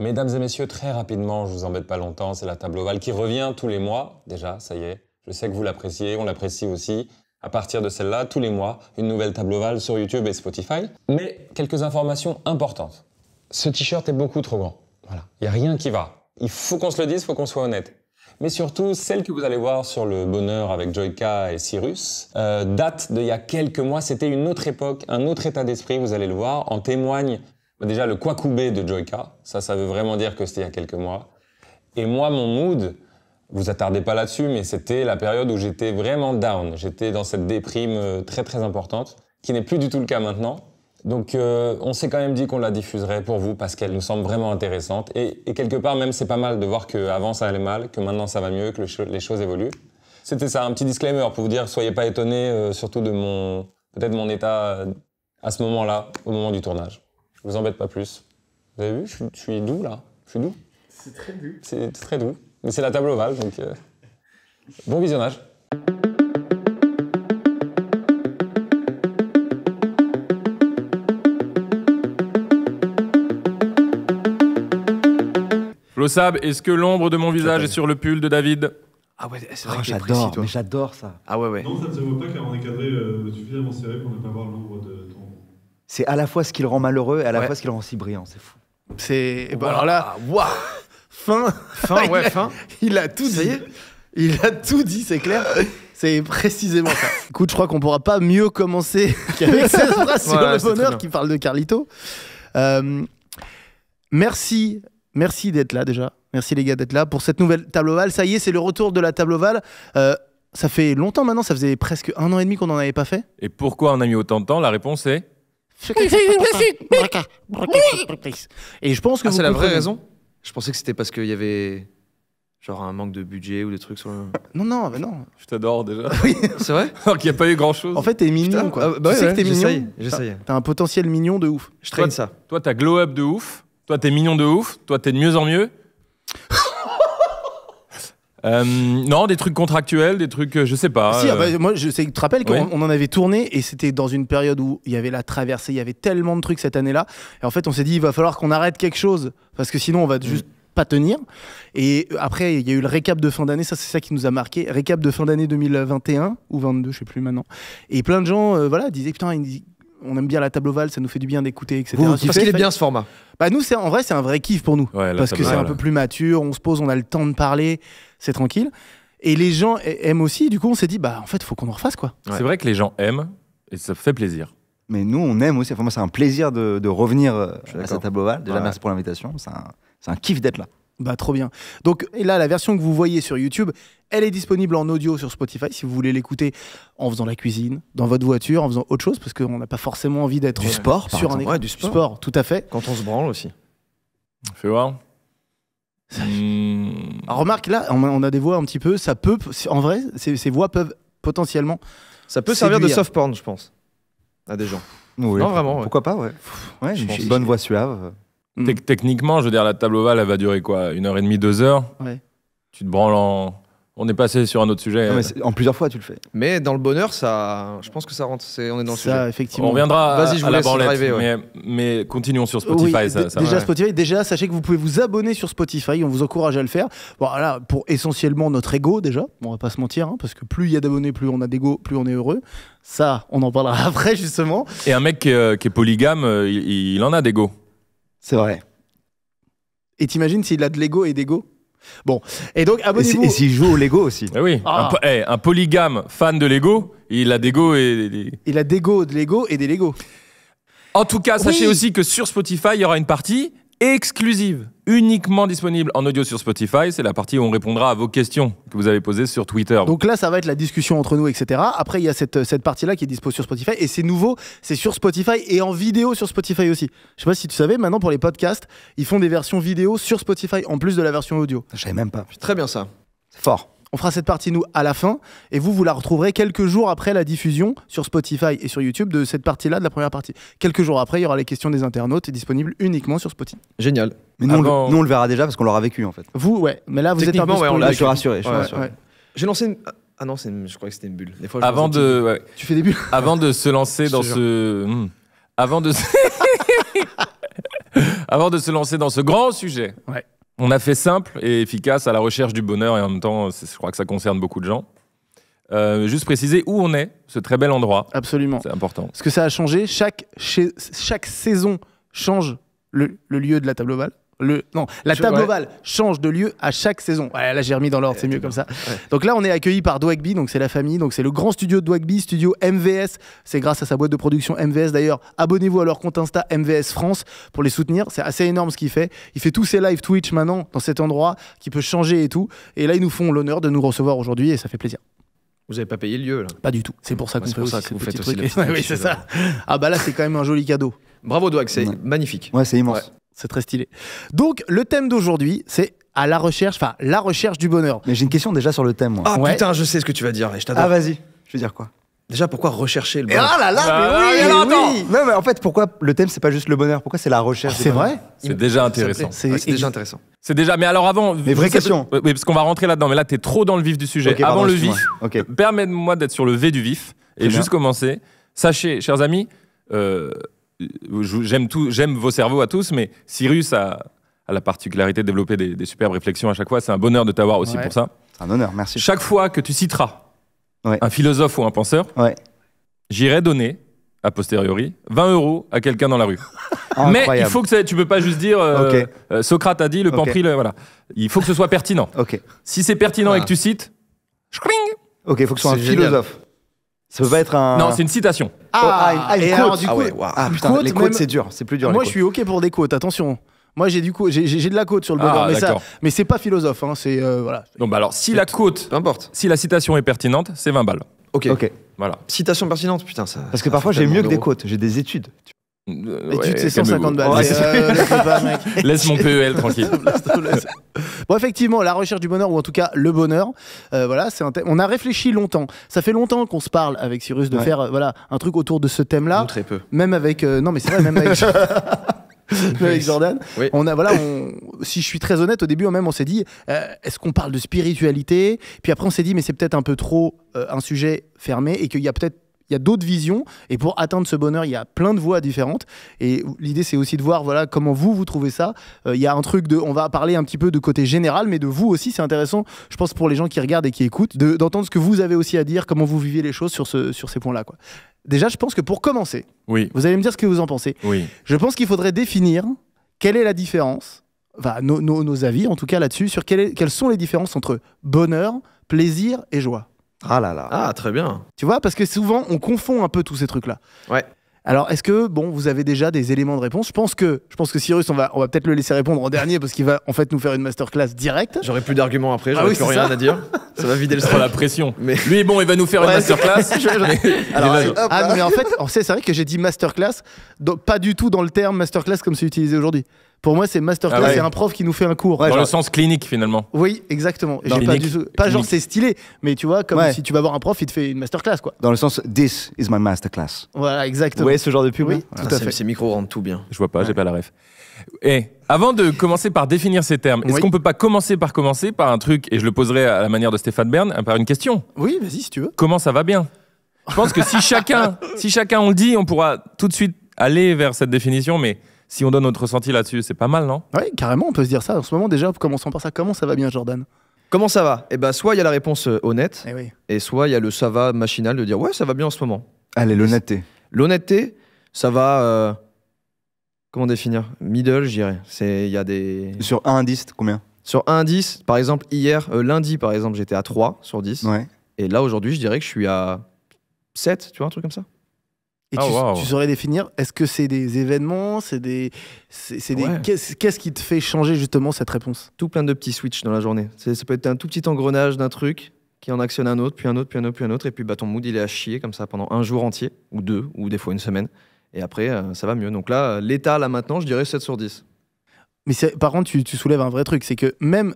Mesdames et messieurs, très rapidement, je vous embête pas longtemps, c'est la table ovale qui revient tous les mois. Déjà, ça y est, je sais que vous l'appréciez, on l'apprécie aussi. À partir de celle-là, tous les mois, une nouvelle table ovale sur YouTube et Spotify. Mais quelques informations importantes. Ce t-shirt est beaucoup trop grand. Voilà, il n'y a rien qui va. Il faut qu'on se le dise, il faut qu'on soit honnête. Mais surtout, celle que vous allez voir sur le bonheur avec Joyka et Cyrus euh, date d'il y a quelques mois. C'était une autre époque, un autre état d'esprit, vous allez le voir. En témoigne bah, déjà le Kwakubé de Joyka, ça, ça veut vraiment dire que c'était il y a quelques mois. Et moi, mon mood, vous attardez pas là-dessus, mais c'était la période où j'étais vraiment down. J'étais dans cette déprime euh, très très importante, qui n'est plus du tout le cas maintenant. Donc euh, on s'est quand même dit qu'on la diffuserait pour vous parce qu'elle nous semble vraiment intéressante. Et, quelque part même c'est pas mal de voir qu'avant ça allait mal, que maintenant ça va mieux, que les choses évoluent. C'était ça, un petit disclaimer pour vous dire, soyez pas étonnés, euh, surtout de mon peut-être mon état à ce moment-là, au moment du tournage. Je vous embête pas plus. Vous avez vu, je, suis doux là. Je suis doux. C'est très doux. C'est très doux. Mais c'est la table ovale, donc euh, bon visionnage. Flossab, est-ce que l'ombre de mon visage est sur le pull de David ah ouais, c'est vrai oh, que j'adore, mais j'adore ça. Ah ouais, ouais. Non, ça ne se voit pas car on est cadré euh, suffisamment serré pour ne pas voir l'ombre de, c'est à la fois ce qui le rend malheureux et à la fois ce qui le rend si brillant. C'est fou. C'est. Ben alors là, waouh Fin Fin, ouais, fin. Il a tout dit. Il a tout dit, c'est clair. C'est précisément ça. Écoute, je crois qu'on pourra pas mieux commencer qu'avec cette phrase sur le bonheur qui parle de Carlito. Euh, merci, merci d'être là déjà. Merci les gars d'être là pour cette nouvelle table ovale. Ça y est, c'est le retour de la table ovale. Euh, ça fait longtemps maintenant, ça faisait presque un an et demi qu'on n'en avait pas fait. Et pourquoi on a mis autant de temps La réponse est et je pense que. Ah, c'est la vraie raison Je pensais que c'était parce qu'il y avait. Genre un manque de budget ou des trucs sur le. Non, non, mais non. Je t'adore déjà. oui, c'est vrai Alors qu'il n'y a pas eu grand chose. En fait, t'es mignon, quoi. Ah, bah tu sais que t'es mignon. J'essaye. T'as un potentiel mignon de ouf. Je traîne ça. Toi, t'as glow up de ouf. Toi, t'es mignon de ouf. Toi, t'es de mieux en mieux. Euh, non, des trucs contractuels, des trucs, euh, je sais pas. Si, ah euh, bah, moi, je, tu te rappelles qu'on en avait tourné et c'était dans une période où il y avait la traversée, il y avait tellement de trucs cette année-là. Et en fait, on s'est dit, il va falloir qu'on arrête quelque chose parce que sinon, on va mm. juste. Pas tenir. Et après, il y a eu le récap de fin d'année, ça c'est ça qui nous a marqué. Récap de fin d'année 2021 ou 22, je sais plus maintenant. Et plein de gens voilà, disaient Putain, on aime bien la table ovale, ça nous fait du bien d'écouter, etc. parce qu'il est bien ce format. Bah nous, c'est en vrai, c'est un vrai kiff pour nous, parce que c'est un peu plus mature, on se pose, on a le temps de parler, c'est tranquille. Et les gens aiment aussi. Du coup, on s'est dit, bah en fait, faut qu'on en refasse quoi. C'est vrai que les gens aiment et ça fait plaisir. Mais nous, on aime aussi. Enfin, moi, c'est un plaisir de, revenir euh, à cette table ovale. Déjà, merci pour l'invitation. C'est un, un kiff d'être là. Bah trop bien. Donc et là, la version que vous voyez sur YouTube, elle est disponible en audio sur Spotify si vous voulez l'écouter en faisant la cuisine, dans votre voiture, en faisant autre chose, parce qu'on n'a pas forcément envie d'être sport, sur un écran. du sport. tout à fait. Quand on se branle aussi. Fais voir. Hmm. remarque, là, on a des voix un petit peu. Ça peut, en vrai, ces, voix peuvent potentiellement. Ça peut servir de soft porn, je pense, à des gens. Non, vraiment. Pourquoi pas, ouais. ouais Bonne voix suave. Mm. Techniquement, je veux dire, la table ovale, elle va durer quoi Une heure et demie, deux heures ouais. Tu te branles en. On est passé sur un autre sujet. Euh. en plusieurs fois, tu le fais. Mais dans le bonheur, ça, je pense que ça rentre. on est dans le ça, Effectivement. On viendra à, je vous la mais, continuons sur Spotify. ça, déjà Spotify. Déjà, sachez que vous pouvez vous abonner sur Spotify. On vous encourage à le faire. Voilà, pour essentiellement notre ego déjà. On va pas se mentir, hein, parce que plus il y a d'abonnés, plus on a d'ego, plus on est heureux. Ça, on en parlera après justement. Et un mec qui est, euh, polygame, euh, il, il en a d'ego. C'est vrai. Et t'imagines s'il a de l'ego et d'ego Bon, et donc abonnez-vous. Et s'il joue au Lego aussi. Eh oui, ah. eh, un, polygame fan de Lego, il a d'ego et des... Il a d'ego, de Lego et des Lego. En tout cas, sachez aussi que sur Spotify, il y aura une partie exclusive, uniquement disponible en audio sur Spotify. C'est la partie où on répondra à vos questions que vous avez posées sur Twitter. Donc là, ça va être la discussion entre nous, etc. Après, il y a cette, partie-là qui est dispo sur Spotify. Et c'est nouveau, c'est sur Spotify et en vidéo sur Spotify aussi. Je sais pas si tu savais, maintenant pour les podcasts, ils font des versions vidéo sur Spotify en plus de la version audio. Je savais même pas. très bien ça. fort. On fera cette partie, nous, à la fin. Et vous, vous la retrouverez quelques jours après la diffusion sur Spotify et sur YouTube de cette partie-là, de la première partie. Quelques jours après, il y aura les questions des internautes et disponible uniquement sur Spotify. Génial. Mais nous, on, le, verra déjà parce qu'on l'aura vécu, en fait. Vous, ouais. Mais là, vous êtes un peu. Ouais, je suis rassuré. Je suis J'ai lancé une. Ah non, je crois que c'était une bulle. Des fois, je Avant de. Tu fais des bulles Avant de se lancer dans ce. Hmm. Avant de Avant de se lancer dans ce grand sujet. Ouais on a fait simple et efficace à la recherche du bonheur et en même temps, je crois que ça concerne beaucoup de gens. Euh, juste préciser où on est, ce très bel endroit. Absolument. C'est important. Ce que ça a changé, chaque, saison change le, lieu de la table bal non, la table ovale change de lieu à chaque saison. Ouais, là, j'ai remis dans l'ordre, c'est mieux comme ça. Donc là, on est accueilli par Dwagby, donc c'est la famille, donc c'est le grand studio de Dwagby, studio MVS. C'est grâce à sa boîte de production MVS. D'ailleurs, abonnez-vous à leur compte Insta MVS France pour les soutenir. C'est assez énorme ce qu'il fait. Il fait tous ses lives Twitch maintenant dans cet endroit qui peut changer et tout. Et là, ils nous font l'honneur de nous recevoir aujourd'hui et ça fait plaisir. Vous n'avez pas payé le lieu là Pas du tout. C'est pour ça qu'on fait ça que vous faites aussi. ça. Ah bah là, c'est quand même un joli cadeau. Bravo Dwag, c'est magnifique. Ouais, c'est immense. C'est très stylé. Donc, le thème d'aujourd'hui, c'est à la recherche, enfin, la recherche du bonheur. Mais j'ai une question déjà sur le thème, moi. Ah putain, je sais ce que tu vas dire, et je t'adore. Ah vas-y, je veux dire quoi Déjà, pourquoi rechercher le bonheur Ah là là, bah mais oui, alors, Non, mais en fait, pourquoi le thème, c'est pas juste le bonheur Pourquoi c'est la recherche ah, C'est vrai C'est déjà intéressant. C'est déjà intéressant. C'est déjà, mais alors avant. Mais vraie question. Oui, parce qu'on va rentrer là-dedans, mais là, t'es trop dans le vif du sujet. avant le vif, okay. moi d'être sur le V du vif et juste commencer. Sachez, chers amis, euh, euh, j'aime tout, j'aime vos cerveaux à tous, mais Cyrus a, la particularité de développer des, superbes réflexions à chaque fois. C'est un bonheur de t'avoir aussi pour ça. C'est Un honneur, merci. Chaque fois que tu citeras un philosophe ou un penseur, j'irai donner a posteriori 20 euros à quelqu'un dans la rue. mais il faut que tu peux pas juste dire euh, euh, Socrate a dit le okay. voilà. Il faut que ce soit pertinent. Si c'est pertinent et que tu cites, Ok, il faut que ce soit un philosophe. Ça peut pas être un. Non, c'est une citation. Ah, les quotes, c'est dur, c'est plus dur. Moi, je suis OK pour des côtes attention. Moi, j'ai du coup, j'ai, de la côte sur le ah, bonheur, mais, ça, mais c'est pas philosophe. Hein, c'est euh, voilà. Donc, bah alors, si la côte, importe, si la citation est pertinente, c'est 20 balles. Ok. Ok. Voilà. Citation pertinente, putain ça. Parce que parfois, j'ai mieux que des côtes J'ai des études laisse, mon PEL tranquille. bon, effectivement, la recherche du bonheur, ou en tout cas le bonheur, euh, voilà, c'est On a réfléchi longtemps. Ça fait longtemps qu'on se parle avec Cyrus de faire euh, voilà, un truc autour de ce thème-là. Très peu. Même avec. Euh, non, mais c'est vrai, même avec. Jordan. On a, voilà, si je suis très honnête, au début, on même, on s'est dit, est-ce qu'on parle de spiritualité Puis après, on s'est dit, mais c'est peut-être un peu trop un sujet fermé et qu'il y a peut-être il y a d'autres visions. Et pour atteindre ce bonheur, il y a plein de voies différentes. Et l'idée, c'est aussi de voir voilà, comment vous, vous trouvez ça. Euh, il y a un truc de. On va parler un petit peu de côté général, mais de vous aussi. C'est intéressant, je pense, pour les gens qui regardent et qui écoutent, d'entendre ce que vous avez aussi à dire, comment vous vivez les choses sur, ce, sur ces points-là. Déjà, je pense que pour commencer, oui. vous allez me dire ce que vous en pensez. Oui. Je pense qu'il faudrait définir quelle est la différence, va nos, avis en tout cas là-dessus, sur quelle quelles sont les différences entre bonheur, plaisir et joie. Ah là là. Ah, très bien. Tu vois, parce que souvent, on confond un peu tous ces trucs-là. Ouais. Alors, est-ce que, bon, vous avez déjà des éléments de réponse Je pense que, je pense que Cyrus, on va, on va peut-être le laisser répondre en dernier parce qu'il va en fait nous faire une masterclass directe. J'aurai plus d'arguments après, ah j'aurai plus rien à dire. Ça va vider le sur la pression. Mais lui, bon, il va nous faire une masterclass. Alors, ah, mais en fait, c'est vrai que j'ai dit masterclass, donc, pas du tout dans le terme masterclass comme c'est utilisé aujourd'hui. Pour moi, c'est masterclass, ah c'est un prof qui nous fait un cours. dans le sens clinique, finalement. Oui, exactement. pas, genre c'est stylé, mais tu vois, comme si tu vas voir un prof, il te fait une masterclass, quoi. Dans le sens this is my masterclass. Voilà, exactement. voyez ce genre de pub. Oui, tout à fait. Ces micros rendent tout bien. Je vois pas, j'ai pas la ref. Et avant de commencer par définir ces termes, est-ce qu'on peut pas commencer par commencer par un truc, et je le poserai à la manière de Stéphane Bern, par une question Oui, vas-y si tu veux. Comment ça va bien Je pense que si chacun, si chacun on le dit, on pourra tout de suite aller vers cette définition, mais si on donne notre ressenti là-dessus, c'est pas mal, non Oui, carrément, on peut se dire ça. En ce moment, déjà, commençons par ça. Comment ça va bien, Jordan Comment ça va Eh ben, soit il y a la réponse euh, honnête, eh et, soit il y a le ça va machinal de dire ouais, ça va bien en ce moment. Allez, l'honnêteté. L'honnêteté, ça va. Euh, comment définir Middle, je dirais. Il y a des. Sur un à 10, combien Sur un à par exemple, hier, euh, lundi, par exemple, j'étais à 3 sur 10. Ouais. Et là, aujourd'hui, je dirais que je suis à 7, tu vois, un truc comme ça. Et ah, tu, saurais définir, est-ce que c'est des événements C'est des. Qu'est-ce qui te fait changer justement cette réponse Tout plein de petits switches dans la journée. Ça peut être un tout petit engrenage d'un truc qui en actionne un autre, puis un autre, puis un autre, puis un autre. Et puis bah, ton mood, il est à chier comme ça pendant un jour entier, ou deux, ou des fois une semaine. Et après, euh, ça va mieux. Donc là, l'état, là maintenant, je dirais 7 sur 10. Mais par contre, tu, tu soulèves un vrai truc, c'est que même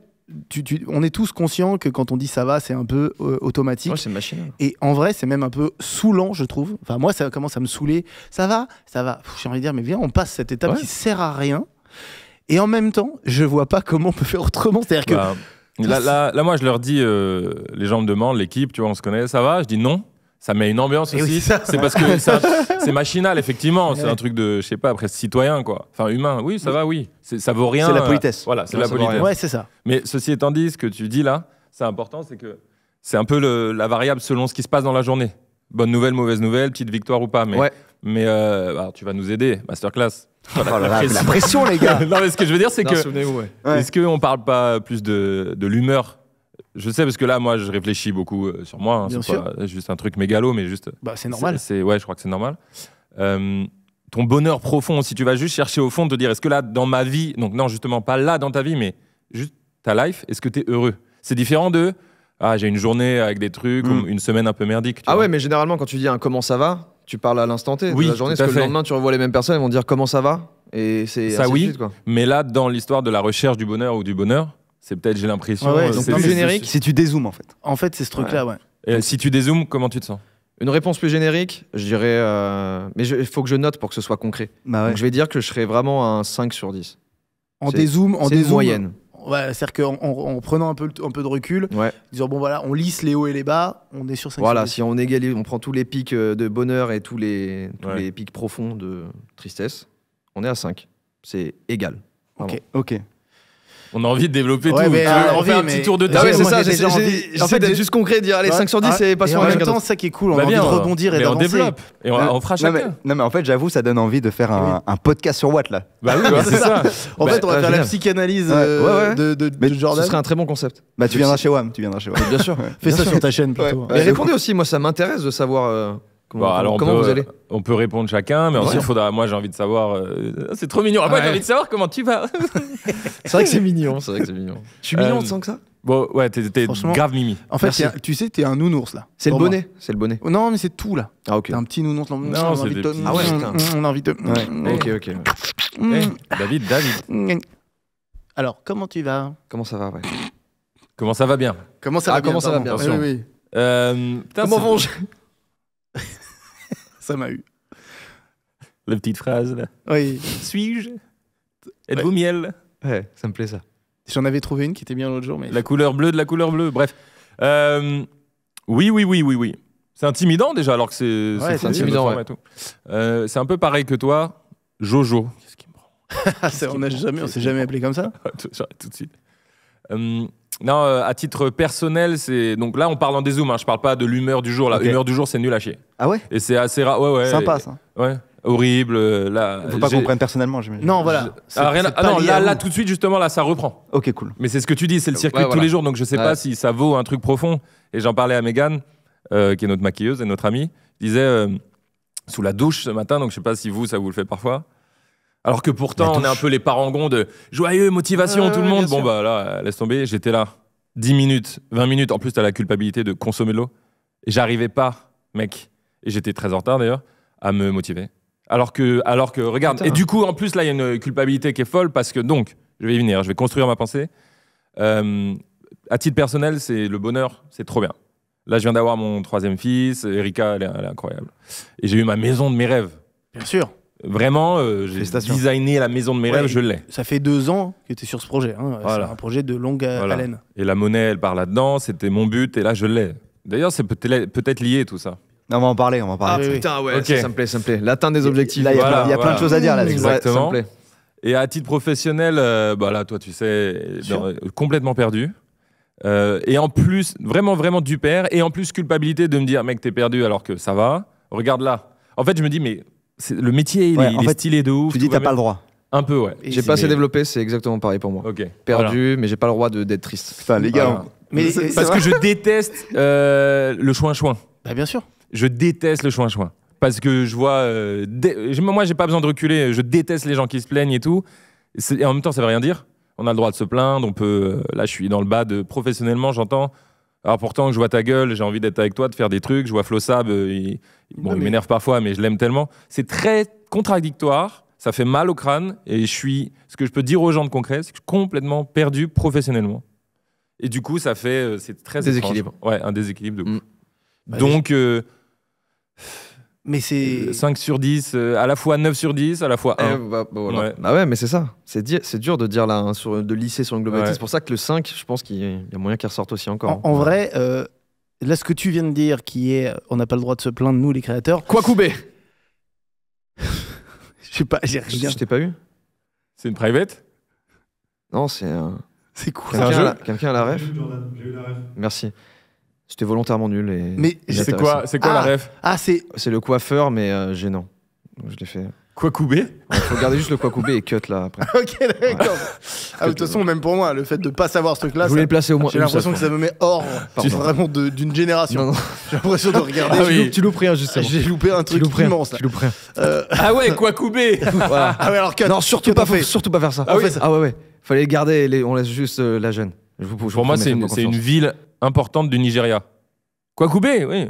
on est tous conscients que quand on dit ça va, c'est un peu euh, automatique. Ouais, machine. Et en vrai, c'est même un peu saoulant, je trouve. Enfin, moi, ça commence à me saouler. Ça va, ça va. J'ai envie de dire, mais viens, on passe cette étape qui sert à rien. Et en même temps, je vois pas comment on peut faire autrement. C'est-à-dire que. Bah, là, là, moi, je leur dis, euh, les gens me demandent, l'équipe, tu vois, on se connaît, ça va Je dis non ça met une ambiance aussi. c'est parce que c'est machinal, effectivement. C'est un truc de, je sais pas, après citoyen, quoi. Enfin, humain. Oui, ça mm. va, oui. Ça vaut rien. C'est la politesse. Voilà, c'est la politesse. Ouais, c'est ça. Mais ceci étant dit, ce que tu dis là, c'est important, c'est que c'est un peu la variable selon ce qui se passe dans la journée. Bonne nouvelle, mauvaise nouvelle, petite victoire ou pas. Mais, mais euh, tu vas nous aider, masterclass. Oh la, la, la, pression. les gars. non, mais ce que je veux dire, c'est que. Est-ce qu'on parle pas plus de, de l'humeur je sais parce que là, moi, je réfléchis beaucoup euh, sur moi. Hein, c'est pas juste un truc mégalo, mais juste. Euh, bah, c'est normal. C'est, ouais, je crois que c'est normal. Euh, ton bonheur profond, si tu vas juste chercher au fond, de te dire est-ce que là, dans ma vie, donc non, justement, pas là dans ta vie, mais juste ta life, est-ce que tu es heureux C'est différent de ah, j'ai une journée avec des trucs, ou hmm. une semaine un peu merdique. Ah ouais, mais généralement, quand tu dis un comment ça va, tu parles à l'instant T Oui, de la journée. Parce que le lendemain, tu revois les mêmes personnes, elles vont dire comment ça va. Et c'est Ça, oui. quoi. Mais là, dans l'histoire de la recherche du bonheur ou du bonheur, c'est peut-être, j'ai l'impression. Euh, c'est- plus générique. Si tu dézoomes, en fait. En fait, c'est ce truc-là, ouais. Et si tu dézoomes, comment tu te sens Une réponse plus générique, je dirais. Euh, mais il faut que je note pour que ce soit concret. Bah donc je vais dire que je serais vraiment un 5 sur 10. En dézoom, en C'est moyenne. c'est-à-dire qu'en en, prenant un peu, un peu de recul, disons disant bon voilà, on lisse les hauts et les bas, on est sur 5 Voilà, si on égalise, on prend tous les pics euh, de bonheur et tous les, tous les pics profonds de tristesse, on est à 5. C'est égal. Ok. Ok. On a envie de développer tout. Mais, on fait un petit tour de ah table. c'est ça, j'essaie d'être juste concret, dire allez, ouais. 5 sur 10 ah, c'est pas sur En même temps, ça qui est cool, on a bah envie bien, de rebondir et d'avancer. on développe et on, fera chacun. Non mais, en fait, j'avoue, ça donne envie de faire eh un, podcast sur Watt là. Bah oui, c'est ça. En bah, fait, on va faire la psychanalyse euh, de Jordan. Ce serait un très bon concept. Bah tu viendras chez WAM, tu viendras chez WAM. Bien sûr. Fais ça sur ta chaîne plutôt. Mais répondez aussi, moi ça m'intéresse de savoir euh, bah, comment, alors comment vous allez euh, On peut répondre chacun, mais ensuite, il faudra. Moi, j'ai envie de savoir. Euh, ah, c'est trop mignon. Ah, moi, ah j'ai envie de savoir comment tu vas. c'est vrai que c'est mignon. C'est vrai que c'est mignon. Je suis mignon, euh, tu sens que ça ouais, t'es grave mimi. En fait, tu sais, t'es un nounours là. C'est le bonnet. C'est le bonnet. Oh, non, mais c'est tout là. Ah, un petit nounours là. Non, on, invite ah, ouais, on, a envie de... Ok, ok. Mm. David, David. Mm. Alors, comment tu vas Comment ça va, Comment ça ah, va bien Comment ça va bien euh, Comment ça va Comment vont ça m'a eu. La petite phrase, là. Oui. Suis-je Êtes-vous miel Ouais, ça me plaît ça. J'en avais trouvé une qui était bien l'autre jour, mais. La couleur bleue de la couleur bleue, bref. oui, oui, oui, oui, oui. C'est intimidant déjà, alors que c'est. Ouais, c'est intimidant, ouais. c'est un peu pareil que toi, Jojo. Qu'est-ce qui me prend On ne s'est jamais appelé comme ça Tout de suite. Euh... Non, euh, à titre personnel, c'est donc là on parle en dézoom. Hein, je parle pas de l'humeur du jour. L'humeur du jour, c'est nul à chier. Ah ouais. Et c'est assez rare. Ouais, ouais. Sympa ça. Ouais. Horrible. Euh, là. Faut pas qu'on personnellement, Non, voilà. Ah, rien... Ah non, là, là, tout de suite, justement, là, ça reprend. Ok, cool. Mais c'est ce que tu dis, c'est le circuit de tous les jours. Donc je sais pas si ça vaut un truc profond. Et j'en parlais à Megan, euh, qui est notre maquilleuse et notre amie. disait disais sous la douche ce matin. Donc je sais pas si vous, ça vous le fait parfois. Alors que pourtant, on est un peu les parangons de joyeux, motivation, tout le monde. Bon, bah là, laisse tomber, j'étais là. 10 minutes, 20 minutes. En plus, t'as la culpabilité de consommer de l'eau. J'arrivais pas, mec, et j'étais très en retard d'ailleurs, à me motiver. Alors que, alors que regarde. Et du coup, en plus, là, il y a une culpabilité qui est folle parce que donc, je vais y venir, je vais construire ma pensée. Euh, à titre personnel, c'est le bonheur, c'est trop bien. Là, je viens d'avoir mon troisième fils, Erika, elle est incroyable. Et j'ai eu ma maison de mes rêves. Bien sûr. Vraiment, euh, j'ai designé la maison de mes rêves, je l'ai. Ça fait deux ans que tu sur ce projet. Hein. C'est un projet de longue haleine. Et la monnaie, elle part là-dedans, c'était mon but, et là, je l'ai. D'ailleurs, c'est peut-être lié tout ça. on va en parler, on va en parler. Ah putain, ouais, okay. ça, me plaît, ça me plaît. L'atteinte des objectifs. il y a, plein de choses à dire là Exactement. ça me plaît. Et à titre professionnel, voilà, euh, bah là, toi, tu sais, complètement perdu. Euh, et en plus, vraiment, vraiment du père. Et en plus, culpabilité de me dire, mec, t'es perdu alors que ça va. Regarde là. En fait, je me dis, mais le métier, il, est de ouf. Tu dis, t'as pas le droit. Un peu, ouais. J'ai pas assez développé, c'est exactement pareil pour moi. Perdu, mais j'ai pas le droit d'être triste. Enfin, les gars. Mais parce que je déteste euh, le chouin-chouin. Bah, bien sûr. Je déteste le chouin-chouin. Parce que je vois. Euh, moi, j'ai pas besoin de reculer. Je déteste les gens qui se plaignent et tout. Et en même temps, ça veut rien dire. On a le droit de se plaindre. On peut. Euh, là, je suis dans le bas de. Professionnellement, j'entends. Alors pourtant, je vois ta gueule, j'ai envie d'être avec toi, de faire des trucs. Je vois Flo Sab, euh, il, m'énerve parfois, mais je l'aime tellement. C'est très contradictoire, ça fait mal au crâne, et je suis, ce que je peux dire aux gens de concret, c'est que je suis complètement perdu professionnellement. Et du coup, ça fait, euh, c'est très déséquilibre. Ouais, un déséquilibre mm. bah, Donc, euh, mais c'est. 5 euh, sur 10, euh, à la fois 9 sur 10, à la fois 1. Eh, bah, bah ouais. Ah ouais, mais c'est ça. C'est, dur de dire là, hein, sur, de lisser sur une globalité. C'est pour ça que le 5, je pense qu'il y a moyen qu'il ressorte aussi encore. En, hein. vrai, euh, là, ce que tu viens de dire, qui est on n'a pas le droit de se plaindre, nous, les créateurs. Quoi couper Je sais pas, j'ai rien. Je t'ai pas eu C'est une private Non, c'est. C'est cool. Quelqu'un, a la, quelqu'un la ref J'ai eu la ref. Merci. C'était volontairement nul. Et mais c'est quoi, la ah. ref Ah, c'est. le coiffeur, mais euh, gênant. je l'ai fait. Quoi Il faut garder juste le quoi et cut là après. ok, d'accord. Ah, de toute façon, même pour moi, le fait de pas savoir ce truc-là. Je voulais placer au moins. J'ai l'impression que ça me met hors vraiment d'une génération. J'ai l'impression de ah, regarder. Tu loupes rien, justement. J'ai loupé un truc tu immense. Là. Tu loupes rien. Euh, ah ouais, quoi Ah ouais, alors cut. Non, surtout, pas, surtout pas faire ça. Ah, ouais, ouais. Fallait garder, les, on laisse juste euh, la jeune. pour moi, c'est une ville importante du Nigeria. Kwakubé, oui.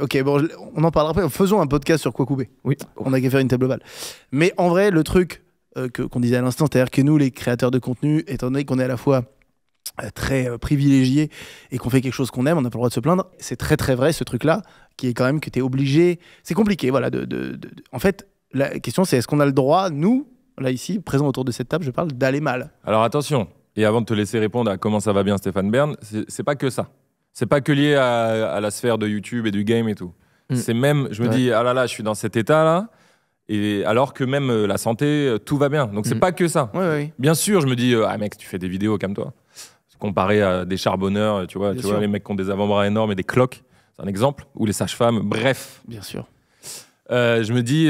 Ok, bon, on en parlera après. Faisons un podcast sur Kwakubé. Oui. On a qu'à faire une table globale. Mais en vrai, le truc euh, que- qu'on disait à l'instant, c'est-à-dire que nous, les créateurs de contenu, étant donné qu'on est à la fois euh, très euh, privilégiés et qu'on fait quelque chose qu'on aime, on n'a pas le droit de se plaindre. C'est très très vrai ce truc-là, qui est quand même que tu es obligé. C'est compliqué, voilà. En fait, la question c'est est-ce qu'on a le droit, nous, là ici, présents autour de cette table, je parle, d'aller mal Alors attention, et avant de te laisser répondre à comment ça va bien Stéphane Bern, c'est pas que ça. C'est pas que lié à, la sphère de YouTube et du game et tout. Mm. C'est même, je me dis, ah là là, je suis dans cet état-là. Et alors que même euh, la santé, euh, tout va bien. Donc c'est mm. pas que ça. Bien sûr, je me dis, euh, ah mec, tu fais des vidéos comme toi. Comparé à des charbonneurs, tu vois, tu vois les mecs qui ont des avant-bras énormes et des cloques, c'est un exemple, ou les sages-femmes, bref. Bien sûr. je me dis,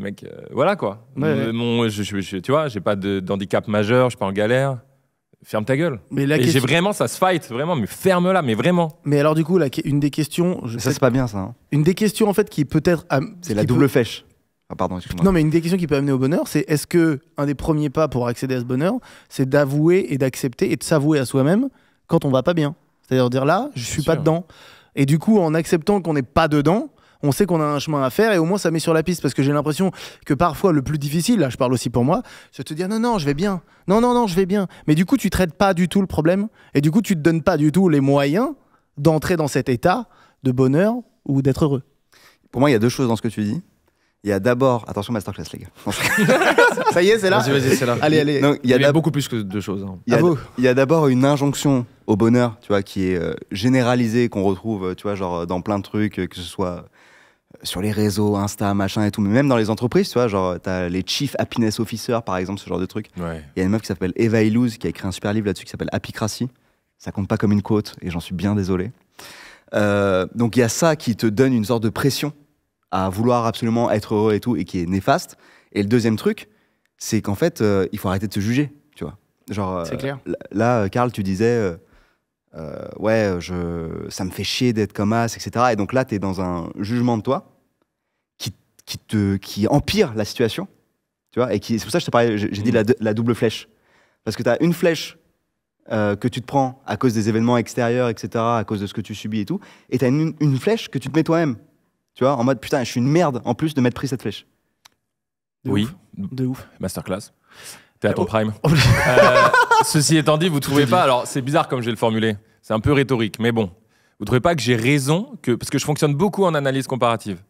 mec, voilà quoi. Mon, je, je, tu vois, j'ai pas d'handicap majeur, je suis pas en galère ferme ta gueule. Mais j'ai vraiment, ça se fight, vraiment, mais ferme-la, mais vraiment. Mais alors, du coup, une des questions. Ça, c'est pas bien, ça. Hein. Une des questions, en fait, qui peut-être. C'est la double peut... Ah, pardon, Non, mais une des questions qui peut amener au bonheur, c'est est-ce que un des premiers pas pour accéder à ce bonheur, c'est d'avouer et d'accepter et de s'avouer à soi-même quand on va pas bien C'est-à-dire dire là, je suis pas dedans. Et du coup, en acceptant qu'on n'est pas dedans, on sait qu'on a un chemin à faire et au moins ça met sur la piste parce que j'ai l'impression que parfois le plus difficile, là je parle aussi pour moi, c'est de te dire non, non, je vais bien, non, non, non, je vais bien. Mais du coup, tu traites pas du tout le problème et du coup, tu te donnes pas du tout les moyens d'entrer dans cet état de bonheur ou d'être heureux. Pour moi, il y a deux choses dans ce que tu dis. Il y a d'abord, attention masterclass les gars. ça y est, c'est là. Allez, allez. il y a, beaucoup plus que deux choses. Hein. Il, y a d'abord une injonction au bonheur, tu vois, qui est euh, généralisée qu'on retrouve, euh, tu vois, genre euh, dans plein de trucs, que ce soit sur les réseaux, Insta, machin et tout, mais même dans les entreprises, tu vois, genre, t'as les Chief Happiness Officer, par exemple, ce genre de truc. Il y a une meuf qui s'appelle Eva Illouz qui a écrit un super livre là-dessus qui s'appelle Apicracy Ça compte pas comme une quote, et j'en suis bien désolé. Euh, donc il y a ça qui te donne une sorte de pression à vouloir absolument être heureux et tout, et qui est néfaste. Et le deuxième truc, c'est qu'en fait, euh, il faut arrêter de se juger, tu vois. Genre, euh, clair. là, Karl, tu disais, euh, ouais, je, ça me fait chier d'être comme as, etc. Et donc là, tu es dans un jugement de toi qui, qui, te, qui empire la situation, tu vois, et qui, c'est pour ça que j'ai dit mmh. la, double flèche. Parce que tu as une flèche euh, que tu te prends à cause des événements extérieurs, etc., à cause de ce que tu subis et tout, et tu as une, flèche que tu te mets toi-même, tu vois, en mode putain, je suis une merde en plus de m'être pris cette flèche. oui, de ouf. Masterclass. T'es à ton oh. prime. Oh, euh, ceci étant dit, vous trouvez pas, alors c'est bizarre comme j'ai le formulé. c'est un peu rhétorique, mais bon, vous trouvez pas que j'ai raison, que, parce que je fonctionne beaucoup en analyse comparative,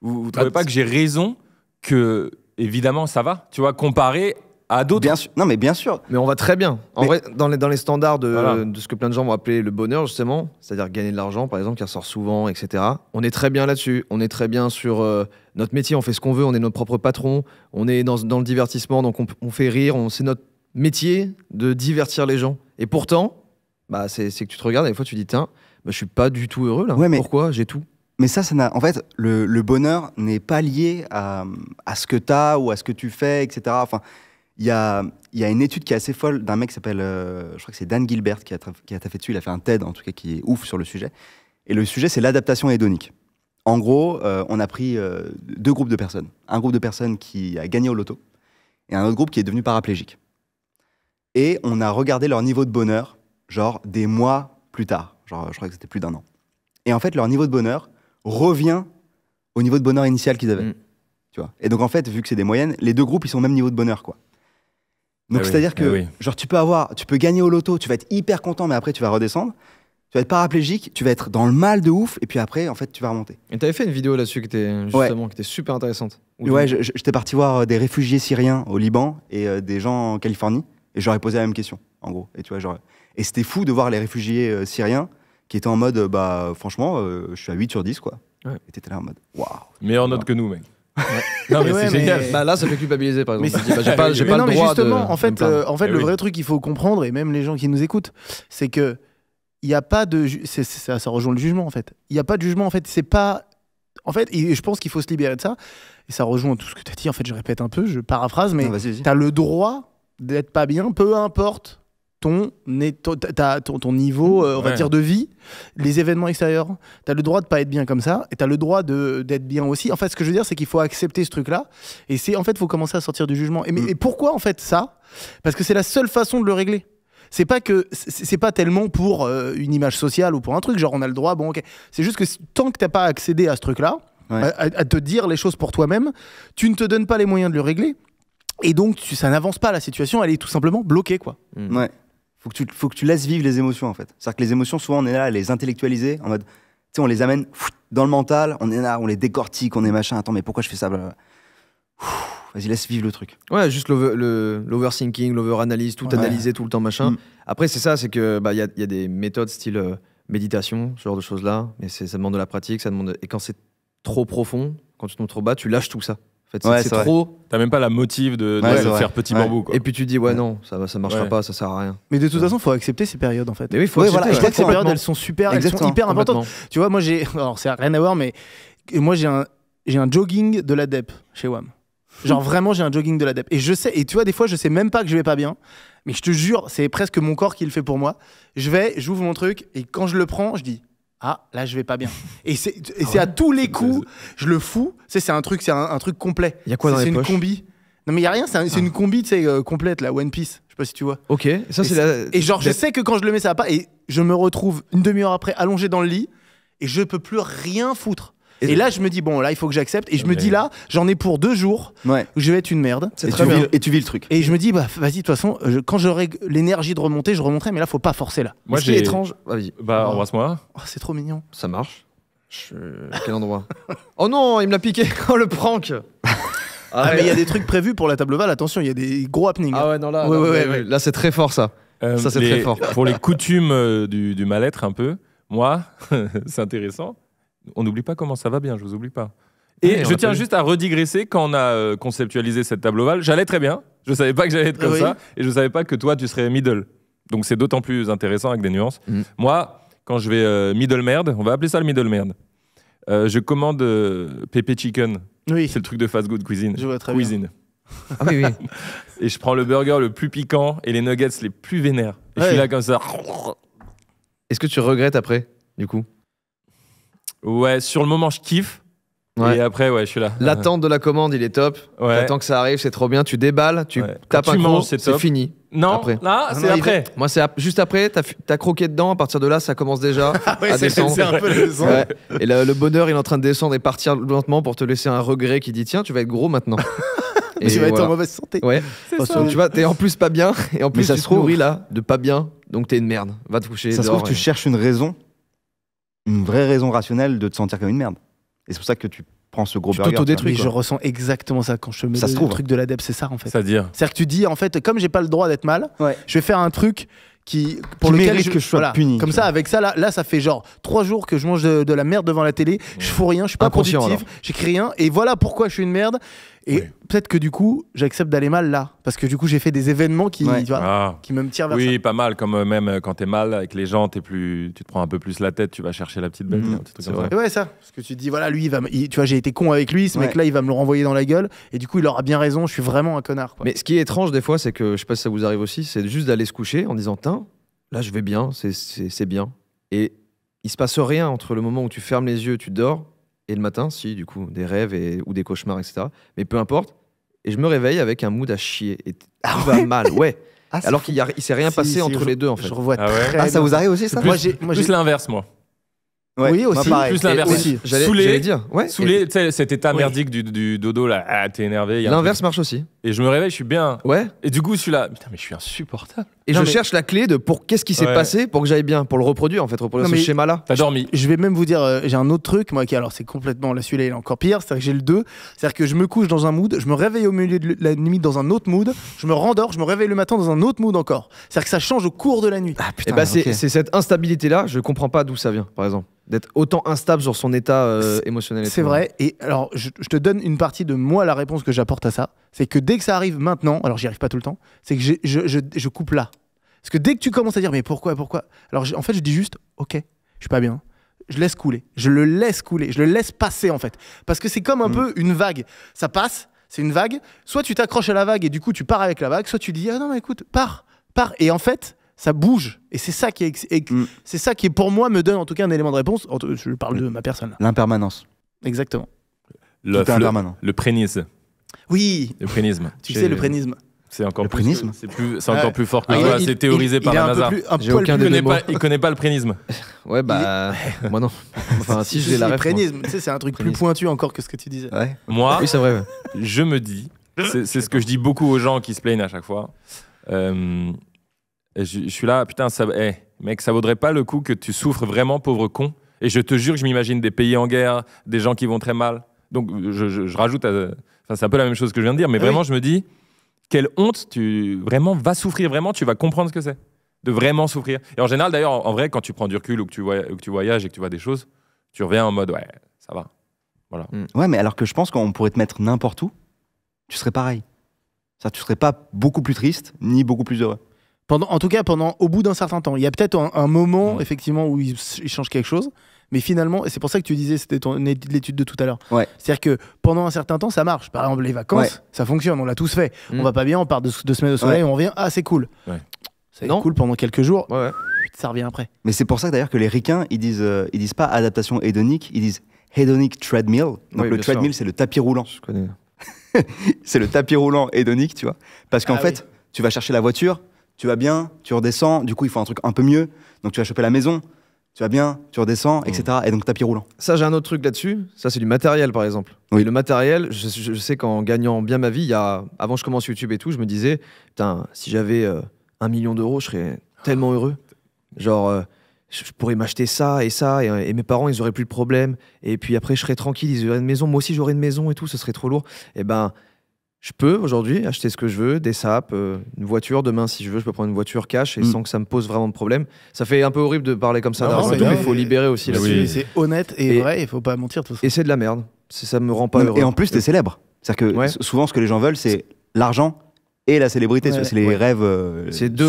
vous, trouvez bah, pas que j'ai raison que, évidemment, ça va, tu vois, comparer à d'autres. Non, mais bien sûr. Mais on va très bien. En vrai, dans les, dans les standards de, ce que plein de gens vont appeler le bonheur, justement, c'est-à-dire gagner de l'argent, par exemple, qui ressort souvent, etc., on est très bien là-dessus. On est très bien sur. Euh, notre métier, on fait ce qu'on veut, on est notre propre patron, on est dans, le divertissement, donc on, fait rire, c'est notre métier de divertir les gens. Et pourtant, bah, c'est que tu te regardes, et des fois tu dis, tiens, bah, je suis pas du tout heureux là. Pourquoi J'ai tout. Mais ça, ça n'a. En fait, le, bonheur n'est pas lié à, ce que tu as ou à ce que tu fais, etc. Enfin, il y a, une étude qui est assez folle d'un mec qui s'appelle. Euh, je crois que c'est Dan Gilbert qui a, qui fait dessus. Il a fait un TED, en tout cas, qui est ouf sur le sujet. Et le sujet, c'est l'adaptation hédonique. En gros, euh, on a pris euh, deux groupes de personnes. Un groupe de personnes qui a gagné au loto et un autre groupe qui est devenu paraplégique. Et on a regardé leur niveau de bonheur, genre des mois plus tard. Genre, je crois que c'était plus d'un an. Et en fait, leur niveau de bonheur revient au niveau de bonheur initial qu'ils avaient. Mm. et donc, en fait, vu que c'est des moyennes, les deux groupes, ils sont au même niveau de bonheur, quoi. Donc, eh c'est-à-dire que, eh tu peux avoir, tu peux gagner au loto, tu vas être hyper content, mais après, tu vas redescendre tu vas être paraplégique, tu vas être dans le mal de ouf, et puis après, en fait, tu vas remonter. Et t'avais fait une vidéo là-dessus qui était justement qui était super intéressante. ouais, j'étais parti voir euh, des réfugiés syriens au Liban et euh, des gens en Californie, et j'aurais posé la même question, en gros. Et tu vois, genre, et c'était fou de voir les réfugiés euh, syriens qui étaient en mode, bah, franchement, je suis à 8 sur 10, quoi. Ouais. Et t'étais là en mode, waouh. Meilleure note que nous, mec. Non mais, c'est génial. Bah, là, ça fait culpabiliser par exemple. Bah, mais pas, non, mais justement, en fait, en fait, eh le vrai truc qu'il faut comprendre et même les gens qui nous écoutent, c'est que il n'y a pas de. ça, rejoint le jugement, en fait. Il n'y a pas de jugement, en fait. C'est pas. En fait, je pense qu'il faut se libérer de ça. Et ça rejoint tout ce que tu as dit. En fait, je répète un peu, je paraphrase, mais tu as le droit d'être pas bien, peu importe ton, ton niveau, euh, on va dire, de vie, les événements extérieurs. Tu as le droit de pas être bien comme ça, et tu as le droit d'être bien aussi. En fait, ce que je veux dire, c'est qu'il faut accepter ce truc-là. Et c'est en fait, il faut commencer à sortir du jugement. mais, mm. et pourquoi, en fait, ça Parce que c'est la seule façon de le régler. C'est pas que c'est pas tellement pour euh, une image sociale ou pour un truc. Genre on a le droit. Bon, ok. C'est juste que tant que t'as pas accédé à ce truc-là, à, te dire les choses pour toi-même, tu ne te donnes pas les moyens de le régler. Et donc ça n'avance pas. La situation, elle est tout simplement bloquée, quoi. Mmh. Faut que tu faut que tu laisses vivre les émotions en fait. C'est-à-dire que les émotions, souvent, on est là à les intellectualiser en mode, tu sais, on les amène dans le mental. On est là, on les décortique, on est machin. Attends, mais pourquoi je fais ça? Vas-y, laisse vivre le truc. Ouais, juste l'overthinking, l'overanalyse, tout analyser tout le temps, machin. Mm. Après, c'est ça, c'est que bah, y, a, y, a des méthodes style euh, méditation, ce genre de choses-là, mais ça demande de la pratique, ça demande. Et quand c'est trop profond, quand tu tombes trop bas, tu lâches tout ça. En fait, c'est trop. T'as même pas la motive de, faire petit bambou. Quoi. Et puis tu dis, ouais, non, ça, ça marchera pas, ça sert à rien. Mais de toute façon, faut accepter ces périodes en fait. oui, faut accepter, Je que ces périodes, elles sont super, elles sont hyper importantes. Tu vois, moi j'ai. Alors, c'est rien à voir, mais moi j'ai un, un jogging de l'ADEP chez WAM. Genre vraiment, j'ai un jogging de la dep. Et je sais, et tu vois, des fois, je sais même pas que je vais pas bien. Mais je te jure, c'est presque mon corps qui le fait pour moi. Je vais, j'ouvre mon truc, et quand je le prends, je dis ah là je vais pas bien et c'est ah à tous les coups je le fous c'est un truc c'est un, truc complet il y a quoi dans une combi non mais il y a rien c'est ah. une combi c'est sais euh, complète la One Piece je sais pas si tu vois ok ça et genre je sais que quand je le mets ça va pas et je me retrouve une demi-heure après allongé dans le lit et je peux plus rien foutre et, là, je me dis, bon, là, il faut que j'accepte. Et je me dis, là, j'en ai pour deux jours où je vais être une merde. Et tu, vis, le truc. Et je me dis, bah, vas-y, de toute façon, quand j'aurai l'énergie de remonter, je remonterai, mais là, faut pas forcer, là. Moi, j'ai. étrange. Vas-y. Bah, embrasse-moi. Oh, c'est trop mignon. Ça marche. Je... quel endroit Oh non, il me l'a piqué. Oh, le prank Ah, mais il y a des trucs prévus pour la table ovale, attention, il y a des gros happenings. Ah ouais, non, là, là c'est très fort ça. Euh, ça c'est très fort. Pour les coutumes euh, du, du mal-être un peu, moi, c'est intéressant, on n'oublie pas comment ça va bien, je vous oublie pas. Et je tiens juste à redigresser quand on a euh, conceptualisé cette table ovale. J'allais très bien. Je ne savais pas que j'allais être comme ça. Et je ne savais pas que toi, tu serais middle. Donc c'est d'autant plus intéressant avec des nuances. Mm. Moi, quand je vais euh, middle merde, on va appeler ça le middle merde. Euh, je commande pépé Chicken. Oui. C'est le truc de fast good cuisine. Je vois très cuisine. Bien. Ah et je prends le burger le plus piquant et les nuggets les plus vénères. Et je suis là comme ça. Est-ce que tu regrettes après, du coup Ouais, sur le moment, je kiffe. Et après, ouais, je suis là. L'attente de la commande, il est top. Ouais. que ça arrive, c'est trop bien. Tu déballes, tu tapes un tu c'est fini. Non, après. là, c'est après. Moi, c'est juste après, t'as croqué dedans. À partir de là, ça commence déjà à descendre. Et le, bonheur, il est en train de descendre et partir lentement pour te laisser un regret qui dit tiens, tu vas être gros maintenant. et tu vas être en mauvaise santé. Ouais. Parce que, tu vois, t'es en plus pas bien et en plus ça se nourris là de pas bien, donc t'es une merde. Va te coucher. Ça se trouve, tu cherches une raison une vraie raison rationnelle de te sentir comme une merde. Et c'est pour ça que tu prends ce gros tu burger. détruis je ressens exactement ça quand je me ça se le truc de l'adepte, c'est ça en fait. C'est-à-dire cest que tu dis en fait, comme j'ai pas le droit d'être mal, je vais faire un truc qui pour lequel je, que je sois puni. Comme ça, avec ça, là, ça fait genre trois jours que je mange de, la merde devant la télé, je fous rien, je suis pas productif, j'écris rien, et voilà pourquoi je suis une merde. Et peut-être que du coup, j'accepte d'aller mal là. Parce que du coup, j'ai fait des événements qui, tu vois, ah. qui me tirent vers oui, pas mal. Comme euh, même euh, quand t'es mal avec les gens, es plus, tu te prends un peu plus la tête, tu vas chercher la petite bête. Mmh. C'est ça. Parce que tu te dis, voilà, lui, va tu vois, j'ai été con avec lui, ce mec-là, il va me le renvoyer dans la gueule. Et du coup, il aura bien raison, je suis vraiment un connard. Mais ce qui est étrange des fois, c'est que, je sais pas si ça vous arrive aussi, c'est juste d'aller se coucher en disant, tiens, là, je vais bien, c'est bien. Et il se passe rien entre le moment où tu fermes les yeux, tu dors, et le matin, si, du coup, des rêves ou des cauchemars, etc. Mais peu importe. Et je me réveille avec un mood à chier. Et ah va mal, ouais. Ah, Alors qu'il ne s'est rien passé entre les deux, en fait. Je revois ah, ah ça vous arrive aussi, ça Plus, moi, plus l'inverse, moi. oui, aussi. Moi, plus l'inverse. J'allais dire. Ouais, Soulé, cet état merdique du, dodo, là, ah, t'es énervé. L'inverse marche aussi. Et je me réveille, je suis bien. Ouais. Et du coup, je suis là, putain, mais je suis insupportable. Et je cherche la clé de pour qu'est-ce qui s'est passé pour que j'aille bien, pour le reproduire en fait, reproduire ce schéma-là. T'as dormi. Je, vais même vous dire, euh, j'ai un autre truc, moi, qui alors c'est complètement, la celui-là il est encore pire, c'est-à-dire que j'ai le 2, c'est-à-dire que je me couche dans un mood, je me réveille au milieu de la nuit dans un autre mood, je me rendors, je me réveille le matin dans un autre mood encore. C'est-à-dire que ça change au cours de la nuit. Ah putain. Eh ben, c'est cette instabilité-là, je comprends pas d'où ça vient, par exemple d'être autant instable sur son état euh, émotionnel. C'est hein. vrai. Et alors, je, te donne une partie de moi la réponse que j'apporte à ça c'est que dès que ça arrive maintenant, alors j'y arrive pas tout le temps, c'est que je, coupe là. Parce que dès que tu commences à dire mais pourquoi, pourquoi, alors en fait je dis juste ok, je suis pas bien, je laisse couler, je le laisse couler, je le laisse passer en fait. Parce que c'est comme un mm. peu une vague, ça passe, c'est une vague, soit tu t'accroches à la vague et du coup tu pars avec la vague, soit tu dis ah non écoute, pars, pars. Et en fait, ça bouge. Et c'est ça qui est, mm. c'est ça qui pour moi me donne en tout cas un élément de réponse. Je parle mm. de ma personne. L'impermanence. Exactement. Le, Tout le, oui. Le prénisme. Tu sais, le prénisme. C'est encore, le plus, c'est plus, encore plus fort que ah, toi. C'est théorisé par il la il, connaît pas, le prénisme. ouais, bah, moi non. Enfin, si, je l'ai la prénisme, tu sais, c'est un truc plus pointu encore que ce que tu disais. Moi, c'est vrai, je me dis, c'est, ce que je dis beaucoup aux gens qui se plaignent à chaque fois. Euh, je, suis là, putain, ça, eh, mec, ça vaudrait pas le coup que tu souffres vraiment, pauvre con. Et je te jure je m'imagine des pays en guerre, des gens qui vont très mal. Donc, je rajoute à c'est un peu la même chose que je viens de dire, mais eh vraiment, je me dis, quelle honte, tu vraiment vas souffrir, vraiment, tu vas comprendre ce que c'est, de vraiment souffrir. Et en général, d'ailleurs, en, vrai, quand tu prends du recul ou que, tu voyages et que tu vois des choses, tu reviens en mode, ouais, ça va. Voilà. Mm. Ouais, mais alors que je pense qu'on pourrait te mettre n'importe où, tu serais pareil. Ça, tu serais pas beaucoup plus triste, ni beaucoup plus heureux. Pendant, en tout cas, pendant, au bout d'un certain temps. Il y a peut-être un, moment, effectivement, où il change quelque chose. Mais finalement, et c'est pour ça que tu disais, c'était ton l'étude de tout à l'heure. C'est-à-dire que pendant un certain temps, ça marche. Par exemple, les vacances, ça fonctionne, on l'a tous fait. Mm. On va pas bien, on part deux, semaines au soleil, on revient, ah, c'est cool. C'est cool pendant quelques jours. Ça revient après. Mais c'est pour ça d'ailleurs que les ricains, ils disent, euh, ils disent pas adaptation hédonique, ils disent hedonic treadmill. Donc le treadmill, c'est le tapis roulant. Je connais. c'est le tapis roulant hédonique, tu vois. Parce qu'en ah fait, tu vas chercher la voiture, tu vas bien, tu redescends, du coup, il faut un truc un peu mieux. Donc tu vas choper la maison, tu vas bien, tu redescends, etc. Mm. Et donc tapis roulant. Ça, j'ai un autre truc là-dessus. Ça, c'est du matériel, par exemple. Oui. le matériel, je, sais qu'en gagnant bien ma vie, a... avant que je commence YouTube et tout, je me disais, putain, si j'avais euh, un million d'euros, je serais tellement heureux. Genre, euh, je, pourrais m'acheter ça et ça, et, mes parents, ils auraient plus de problème. Et puis après, je serais tranquille, ils auraient une maison. Moi aussi, j'aurais une maison et tout, ce serait trop lourd. Et eh ben, je peux aujourd'hui acheter ce que je veux, des sapes, euh, une voiture. Demain, si je veux, je peux prendre une voiture cash et mm. sans que ça me pose vraiment de problème. Ça fait un peu horrible de parler comme ça il faut libérer aussi la C'est honnête et, vrai, il faut pas mentir tout ça. Et c'est de la merde. Ça me rend pas heureux. Et en plus, tu es euh, célèbre. C'est-à-dire que souvent, ce que les gens veulent, c'est l'argent et la célébrité. C'est les rêves. Euh, c'est deux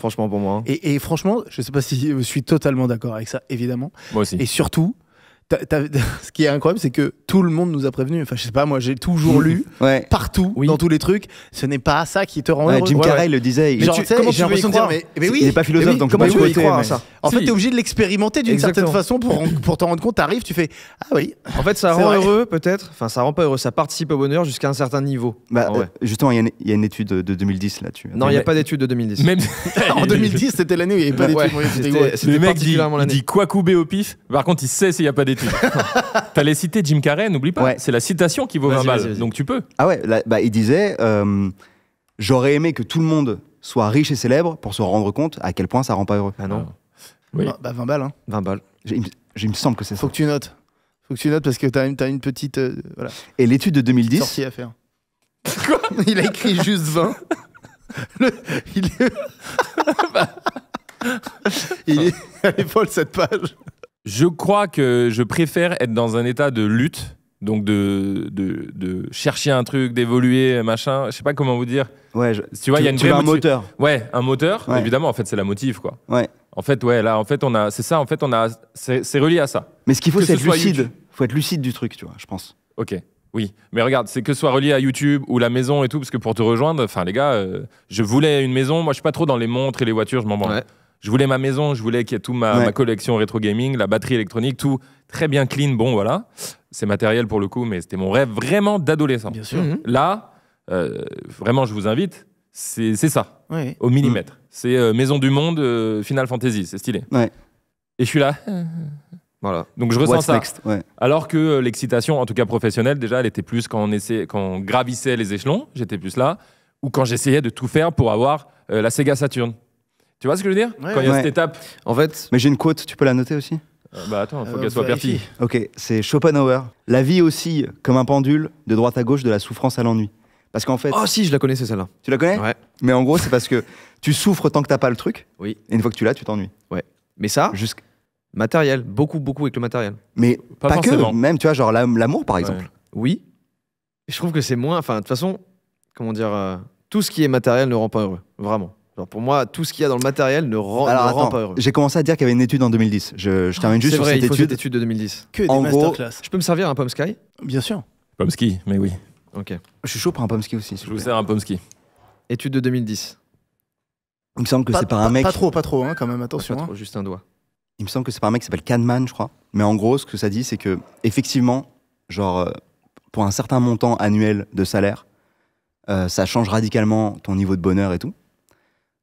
Franchement, pour moi. Hein. Et, franchement, je ne sais pas si je suis totalement d'accord avec ça, évidemment. Moi aussi. Et surtout, ce qui est incroyable, c'est que tout le monde nous a prévenus. Enfin, je sais pas, moi, j'ai toujours mmh. lu partout, dans tous les trucs. Ce n'est pas ça qui te rend heureux. Jim Carrey le disait. tu, comment tu veux y croire mais, mais, oui, Il n'est pas philosophe, donc comment tu veux y croire à ça En fait, tu es obligé de l'expérimenter d'une certaine façon pour, pour t'en rendre compte. tu arrives tu fais ah oui. En fait, ça rend heureux peut-être. Enfin, ça rend pas heureux. Ça participe au bonheur jusqu'à un certain niveau. Bah, euh, justement, il y, a une étude de 2010 là-dessus. Non, il n'y a pas d'étude de 2010. en 2010, c'était l'année où il n'y avait pas d'étude. C'était particulièrement dit quoi couper au pif. Par contre, il sait s'il n'y a pas d'étude. T'allais citer Jim Carrey, n'oublie pas. C'est la citation qui vaut 20 balles, donc tu peux. Ah ouais, bah, il disait euh, J'aurais aimé que tout le monde soit riche et célèbre pour se rendre compte à quel point ça rend pas heureux. Ah non. 20 ah, bah, balles. Hein. 20 balles. Il me semble que c'est ça. Faut que tu notes. Faut que tu notes parce que t'as une, as une petite. Euh, et l'étude de 2010. Sortie à faire. Quoi Il a écrit juste 20. il est. Bah. il est. Elle est cette page. Je crois que je préfère être dans un état de lutte, donc de, de, chercher un truc, d'évoluer, machin. Je sais pas comment vous dire. Ouais, tu vois, il y a une tu un moteur. Ouais, un moteur. Évidemment, en fait, c'est la motive, quoi. Ouais. En fait, ouais, là, en fait, on a, c'est ça, en fait, on a, c'est relié à ça. Mais ce qu'il faut, c'est être lucide. Il Faut être lucide du truc, tu vois, je pense. Ok. Oui, mais regarde, c'est que ce soit relié à YouTube ou la maison et tout, parce que pour te rejoindre, enfin les gars, euh, je voulais une maison, moi je suis pas trop dans les montres et les voitures, je m'en branle. Ouais je voulais ma maison, je voulais qu'il y ait toute ma, collection rétro gaming, la batterie électronique, tout très bien clean. Bon, voilà, c'est matériel pour le coup, mais c'était mon rêve vraiment d'adolescent. Bien sûr. Mhm. Là, euh, vraiment, je vous invite, c'est ça, au millimètre. Mhm. C'est euh, Maison du Monde, euh, Final Fantasy, c'est stylé. Et je suis là. Voilà. Donc je ressens ça. Alors que l'excitation, en tout cas professionnelle, déjà, elle était plus quand on, essayait, quand on gravissait les échelons, j'étais plus là, ou quand j'essayais de tout faire pour avoir la Sega Saturn. Tu vois ce que je veux dire Quand il y a cette étape. En fait. Mais j'ai une quote, tu peux la noter aussi euh, Bah attends, faut euh, qu'elle soit perfide. Ok, c'est Schopenhauer. La vie aussi comme un pendule, de droite à gauche, de la souffrance à l'ennui. Parce qu'en fait. Oh si, je la c'est celle-là. Tu la connais Ouais. Mais en gros, c'est parce que tu souffres tant que t'as pas le truc. Oui. Et une fois que tu l'as, tu t'ennuies. Ouais. Mais ça. Jusqu matériel, beaucoup, beaucoup avec le matériel. Mais pas, que, même, tu vois, genre l'amour par exemple. Oui. Je trouve que c'est moins. Enfin, de toute façon, comment dire. Euh, tout ce qui est matériel ne rend pas heureux. Vraiment pour moi, tout ce qu'il y a dans le matériel ne rend, pas heureux. J'ai commencé à dire qu'il y avait une étude en 2010. Je, termine ah, juste sur cette il faut étude. étude de 2010. Que des en gros, je peux me servir un Pomsky Bien sûr. Pomsky, mais oui. Ok. Je suis chaud pour un pomme aussi. Je vous sers un Pomsky. Étude de 2010. Il me semble que c'est par un mec. Pas trop, pas trop, hein, quand même, attention. Pas trop, hein. juste un doigt. Il me semble que c'est par un mec qui s'appelle Kahneman, je crois. Mais en gros, ce que ça dit, c'est que, effectivement, genre, euh, pour un certain montant annuel de salaire, euh, ça change radicalement ton niveau de bonheur et tout.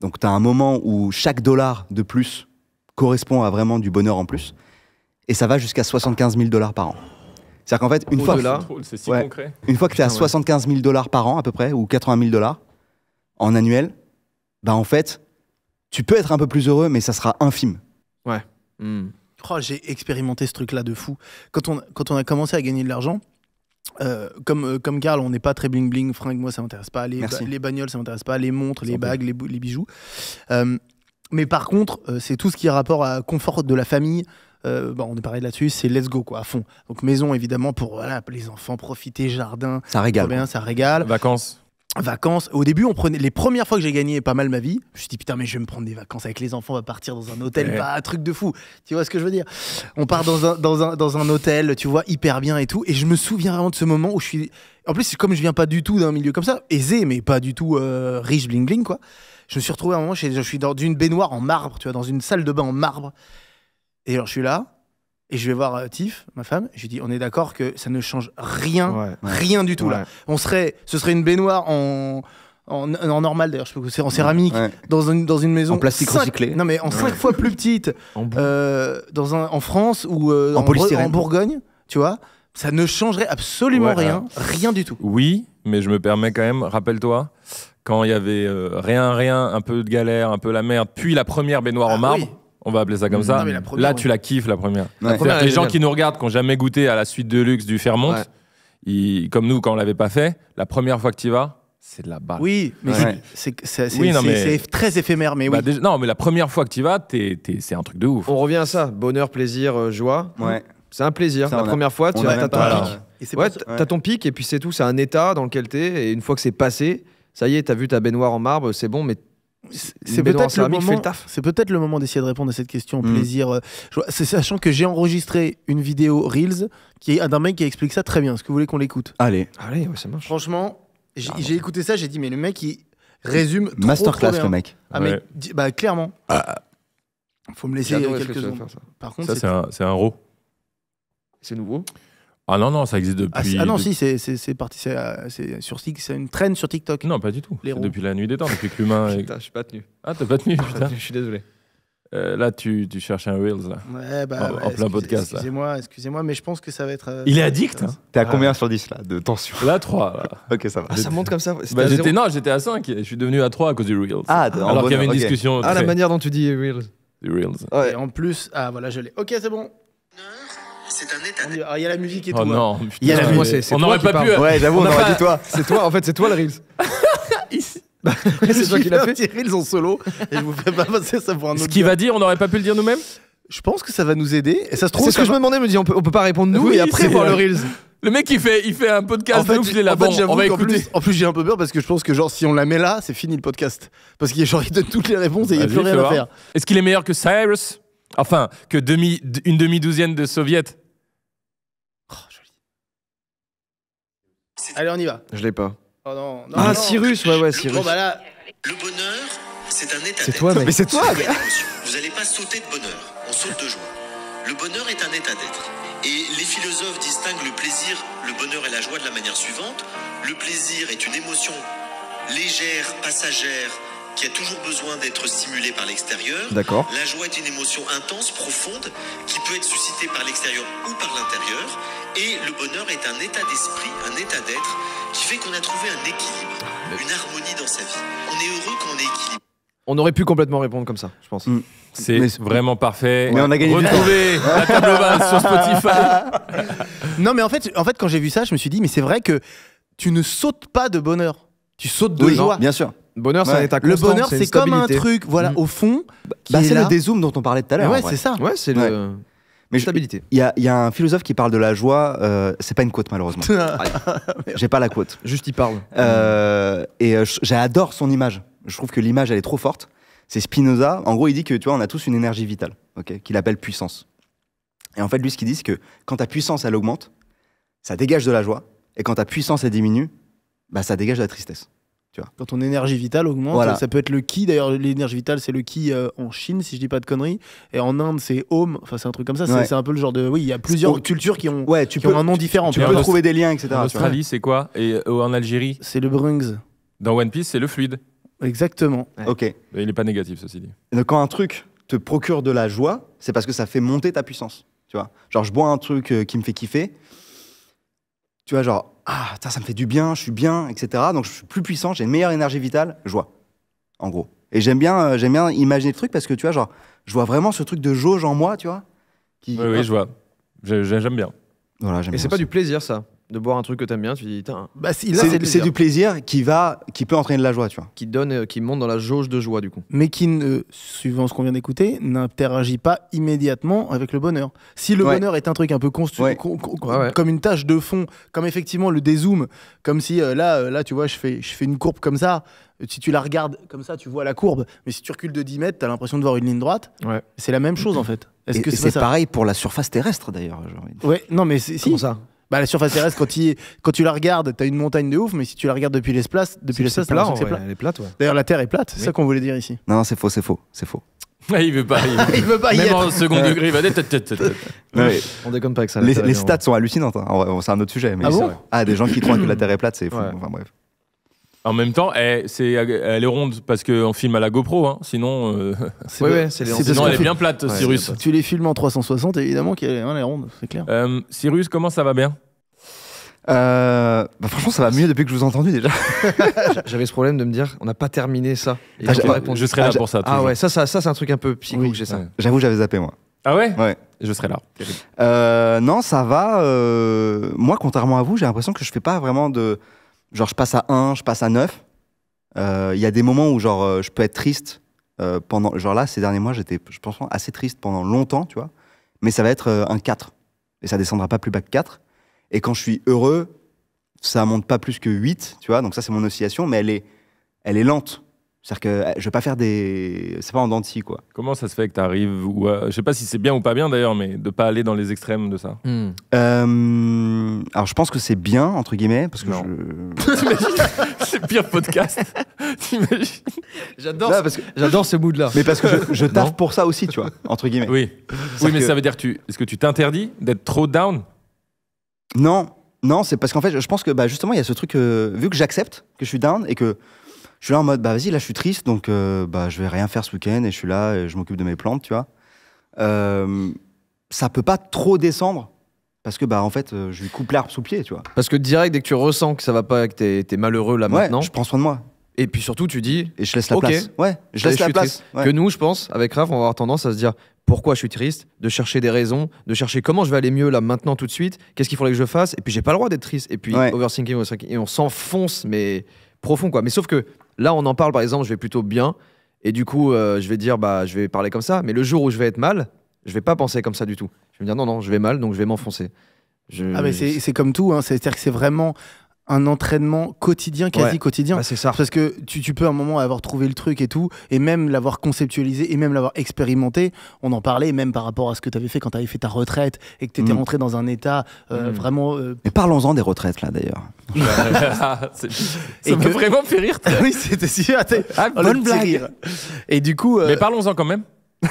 Donc tu as un moment où chaque dollar de plus correspond à vraiment du bonheur en plus. Et ça va jusqu'à 75 000 dollars par an. C'est-à-dire qu'en fait, une fois, que, une fois que tu es à 75 000 dollars par an à peu près, ou 80 000 dollars en annuel, bah en fait, tu peux être un peu plus heureux, mais ça sera infime. Ouais. Hmm. Oh, j'ai expérimenté ce truc-là de fou. Quand on, quand on a commencé à gagner de l'argent, euh, comme, euh, comme Karl, on n'est pas très bling bling, fringues, moi ça m'intéresse pas, les, les bagnoles ça m'intéresse pas, les montres, les bagues, les, les, bijoux. Euh, mais par contre, c'est tout ce qui est rapport à confort de la famille. Bah, on est parlé là-dessus, c'est let's go quoi, à fond. Donc maison évidemment pour les enfants profiter, jardin. Ça régale. ça régale. Vacances vacances. Au début, on prenait les premières fois que j'ai gagné pas mal ma vie. Je me suis dit putain, mais je vais me prendre des vacances avec les enfants, on va partir dans un hôtel, truc de fou. Tu vois ce que je veux dire On part dans un, dans un, dans un hôtel, tu vois, hyper bien et tout. Et je me souviens vraiment de ce moment où je suis. En plus, comme je viens pas du tout d'un milieu comme ça, aisé, mais pas du tout euh, riche bling bling quoi. Je me suis retrouvé à un moment, je, je suis dans une baignoire en marbre, tu vois, dans une salle de bain en marbre. Et alors je suis là, et je vais voir euh, Tiff, ma femme, je lui dis on est d'accord que ça ne change rien, rien du tout là. On serait, ce serait une baignoire en en, normal d'ailleurs, je peux c'est en céramique dans une dans une maison en plastique recyclé. Non mais en cinq fois plus petite en, euh, dans un, en France ou euh, en, Bourgogne, tu vois, ça ne changerait absolument rien, rien du tout. Oui, mais je me permets quand même, rappelle-toi quand il y avait rien rien, un peu de galère, un peu la merde, puis la première baignoire ah en marbre on va appeler ça comme mm. ça. là, tu la kiffes la première. les gens qui nous regardent, qui n'ont jamais goûté à la suite de luxe du Fairmont, comme nous, quand on l'avait pas fait, la première fois que tu y vas, c'est de la balle. Oui, mais c'est très éphémère, mais bah, non, mais la première fois que tu y vas, c'est un truc de ouf. On revient à ça, bonheur, plaisir, euh, joie. C'est un plaisir. la première fois, tu as, ton pic. as ton pic et puis c'est tout. C'est un état dans lequel tu es. Et une fois que c'est passé, ça y est, tu as vu ta baignoire en marbre, c'est bon, mais c'est peut-être le, moment, d'essayer de répondre à cette question. en mm. Plaisir. Euh, sachant que j'ai enregistré une vidéo Reels qui est d'un mec qui explique ça très bien. Est-ce que vous voulez qu'on l'écoute Allez. Allez, ouais, ça marche. Franchement, j'ai écouté ça, j'ai dit, mais le mec, il résume. Trop, Masterclass, le mec. Ah, mais, bah, clairement. Ah. Faut me laisser quelques secondes. Par contre, ça, c'est un, un C'est nouveau ah non, non, ça existe ah, depuis. Ah, non, si, c'est parti. C'est une traîne sur TikTok. Non, pas du tout. depuis la nuit des temps, depuis que l'humain. est... putain, je suis pas tenu. Ah, t'es pas tenu, putain. Je suis désolé. Euh, là, tu, tu, cherches un Reels, là. Ouais, bah, en, bah, plein podcast podcast. Excusez-moi, excusez-moi, mais je pense que ça va être. Euh, Il est addict. Hein T'es à combien sur 10 là De tension Là, 3. ok, ça va. Ah, ça monte comme ça bah, J'étais Non, j'étais à 5. Je suis devenu à 3 à cause du Reels. Ah, Alors qu'il y avait une discussion. Ah, la manière dont tu dis Reels. Du Reels. Et en plus, ah, voilà, je l'ai. Ok, c'est bon c'est un état. Ah, il y a la musique et oh tout. Hein. non, Il y a la musique. C'est, c'est on n'aurait pas pu. ouais, j'avoue, on, pas... dit toi. C'est toi, en fait, c'est toi le Reels. Ici. Bah, c'est toi qui l'as fait. Reels en solo. Et je vous fais pas passer ça pour un autre. Ce qui va dire, on n'aurait pas pu le dire nous-mêmes Je pense que ça va nous aider. Et ça se trouve. C'est ce que je me demandais, me dis, on peut, peut pas répondre nous et après voir le Reels. Le mec il fait, il fait un podcast, en fait, là, Plus, en plus, j'ai un peu peur parce que je pense que genre si on la met là, c'est fini le podcast. Parce qu'il genre, il donne toutes les réponses et il n'y a plus rien à faire. Est-ce qu'il est meilleur que Cyrus Enfin, que demi, une demi-douzaine de soviets Allez, on y va. Je l'ai pas. Oh, ah, Cyrus, ouais, ouais, Cyrus. Bah le bonheur, c'est un état C'est toi, Mais c'est toi Vous n'allez pas sauter de bonheur, on saute de joie. Le bonheur est un état d'être. Et les philosophes distinguent le plaisir, le bonheur et la joie de la manière suivante. Le plaisir est une émotion légère, passagère, qui a toujours besoin d'être stimulé par l'extérieur. D'accord. La joie est une émotion intense, profonde, qui peut être suscitée par l'extérieur ou par l'intérieur. Et le bonheur est un état d'esprit, un état d'être, qui fait qu'on a trouvé un équilibre, ah, une harmonie dans sa vie. On est heureux quand on est équilibré. On aurait pu complètement répondre comme ça, je pense. Mm. C'est vraiment parfait. Mais on a gagné Retrouvé. la table sur Spotify. non, mais en fait, en fait quand j'ai vu ça, je me suis dit, mais c'est vrai que tu ne sautes pas de bonheur. Tu sautes de joie. Bien sûr. Bonheur, Le bonheur, c'est comme un truc, voilà, mm. au fond. Bah, bah, c'est le dézoom dont on parlait tout à l'heure. Ouais, c'est ça. Ouais, c'est le. Mais stabilité. Il y, a un philosophe qui parle de la joie. Euh, c'est pas une quote malheureusement. Ah, J'ai pas la quote. Juste il parle. Euh, et euh, j'adore son image. Je trouve que l'image elle est trop forte. C'est Spinoza. En gros, il dit que tu vois, on a tous une énergie vitale, ok, qu'il appelle puissance. Et en fait, lui, ce qu'il dit, c'est que quand ta puissance elle augmente, ça dégage de la joie. Et quand ta puissance elle diminue, bah, ça dégage de la tristesse. Tu vois. Quand ton énergie vitale augmente, ça peut être le ki. D'ailleurs, l'énergie vitale, c'est le ki euh, en Chine, si je dis pas de conneries. Et en Inde, c'est Om. Enfin, c'est un truc comme ça. C'est un peu le genre de. Oui, il y a plusieurs cultures qui ont, ouais, tu peux, un nom différent. Tu, peux trouver des liens, etc. En Australie, c'est quoi Et euh, en Algérie C'est le brungs. Dans One Piece, c'est le fluide. Exactement. Ok. il n'est pas négatif, ceci dit. Donc, quand un truc te procure de la joie, c'est parce que ça fait monter ta puissance. Tu vois. Genre, je bois un truc euh, qui me fait kiffer tu vois, genre, ah, ça, ça me fait du bien, je suis bien, etc. Donc, je suis plus puissant, j'ai une meilleure énergie vitale, joie, en gros. Et j'aime bien, euh, j'aime bien imaginer le truc parce que, tu vois, genre, je vois vraiment ce truc de jauge en moi, tu vois. oui, oui, ah. je vois. J'aime bien. Voilà, Et c'est pas du plaisir, ça de boire un truc que t'aimes bien, tu dis, bah, c'est du plaisir qui va, qui peut entraîner de la joie, tu vois. Qui donne, euh, qui monte dans la jauge de joie du coup. Mais qui, ne, suivant ce qu'on vient d'écouter, n'interagit pas immédiatement avec le bonheur. Si le bonheur est un truc un peu construit, comme une tâche de fond, comme effectivement le dézoom, comme si euh, là, euh, là, tu vois, je fais, je fais une courbe comme ça. Si tu la regardes comme ça, tu vois la courbe. Mais si tu recules de 10 mètres, as l'impression de voir une ligne droite. C'est la même chose en fait. Est-ce que c'est pareil pour la surface terrestre d'ailleurs Ouais, non mais c'est si. ça bah, la surface terrestre, quand, il, quand tu la regardes, t'as une montagne de ouf, mais si tu la regardes depuis l'espace, depuis l'espace, c'est plat. ouais. D'ailleurs, la Terre est plate, c'est ça qu'on voulait dire ici. Non, c'est faux, c'est faux, c'est faux. il veut pas. Il, veut, il veut pas. Même y en second degré, va On déconne pas avec ça. Les, stats sont hallucinantes. Hein. C'est un autre sujet. Mais ah, bon ah, des gens qui croient que la Terre est plate, c'est fou. Enfin bref. En même temps, elle, c'est, elle est ronde parce qu'on filme à la GoPro, hein. sinon, euh, c'est c'est les- sinon elle est bien plate, Cyrus. Tu les filmes en 360, évidemment qu'elle hein, est ronde, c'est clair. Euh, Cyrus, comment ça va bien euh, bah, franchement, ça va mieux depuis que je vous ai entendu déjà. J'avais ce problème de me dire, on n'a pas terminé ça. Ah, je serai là ah, pour ça. Ah ouais, ça, ça, ça c'est un truc un peu psycho que j'ai ça. J'avoue, j'avais zappé moi. Ah ouais Ouais. Je serai là. non, ça va. moi, contrairement à vous, j'ai l'impression que je fais pas vraiment de genre je passe à 1, je passe à 9. Il euh, y a des moments où genre euh, je peux être triste euh, pendant genre là ces derniers mois j'étais je pense assez triste pendant longtemps, tu vois. Mais ça va être un 4 et ça descendra pas plus bas que 4 et quand je suis heureux, ça monte pas plus que 8, tu vois. Donc ça c'est mon oscillation mais elle est elle est lente. C'est-à-dire que euh, je vais pas faire des. C'est pas en dentille, quoi. Comment ça se fait que tu arrives. Ou euh, Je sais pas si c'est bien ou pas bien d'ailleurs, mais de pas aller dans les extrêmes de ça. Hmm. Euh, alors je pense que c'est bien, entre guillemets, parce que. Non. c'est pire podcast. T'imagines J'adore ce... bout mood-là. Mais parce que je, je taffe pour ça aussi, tu vois, entre guillemets. Oui, oui mais ça veut dire. Tu... Est-ce que tu t'interdis d'être trop down Non. Non, c'est parce qu'en fait, je pense que bah, justement, il y a ce truc. vu que j'accepte que je suis down et que je suis là en mode, bah vas-y, là je suis triste, donc euh, bah, je vais rien faire ce week-end et je suis là et je m'occupe de mes plantes, tu vois. Euh, ça peut pas trop descendre parce que, bah en fait, euh, je lui coupe l'arbre sous pied, tu vois. Parce que direct, dès que tu ressens que ça va pas, que t'es es malheureux là ouais, maintenant. Je prends soin de moi. Et puis surtout, tu dis. Et je laisse la place. Ouais, je laisse la place. Que nous, je pense, avec Raph, on va avoir tendance à se dire pourquoi je suis triste, de chercher des raisons, de chercher comment je vais aller mieux là maintenant tout de suite, qu'est-ce qu'il faudrait que je fasse, et puis j'ai pas le droit d'être triste. Et puis overthinking, et on s'enfonce, mais profond quoi. Mais sauf que Là, on en parle, par exemple, je vais plutôt bien. Et du coup, euh, je vais dire, bah, je vais parler comme ça. Mais le jour où je vais être mal, je vais pas penser comme ça du tout. Je vais me dire, non, non, je vais mal, donc je vais m'enfoncer. Ah, mais c'est comme tout. Hein. C'est-à-dire que c'est vraiment un entraînement quotidien, quasi quotidien. Bah, c'est ça. Parce que tu, peux à un moment avoir trouvé le truc et tout, et même l'avoir conceptualisé, et même l'avoir expérimenté. On en parlait, même par rapport à ce que tu avais fait quand tu avais fait ta retraite, et que tu étais mm. rentré dans un état euh, mm. vraiment. Euh, Mais parlons-en des retraites, là, d'ailleurs. ça peut vraiment faire rire. oui, c'était si. Ah, oh, bonne blague. Et du coup. Euh, Mais parlons-en quand même.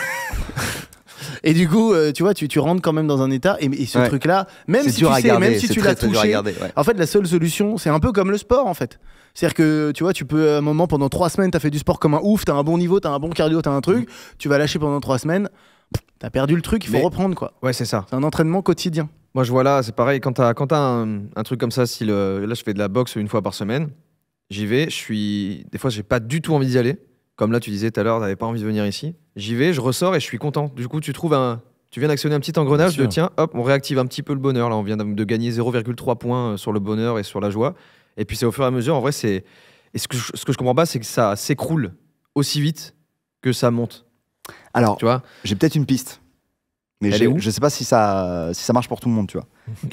Et du coup, euh, tu vois, tu, rentres quand même dans un état. Et, ce truc-là, même si tu si tu l'as touché, en fait, la seule solution, c'est un peu comme le sport, en fait. C'est-à-dire que tu vois, tu peux à un moment pendant trois semaines, t'as fait du sport comme un ouf, t'as un bon niveau, t'as un bon cardio, t'as un truc, mm. tu vas lâcher pendant trois semaines, tu t'as perdu le truc, il faut reprendre quoi. Ouais, c'est ça. C'est un entraînement quotidien. Moi, je vois là, c'est pareil. Quand t'as, quand un, un truc comme ça, si le, euh, là, je fais de la boxe une fois par semaine, j'y vais. Je suis, des fois, j'ai pas du tout envie d'y aller. Comme là, tu disais tout à l'heure, tu n'avais pas envie de venir ici. J'y vais, je ressors et je suis content. Du coup, tu trouves un. Tu viens d'actionner un petit engrenage de tiens, hop, on réactive un petit peu le bonheur. Là, on vient de gagner 0,3 points euh, sur le bonheur et sur la joie. Et puis, c'est au fur et à mesure, en vrai, c'est. Et ce que, je, ce que je comprends pas, c'est que ça s'écroule aussi vite que ça monte. Alors, tu vois, j'ai peut-être une piste. Mais je, je sais pas si ça, ça marche pour tout le monde, tu vois.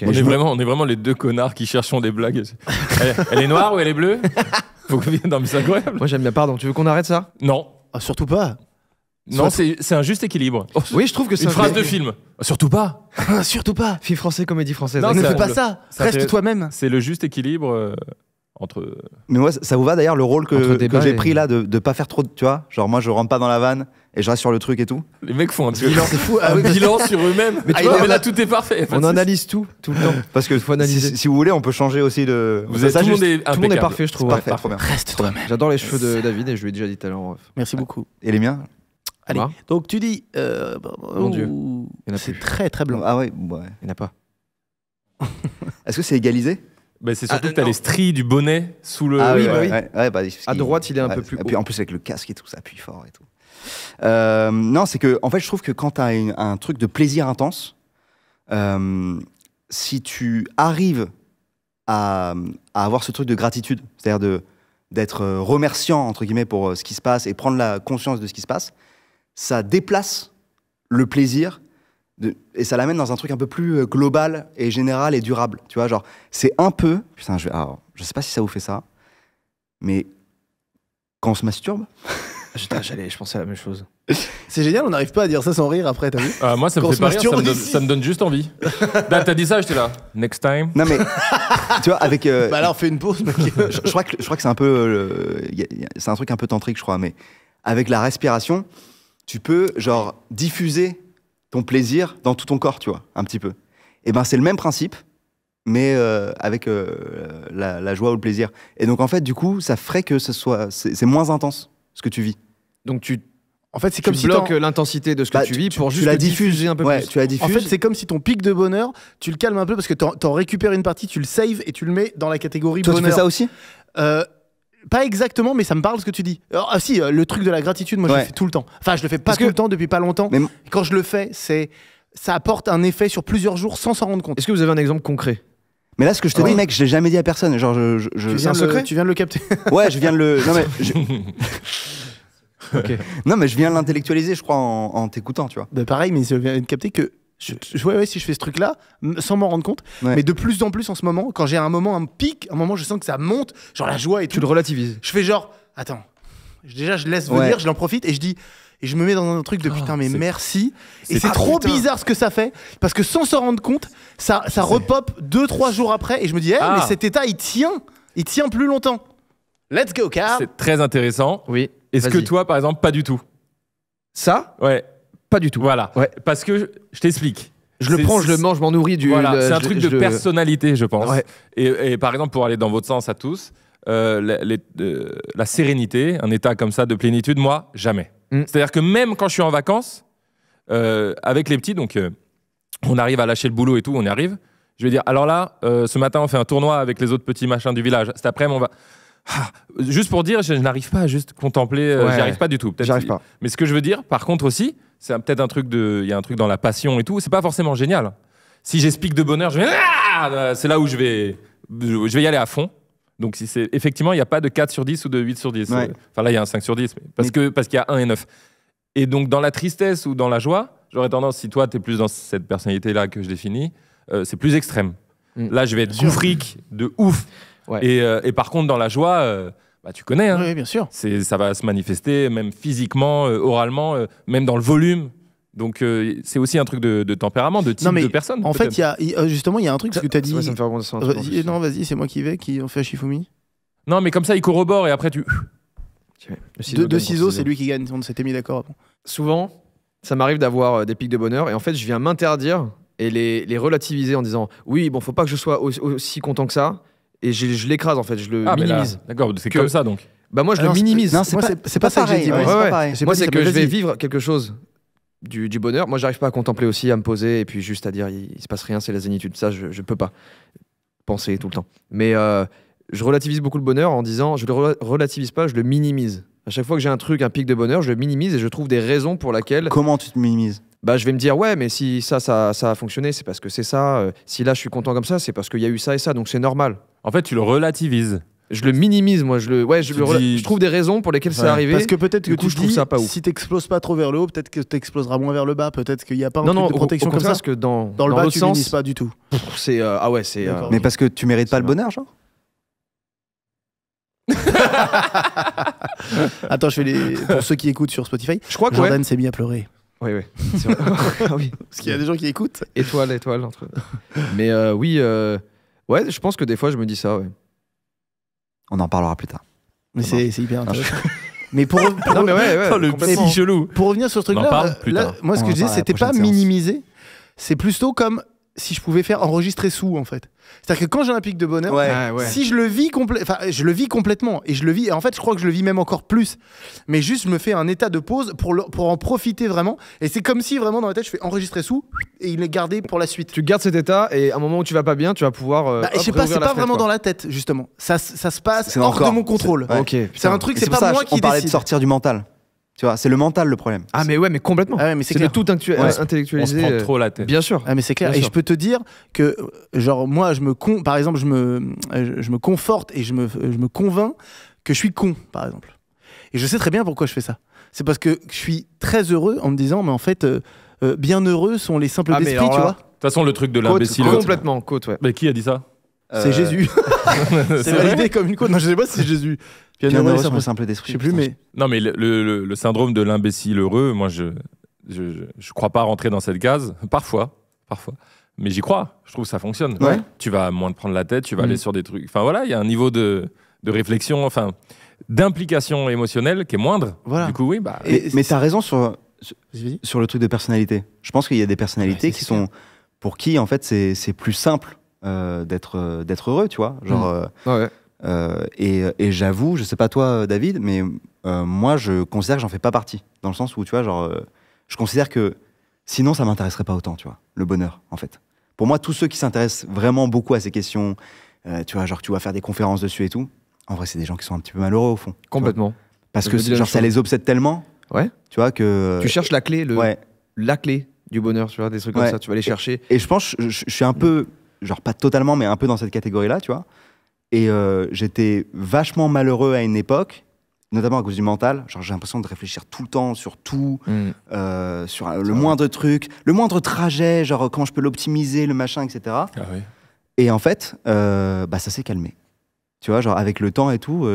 On, est vraiment, on est vraiment les deux connards qui cherchons des blagues. elle est noire ou elle est bleue non, mais c'est Moi, j'aime bien. Pardon, tu veux qu'on arrête ça Non. Ah, surtout pas. Non, c'est c'est un juste équilibre. Oh, oui, je trouve que c'est une phrase de film. Ah, surtout pas. Ah, surtout pas. Film français, comédie française. Non, Ne fais pas ça. Reste toi-même. C'est le juste équilibre euh, entre. Euh, mais moi, ça- vous va d'ailleurs le rôle que, que j'ai pris là de ne pas faire trop, de- tu vois Genre moi, je rentre pas dans la vanne, et je reste sur le truc et tout. Les mecs font un bilan, ah bilan sur eux-mêmes. Mais, ah, là, tout est parfait. On analyse tout, tout le temps. Parce que Si, vous voulez, on peut changer aussi de. Vous êtes tout, le monde est, parfait, je trouve. Parfait, Reste toi-même. J'adore les cheveux de David et je lui ai déjà dit tout à l'heure. Euh, Merci beaucoup. Et les miens Allez. Donc tu dis. Euh, Mon Dieu. C'est très très blanc. Ah ouais, Il n'y en a pas. Est-ce que c'est égalisé bah, c'est ah, surtout que que t'as les stries du bonnet sous le. Ah oui, bah oui. Bah, à droite, il est un peu plus. Et puis en plus, avec le casque et tout, ça appuie fort et tout. Euh, non, c'est que, en fait, je trouve que quand tu as un truc de plaisir intense, euh, si tu arrives à, avoir ce truc de gratitude, c'est-à-dire d'être euh, remerciant entre guillemets pour ce qui se passe et prendre la conscience de ce qui se passe, ça déplace le plaisir et ça l'amène dans un truc un peu plus global et général et durable. Tu vois, genre c'est un peu putain, je, je sais pas si ça vous fait ça, mais quand on se masturbe. j'allais, je pensais à la même chose. C'est génial, on n'arrive pas à dire ça sans rire après, t'as vu euh, moi, ça me fait pas rire, ça me, donne, juste envie. Là, t'as dit ça, j'étais là. Next time. Non, mais tu vois, avec. Euh, bah là, on fait une pause, je, crois que, je crois que c'est un peu. Euh, c'est un truc un peu tantrique, je crois, mais avec la respiration, tu peux, genre, diffuser ton plaisir dans tout ton corps, tu vois, un petit peu. Et eh ben, c'est le même principe, mais avec la, joie ou le plaisir. Et donc, en fait, du coup, ça ferait que ce soit. c'est moins intense ce que tu vis. Donc tu en fait, c'est comme si bloques l'intensité de ce que bah, tu vis pour juste tu la diffuser un peu ouais, plus. Tu la diffuses. En fait, c'est comme si ton pic de bonheur, tu le calmes un peu parce que en récupères une partie, tu le saves et tu le mets dans la catégorie Toi, tu fais ça aussi euh, pas exactement, mais ça me parle ce que tu dis. Ah, si, euh, le truc de la gratitude, moi je le fais tout le temps. Enfin, je le fais pas tout le temps depuis pas longtemps. Mais... Quand je le fais, c'est ça apporte un effet sur plusieurs jours sans s'en rendre compte. Est-ce que vous avez un exemple concret mais là, ce que je te ah dis, mec, je l'ai jamais dit à personne. Genre, je, un secret tu viens de le capter Ouais, je viens de le. Non, mais je... non, mais je viens de l'intellectualiser, je crois, en, t'écoutant, tu vois. Bah, pareil, mais je viens de capter que ouais, ouais, si je fais ce truc-là, sans m'en rendre compte. Mais de plus en plus en ce moment, quand j'ai un moment, un pic, un moment, je sens que ça monte, genre la joie et tout. Tu le relativises. Je fais genre, attends, déjà, je laisse venir, dire, je l'en profite et je dis, et je me mets dans un truc de oh, putain, mais merci. Et c'est trop bizarre ce que ça fait parce que sans s'en rendre compte, ça, ça repop deux, trois jours après et je me dis, eh, mais ah. cet état il tient, il tient plus longtemps. Let's go, car. C'est très intéressant. Oui. Est-ce que toi, par exemple, pas du tout Ça Ouais. Pas du tout. Voilà. Ouais. Parce que je, t'explique. Je le prends, je le mange, je m'en nourris du. Voilà. C'est un truc de personnalité, je pense. Et, par exemple, pour aller dans votre sens à tous, euh, euh, la sérénité, un état comme ça de plénitude, moi, jamais. Mm. C'est-à-dire que même quand je suis en vacances, euh, avec les petits, donc euh, on arrive à lâcher le boulot et tout, on y arrive. Je vais dire, alors là, euh, ce matin, on fait un tournoi avec les autres petits machins du village. Cet après-midi, on va. Ah, juste pour dire, je, n'arrive pas à juste contempler, ouais, j'y arrive pas du tout. J'y arrive pas. Mais ce que je veux dire, par contre aussi, c'est peut-être un truc de. Il y a un truc dans la passion et tout, c'est pas forcément génial. Si j'explique de bonheur, je vais. Ah, c'est là où je vais. Je vais y aller à fond. Donc, si c'est effectivement, il n'y a pas de 4 sur 10 ou de 8 sur 10. Enfin, là, il y a un 5 sur 10, parce que parce qu'il y a 1 et 9. Et donc, dans la tristesse ou dans la joie, j'aurais tendance, si toi, tu es plus dans cette personnalité-là que je définis, euh, c'est plus extrême. Mm. Là, je vais être fric, de ouf. Et, euh, et, par contre, dans la joie, euh, bah, tu connais. Hein, oui, bien sûr. Ça va se manifester, même physiquement, oralement, même dans le volume. Donc euh, c'est aussi un truc de, tempérament, de type de personne. En fait, y a, euh, justement, il y a un truc, que tu as dit. vas non, vas-y, c'est moi qui vais, qui en fait à Shifumi. Non, mais comme ça, il corrobore et après tu. Deux de, ciseaux, c'est lui qui gagne, on s'était mis d'accord Souvent, ça m'arrive d'avoir euh, des pics de bonheur et en fait, je viens m'interdire et les, relativiser en disant oui, bon, faut pas que je sois aussi, content que ça et je, l'écrase en fait, je le ah, minimise. D'accord, c'est que... comme ça donc. Bah moi je le minimise. Non, c'est pas, pas, ça que j'ai dit. Moi c'est que je vais vivre quelque chose du, bonheur. Moi, j'arrive pas à contempler aussi, à me poser et puis juste à dire il, se passe rien, c'est la zénitude. Ça, je, je peux pas penser tout le temps. Mais euh, je relativise beaucoup le bonheur en disant je le relativise pas, je le minimise. À chaque fois que j'ai un truc, un pic de bonheur, je le minimise et je trouve des raisons pour lesquelles. Comment tu te minimises bah, je vais me dire ouais mais si ça ça, ça a fonctionné c'est parce que c'est ça euh, si là je suis content comme ça c'est parce qu'il y a eu ça et ça donc c'est normal en fait tu le relativises je le minimise moi je le ouais je, je trouve des raisons pour lesquelles c'est arrivé parce que peut-être que coup, tu je ça pas ouf. si t'exploses pas trop vers le haut peut-être que t'exploseras moins vers le bas peut-être qu'il y a pas un de protection comme ça parce que dans dans le bas tu sens, pas du tout c'est euh, ah ouais c'est euh, mais parce que tu mérites pas le bonheur genre Attends, je fais les pour ceux qui écoutent sur Spotify. Je crois que Jordan s'est mis à pleurer. Oui, ah oui. Parce qu'il y a des gens qui écoutent. Étoile, étoile entre. Mais euh, oui, ouais, je pense que des fois je me dis ça. Ouais. On en parlera plus tard. Mais c'est hyper Mais pour, non, mais ouais, ouais, Pour revenir sur ce truc-là, moi, ce que je disais, c'était pas minimiser. C'est plutôt comme si je pouvais faire enregistrer sous en fait. C'est-à-dire que quand j'ai un pic de bonheur, ah, si je le vis complètement, je le vis complètement et je le vis et en fait je crois que je le vis même encore plus. Mais juste je me fais un état de pause pour pour en profiter vraiment et c'est comme si vraiment dans ma tête je fais enregistrer sous et il est gardé pour la suite. Tu gardes cet état et à un moment où tu vas pas bien, tu vas pouvoir euh, bah, je sais pas, c'est pas vraiment dans la tête justement. Ça ça se passe hors de mon contrôle. C'est un truc c'est pas moi qui décide. On parlait de sortir du mental c'est le mental le problème. Ah mais ouais, mais complètement. Ah mais c'est tout ouais. Euh, On euh, trop la tête. Bien sûr. Ah, mais c'est clair. et je peux te dire que, genre moi, je me con, par exemple, je me, je me conforte et je me, me convainc que je suis con, par exemple. Et je sais très bien pourquoi je fais ça. C'est parce que je suis très heureux en me disant, mais en fait, euh, bien heureux sont les simples esprits ah, d'esprit, tu vois. De toute façon, le truc de l'imbécile. Complètement, côte, ouais. Mais qui a dit ça C'est Jésus. c'est validé comme une côte. Non, je sais pas si c'est Jésus heureux, d'esprit. Je sais plus, mais. Non, mais le, le, syndrome de l'imbécile heureux, moi, je, je, je crois pas rentrer dans cette case. Parfois, parfois. Mais j'y crois. Je trouve que ça fonctionne. Tu vas moins te prendre la tête, tu vas mm. aller sur des trucs. Enfin, voilà, il y a un niveau de, de réflexion, enfin, d'implication émotionnelle qui est moindre. Voilà. Du coup, oui. Bah, mais tu as raison sur, sur le truc de personnalité. Je pense qu'il y a des personnalités qui sont. Pour qui, en fait, c'est plus simple euh, d'être euh, d'être heureux, tu vois. Genre. Mm. Euh, ouais. Euh, et, j'avoue, je sais pas toi, euh, David, mais euh, moi, je considère que j'en fais pas partie. Dans le sens où, tu vois, genre, je considère que sinon, ça m'intéresserait pas autant, tu vois, le bonheur, en fait. Pour moi, tous ceux qui s'intéressent vraiment beaucoup à ces questions, tu vois, genre, tu vas faire des conférences dessus et tout, en vrai, c'est des gens qui sont un petit peu malheureux, au fond. Complètement. Parce que, genre, ça les obsède tellement. Ouais. Tu vois, que. Tu cherches la clé, le. La clé du bonheur, tu vois, des trucs comme ça, tu vas les chercher. Et, je pense, je, suis un peu, genre pas totalement, mais un peu dans cette catégorie-là, tu vois. Et euh, j'étais vachement malheureux à une époque, notamment à cause du mental. Genre, j'ai l'impression de réfléchir tout le temps sur tout, mm. euh, sur euh, le moindre truc, le moindre trajet, genre comment je peux l'optimiser, le machin, etc. Ah et en fait, bah, ça s'est calmé. Tu vois, genre avec le temps et tout,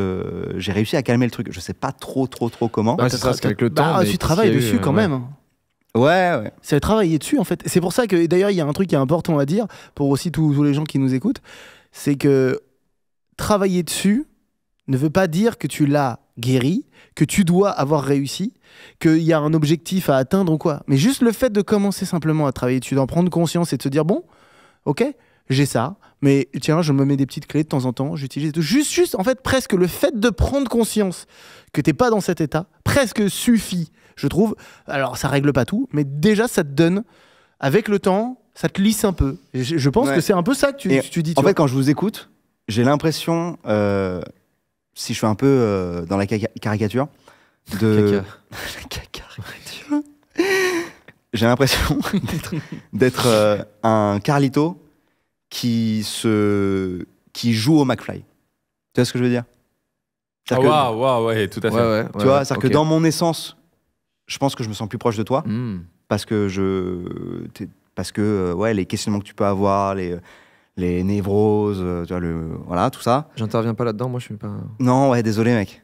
j'ai réussi à calmer le truc. Je sais pas trop, trop, trop comment. Bah, tu travailles dessus quand même. Ouais, ouais. C'est travailler dessus, en fait. C'est pour ça que, d'ailleurs, il y a un truc qui est important à dire, pour aussi tous les gens qui nous écoutent, c'est que travailler dessus ne veut pas dire que tu l'as guéri, que tu dois avoir réussi, qu'il y a un objectif à atteindre ou quoi. Mais juste le fait de commencer simplement à travailler dessus, d'en prendre conscience et de se dire, bon, ok, j'ai ça, mais tiens, je me mets des petites clés de temps en temps, j'utilise Juste, juste, en fait, presque le fait de prendre conscience que t'es pas dans cet état, presque suffit, je trouve. Alors, ça règle pas tout, mais déjà, ça te donne, avec le temps, ça te lisse un peu. je, pense que c'est un peu ça que tu, dis. En fait, quand je vous écoute, j'ai l'impression, euh, si je suis un peu euh, dans la caricature, de. caricature. j'ai l'impression d'être euh, un Carlito qui, se... qui joue au McFly. Tu vois ce que je veux dire ah, Waouh, waouh, ouais, tout à fait. tu vois, c'est-à-dire que dans mon essence, je pense que je me sens plus proche de toi hmm. parce que je. Parce que, ouais, les questionnements que tu peux avoir, les les névroses, euh, tu vois, le, voilà, tout ça. J'interviens pas là-dedans, moi je suis pas. Non, ouais, désolé mec.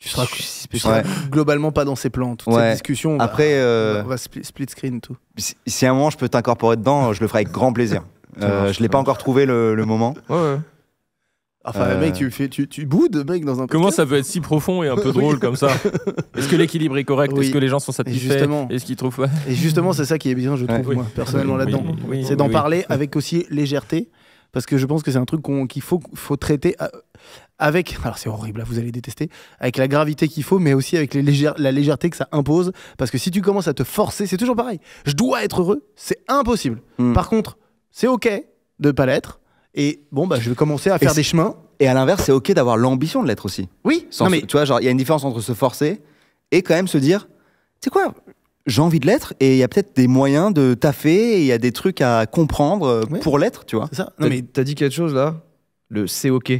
Tu seras, globalement pas dans ces plans, toute cette discussion. Après, on va euh, split, screen tout. Si, à un moment je peux t'incorporer dedans, je le ferai avec grand plaisir. Euh, je l'ai pas encore trouvé le, le moment. Ouais, ouais. Enfin, euh. mec, tu, boudes, mec, dans un Comment ça peut être si profond et un peu drôle comme ça Est-ce que l'équilibre est correct Est-ce que les gens sont satisfaits Est-ce qu'ils trouvent Et justement, c'est ça qui est bien, je trouve, moi, personnellement, là-dedans. c'est d'en parler avec aussi légèreté. Parce que je pense que c'est un truc qu'il faut, faut traiter euh, avec, alors c'est horrible, vous allez détester, avec la gravité qu'il faut, mais aussi avec les la légèreté que ça impose. Parce que si tu commences à te forcer, c'est toujours pareil. Je dois être heureux, c'est impossible. Hmm. Par contre, c'est OK de ne pas l'être et bon, bah, je vais commencer à faire des chemins. Et à l'inverse, c'est OK d'avoir l'ambition de l'être aussi. Oui, Sans non, mais... Tu vois, il y a une différence entre se forcer et quand même se dire c'est quoi j'ai envie de l'être et il y a peut-être des moyens de taffer et il y a des trucs à comprendre pour l'être, tu vois. Ça. Non, mais t'as dit quelque chose là, le c'est ok.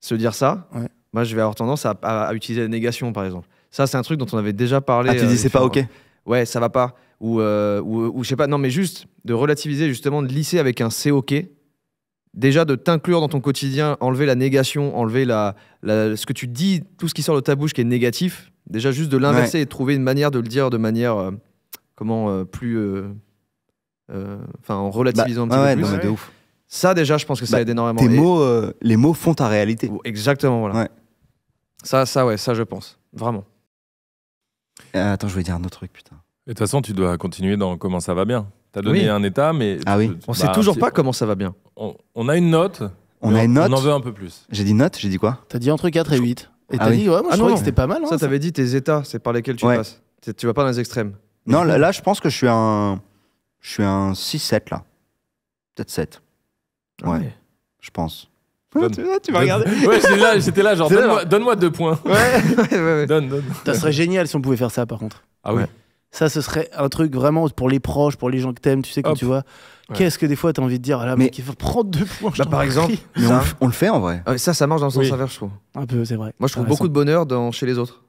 Se dire ça, ouais. moi je vais avoir tendance à, utiliser la négation par exemple. Ça, c'est un truc dont on avait déjà parlé. Ah, tu euh, dis c'est pas ok. Ouais, ça va pas. Ou, euh, ou, ou je sais pas, non, mais juste de relativiser justement, de lisser avec un c'est ok déjà de t'inclure dans ton quotidien, enlever la négation, enlever la, ce que tu dis, tout ce qui sort de ta bouche qui est négatif, déjà juste de l'inverser et trouver une manière de le dire de manière euh, comment euh, plus euh, enfin en relativisant un bah, petit peu plus. Non, ouf. Ça déjà, je pense que ça bah, aide énormément. Tes mots, les mots font ta réalité. Exactement, voilà. Ça, ça, ouais, ça, je pense, vraiment. attends, je vais dire un autre truc, putain. Et de toute façon, tu dois continuer dans comment ça va bien. T'as donné un état, mais. Ah oui. On sait bah, toujours pas comment ça va bien. On, a une note. On a une note. On en veut un peu plus. J'ai dit note, j'ai dit quoi T'as dit entre 4 et 8. Ah et t'as dit, ouais, moi ah je que c'était pas mal. ça, hein. t'avais dit tes états, c'est par lesquels tu passes. Tu vas pas dans les extrêmes. Non, là, je pense que je suis un. Je suis un 6-7 là. Peut-être 7. Ah ouais. Je pense. tu, vas regarder Ouais, j'étais là, genre, donne-moi deux points. Ouais, ouais, ouais. Donne, donne. Ça serait génial si on pouvait faire ça, par contre. Ah oui. Ça, ce serait un truc vraiment pour les proches, pour les gens que t'aimes, tu sais, quand tu vois. Qu'est-ce que des fois t'as envie de dire à là, mais... mec, il faut prendre deux points. Bah, par exemple, hein. on, le fait en vrai. Euh, ça, ça marche dans le sens inverse, je trouve. Un peu, c'est vrai. Moi, je trouve beaucoup de bonheur dans, chez les autres.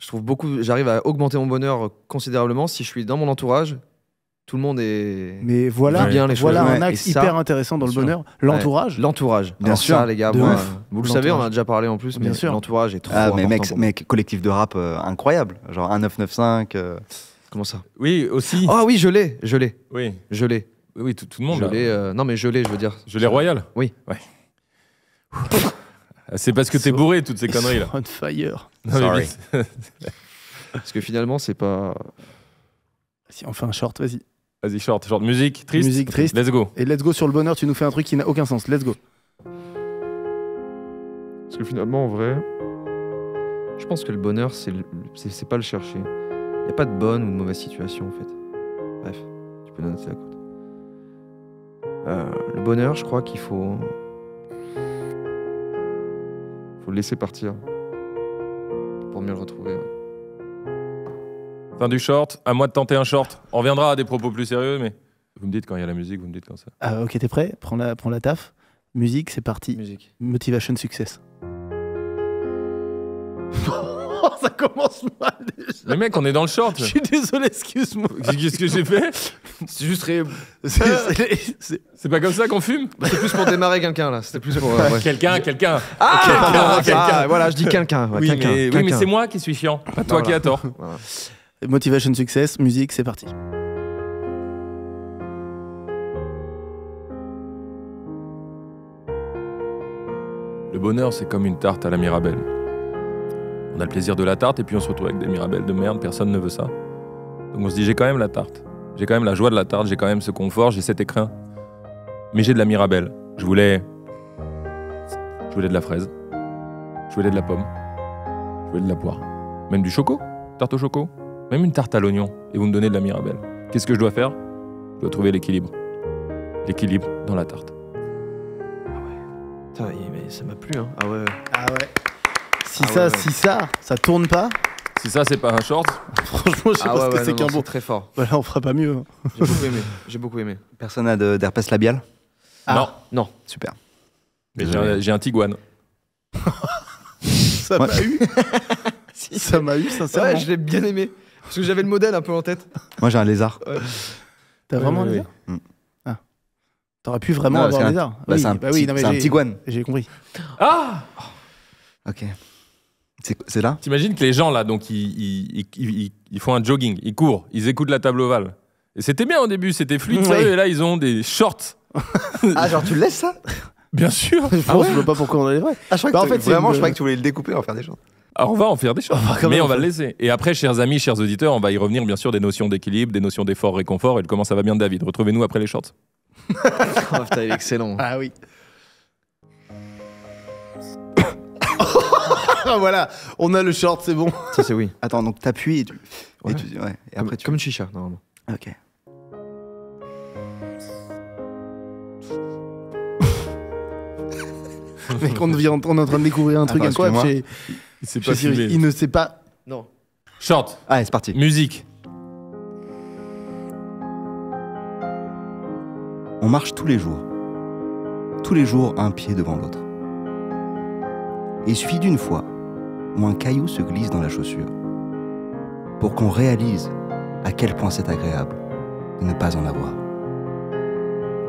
Je trouve beaucoup. J'arrive à augmenter mon bonheur considérablement si je suis dans mon entourage tout le monde est. Mais voilà, bien les voilà un axe hyper intéressant dans le bonheur. L'entourage. L'entourage. Bien sûr, les gars. Moi, vous le savez, on en a déjà parlé en plus. Bien L'entourage est trop. Ah, mais mec, collectif de rap euh, incroyable. Genre 1995. Euh. Comment ça Oui, aussi. Ah oui, je l'ai, je l'ai. Oui. Je l'ai. Oui, tout, le monde. Euh, non, mais je l'ai, je veux dire. Je l'ai royal Oui. Ouais. Ah, c'est parce que t'es bourré, toutes ces conneries là. On fire. Sorry. parce que finalement, c'est pas. Si on fait un short, vas-y. Vas-y, short, short. Musique triste. Musique triste. Let's go. Et let's go sur le bonheur, tu nous fais un truc qui n'a aucun sens. Let's go. Parce que finalement, en vrai, je pense que le bonheur, c'est c'est pas le chercher. Il n'y a pas de bonne ou de mauvaise situation, en fait. Bref, tu peux donner la côte. Euh, le bonheur, je crois qu'il faut. faut le laisser partir pour mieux le retrouver. Fin du short, à moi de tenter un short. On reviendra à des propos plus sérieux, mais vous me dites quand il y a la musique, vous me dites quand ça. Ah, ok, t'es prêt prends la, prends la taf. Musique, c'est parti. Musique. Motivation Success. ça commence mal déjà. Mais mec, on est dans le short. Je suis désolé, excuse-moi. Qu'est-ce que j'ai fait C'est juste. Ah. C'est pas comme ça qu'on fume bah, C'est plus pour démarrer quelqu'un là. C'était plus pour. Euh, quelqu'un, quelqu'un. Ah, quelqu'un, quelqu'un. voilà, je dis quelqu'un. Oui, mais, c'est moi qui suis chiant, pas toi qui as tort. Voilà. Motivation Success, musique, c'est parti. Le bonheur, c'est comme une tarte à la Mirabelle. On a le plaisir de la tarte et puis on se retrouve avec des Mirabelles de merde, personne ne veut ça. Donc on se dit, j'ai quand même la tarte. J'ai quand même la joie de la tarte, j'ai quand même ce confort, j'ai cet écrin. Mais j'ai de la Mirabelle. Je voulais. Je voulais de la fraise. Je voulais de la pomme. Je voulais de la poire. Même du choco. Tarte au choco même une tarte à l'oignon, et vous me donnez de la mirabelle. Qu'est-ce que je dois faire Je dois trouver l'équilibre. L'équilibre dans la tarte. Ah ouais. ça m'a plu, hein. Ah ouais. Ah ouais. Si ah ça, si ça, ça tourne pas. Si ça, c'est pas un short. Franchement, je sais ah pas ce que c'est qu'un bon. très fort. Voilà, on fera pas mieux. Hein. J'ai beaucoup aimé. J'ai beaucoup aimé. Personne n'a d'herpès labial ah. Non. Non. Super. Mais j'ai un, un tiguan. ça m'a eu. ça m'a eu, sincèrement. Ouais, je l'ai bien aimé. Parce que j'avais le modèle un peu en tête. Moi, j'ai un lézard. T'as vraiment un lézard mm. ah. T'aurais pu vraiment avoir un lézard bah, C'est un, bah, petit, J'ai compris. Ah Ok. C'est là T'imagines que les gens, là, donc, ils, font un jogging, ils courent, ils écoutent la table ovale. Et c'était bien au début, c'était fluide, et là, ils ont des shorts. ah, genre, tu le laisses ça Bien sûr. Je ah vois pas pourquoi on en est vrai. Ah, je bah, en fait, vraiment, je crois que tu voulais le découper en faire des shorts. Alors on va en faire des choses, mais on va le laisser. Et après, chers amis, chers auditeurs, on va y revenir bien sûr des notions d'équilibre, des notions d'effort, réconfort et de comment ça va bien David. Retrouvez-nous après les shorts. oh putain, excellent. Ah oui. voilà, on a le short, c'est bon. Ça c'est oui. Attends, donc t'appuies et tu. Et après, comme, tu... comme une chicha, normalement. Ok. Mec, on, on est en train de découvrir un truc à quoi il ne sait pas. Non. Short. Allez, ah, c'est parti. Musique. On marche tous les jours. Tous les jours, un pied devant l'autre. Et il suffit d'une fois où un caillou se glisse dans la chaussure pour qu'on réalise à quel point c'est agréable de ne pas en avoir.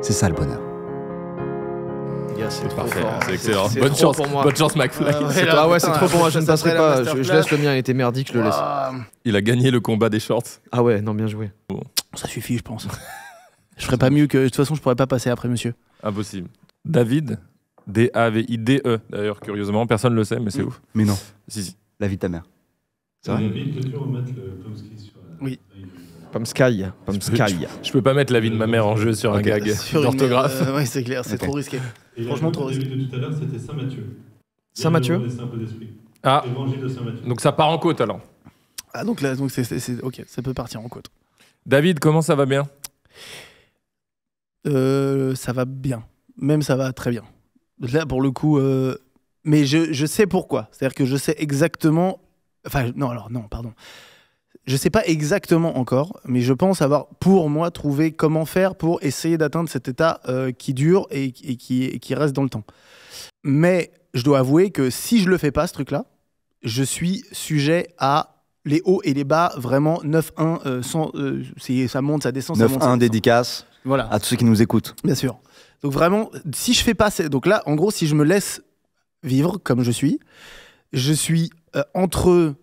C'est ça le bonheur c'est parfait. C'est excellent. bonne chance, pour McFly. Ah ouais, c'est trop pour moi. Je ne passerai pas. Je, laisse le mien. Il était merdique, je le laisse. Il a gagné le combat des shorts. Ah ouais, non, bien joué. Bon. Ça suffit, je pense. je ferais pas mieux que. De toute façon, je pourrais pas passer après, monsieur. Impossible. David, D-A-V-I-D-E. D'ailleurs, curieusement, personne le sait, mais c'est ouf. Mais non. Si, si. La vie de ta mère. C'est vrai. remettre le Oui. Pomsky. Sky Je peux pas mettre la vie de ma mère en jeu sur un gag d'orthographe. Euh, c'est clair, c'est trop risqué. Franchement, trop risqué. De tout à l'heure, c'était Saint mathieu Saint mathieu Ah. De Saint mathieu Donc ça part en côte alors. Ah donc là, donc c'est ok, ça peut partir en côte. David, comment ça va bien euh, Ça va bien. Même ça va très bien. Là, pour le coup, euh, mais je, je sais pourquoi. C'est-à-dire que je sais exactement. Enfin, non, alors non, pardon je ne sais pas exactement encore, mais je pense avoir, pour moi, trouvé comment faire pour essayer d'atteindre cet état euh, qui dure et, qui, qui reste dans le temps. Mais je dois avouer que si je le fais pas, ce truc-là, je suis sujet à les hauts et les bas, vraiment 9-1, euh, euh ça monte, ça descend. 9-1 dédicace voilà. à tous ceux qui nous écoutent. Bien sûr. Donc vraiment, si je fais pas... Donc là, en gros, si je me laisse vivre comme je suis, je suis euh, entre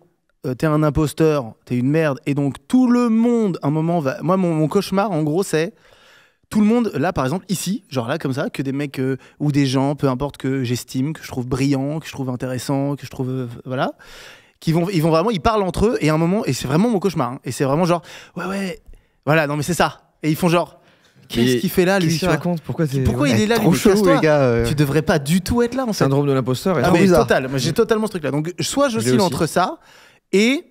euh, t'es un imposteur, t'es une merde. Et donc tout le monde, un moment, va. Moi, mon, cauchemar, en gros, c'est tout le monde, là par exemple, ici, genre là comme ça, que des mecs euh, ou des gens, peu importe que j'estime, que je trouve brillant, que je trouve intéressant, que je trouve. Euh, voilà. Qui vont, ils vont vraiment, ils parlent entre eux et à un moment, et c'est vraiment mon cauchemar. Hein, et c'est vraiment genre, ouais, ouais, voilà, non mais c'est ça. Et ils font genre, qu'est-ce qu'il fait là lui Qu'est-ce qu'il raconte Pourquoi, c'est- il est là Trop les gars. Tu devrais pas du tout être là en fait. Syndrome de l'imposteur. et Ah, mais total, j'ai totalement ce truc là. Donc soit j'oscille entre ça et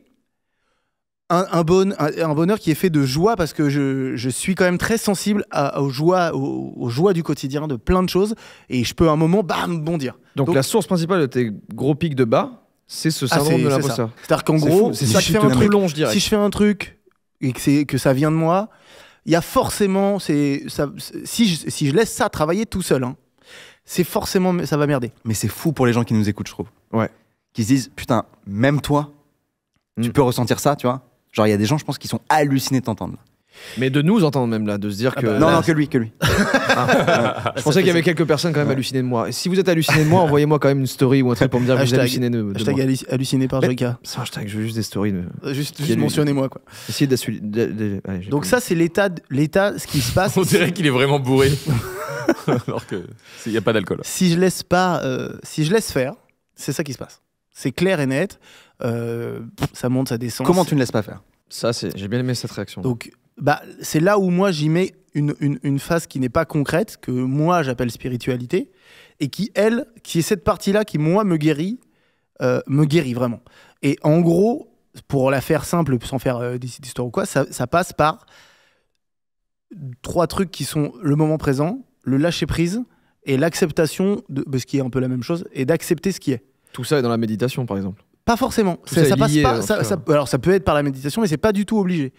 un, un, bon, un, bonheur qui est fait de joie parce que je, je suis quand même très sensible aux, joies, aux, joies du quotidien, de plein de choses, et je peux à un moment, bam, bondir. Donc, la source principale de tes gros pics de bas, c'est ce ah, syndrome de de l'imposteur. C'est-à-dire qu'en gros, si, je fais un truc, long, je si je fais un truc et que, que ça vient de moi, il y a forcément, c'est, si, je, si je laisse ça travailler tout seul, hein, c'est forcément, ça va merder. Mais c'est fou pour les gens qui nous écoutent, je trouve. Ouais. Qui se disent, putain, même toi, tu hmm. peux ressentir ça, tu vois Genre, il y a des gens, je pense, qui sont hallucinés de t'entendre. Mais de nous entendre même là, de se dire ah que. Bah, non, non, que lui, que lui. Ah. je pensais qu'il y avait quelques personnes quand même hallucinées de moi. Et si vous êtes halluciné de moi, envoyez-moi quand même une story ou un truc pour me dire que vous êtes halluciné de, hashtag moi. halluciné par Jaka. hashtag, je veux juste des stories. De... Euh, juste, juste mentionnez-moi quoi. Donc, ça, c'est l'état, l'état, ce qui se passe. On dirait qu'il est vraiment bourré. Alors qu'il n'y a pas d'alcool. Si je laisse pas, euh, si je laisse faire, c'est ça qui se passe. C'est clair et net. Euh, ça monte, ça descend. Comment tu ne laisses pas faire Ça, c'est. J'ai bien aimé cette réaction. Donc, bah, c'est là où moi j'y mets une, une, une, phase qui n'est pas concrète, que moi j'appelle spiritualité, et qui, elle, qui est cette partie-là qui, moi, me guérit, euh, me guérit vraiment. Et en gros, pour la faire simple, sans faire euh, d'histoire ou quoi, ça, ça passe par trois trucs qui sont le moment présent, le lâcher prise et l'acceptation de ce qui est un peu la même chose, et d'accepter ce qui est. Tout ça est dans la méditation, par exemple. Pas forcément. Ça, hein, alors ça peut être par la méditation, mais c'est pas du tout obligé.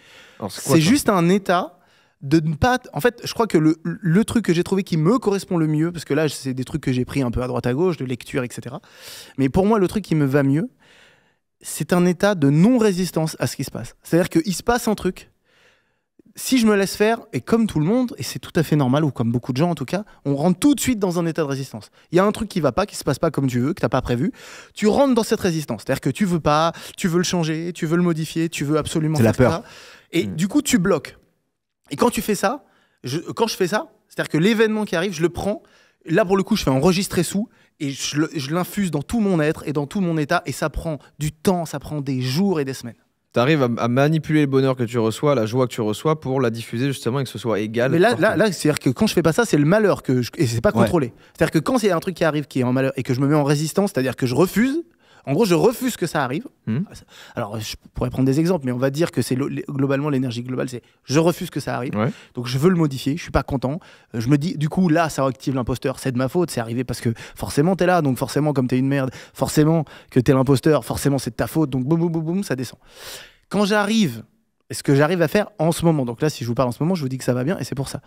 C'est juste un état de ne pas. En fait, je crois que le, le truc que j'ai trouvé qui me correspond le mieux, parce que là, c'est des trucs que j'ai pris un peu à droite à gauche, de lecture, etc. Mais pour moi, le truc qui me va mieux, c'est un état de non-résistance à ce qui se passe. C'est-à-dire qu'il se passe un truc, si je me laisse faire, et comme tout le monde, et c'est tout à fait normal, ou comme beaucoup de gens en tout cas, on rentre tout de suite dans un état de résistance. Il y a un truc qui va pas, qui se passe pas comme tu veux, que tu t'as pas prévu. Tu rentres dans cette résistance. C'est-à-dire que tu veux pas, tu veux le changer, tu veux le modifier, tu veux absolument faire la peur. Et mm. du coup, tu bloques. Et quand tu fais ça, quand je fais ça, c'est-à-dire que l'événement qui arrive, je le prends. Là, pour le coup, je fais enregistrer sous et je l'infuse dans tout mon être et dans tout mon état. Et ça prend du temps, ça prend des jours et des semaines tu arrives à, manipuler le bonheur que tu reçois, la joie que tu reçois, pour la diffuser justement et que ce soit égal. Mais là, là, c'est-à-dire que quand je fais pas ça, c'est le malheur que je, et c'est pas contrôlé. C'est-à-dire que quand c'est un truc qui arrive qui est en malheur et que je me mets en résistance, c'est-à-dire que je refuse, en gros, je refuse que ça arrive. Hmm. Alors, je pourrais prendre des exemples, mais on va dire que c'est globalement l'énergie globale, c'est je refuse que ça arrive. Donc, je veux le modifier, je suis pas content. Euh, je me dis, du coup, là, ça active l'imposteur, c'est de ma faute, c'est arrivé parce que forcément, tu es là, donc forcément, comme tu es une merde, forcément que tu es l'imposteur, forcément, c'est de ta faute, donc boum, boum, boum, boum, ça descend. Quand j'arrive, ce que j'arrive à faire en ce moment, donc là, si je vous parle en ce moment, je vous dis que ça va bien et c'est pour ça.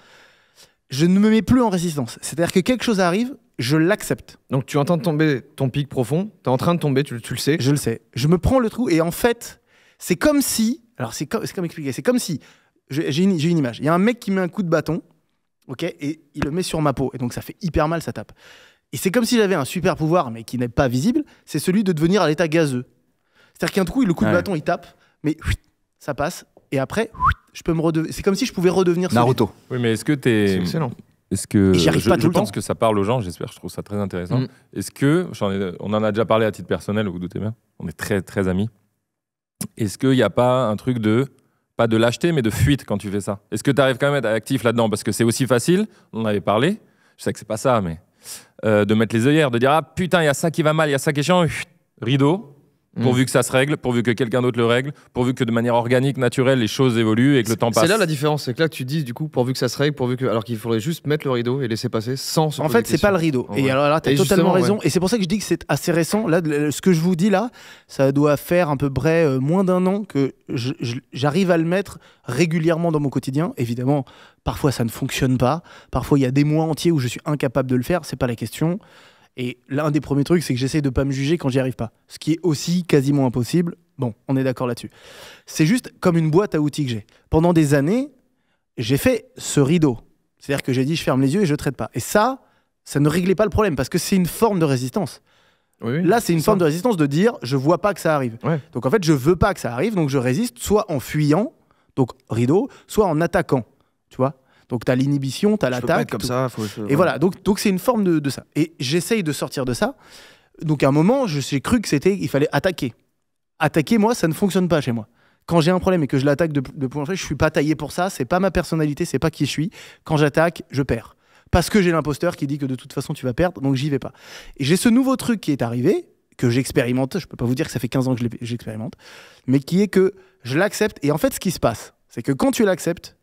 Je ne me mets plus en résistance. C'est-à-dire que quelque chose arrive, je l'accepte. Donc tu entends tomber ton pic profond, tu es en train de tomber, tu, le sais. Je le sais. Je me prends le trou et en fait, c'est comme si, alors c'est comme, comme c'est comme si, j'ai une, image, il y a un mec qui met un coup de bâton, ok, et il le met sur ma peau, et donc ça fait hyper mal, ça tape. Et c'est comme si j'avais un super pouvoir, mais qui n'est pas visible, c'est celui de devenir à l'état gazeux. C'est-à-dire qu'un trou, le coup de bâton, il tape, mais ça passe, et après, je peux me redevenir. C'est comme si je pouvais redevenir. Naruto. Oui, mais est-ce que t'es. Excellent. Est-ce que je, je pense que ça parle aux gens, j'espère, je trouve ça très intéressant. Mm. Est-ce que on en a déjà parlé à titre personnel, vous, vous doutez bien, on est très très amis. Est-ce qu'il n'y a pas un truc de pas de lâcheté mais de fuite quand tu fais ça Est-ce que tu arrives quand même à être actif là-dedans parce que c'est aussi facile, on en avait parlé. Je sais que c'est pas ça mais euh, de mettre les œillères, de dire ah putain, il y a ça qui va mal, il y a ça qui est chiant, rideau, Mmh. pourvu que ça se règle, pourvu que quelqu'un d'autre le règle, pourvu que de manière organique, naturelle, les choses évoluent et que le temps passe. C'est là la différence, c'est que là tu dis du coup pourvu que ça se règle, pourvu que alors qu'il faudrait juste mettre le rideau et laisser passer sans. en fait, c'est pas le rideau. et alors là, t'as totalement raison. Et c'est pour ça que je dis que c'est assez récent. Là, ce que je vous dis là, ça doit faire à peu près euh, moins d'un an que j'arrive à le mettre régulièrement dans mon quotidien. Évidemment, parfois ça ne fonctionne pas. Parfois, il y a des mois entiers où je suis incapable de le faire. C'est pas la question. Et l'un des premiers trucs, c'est que j'essaie de pas me juger quand j'y arrive pas. Ce qui est aussi quasiment impossible. Bon, on est d'accord là-dessus. C'est juste comme une boîte à outils que j'ai. Pendant des années, j'ai fait ce rideau. C'est-à-dire que j'ai dit, je ferme les yeux et je traite pas. Et ça, ça ne réglait pas le problème parce que c'est une forme de résistance. Là, c'est une forme de résistance de dire, je vois pas que ça arrive. Donc en fait, je veux pas que ça arrive, donc je résiste soit en fuyant, donc rideau, soit en attaquant. Tu vois donc tu as l'inhibition, tu as l'attaque. Et voilà, donc donc c'est une forme de, ça. Et j'essaye de sortir de ça. Donc à un moment, j'ai cru que c'était il fallait attaquer. Attaquer, moi, ça ne fonctionne pas chez moi. Quand j'ai un problème et que je l'attaque de, de plus je suis pas taillé pour ça. C'est pas ma personnalité, c'est pas qui je suis. Quand j'attaque, je perds parce que j'ai l'imposteur qui dit que de toute façon tu vas perdre, donc j'y vais pas. Et j'ai ce nouveau truc qui est arrivé, que j'expérimente, je peux pas vous dire que ça fait 15 ans que j'expérimente, mais qui est que je l'accepte. Et en fait, ce qui se passe, c'est que quand tu l'acceptes,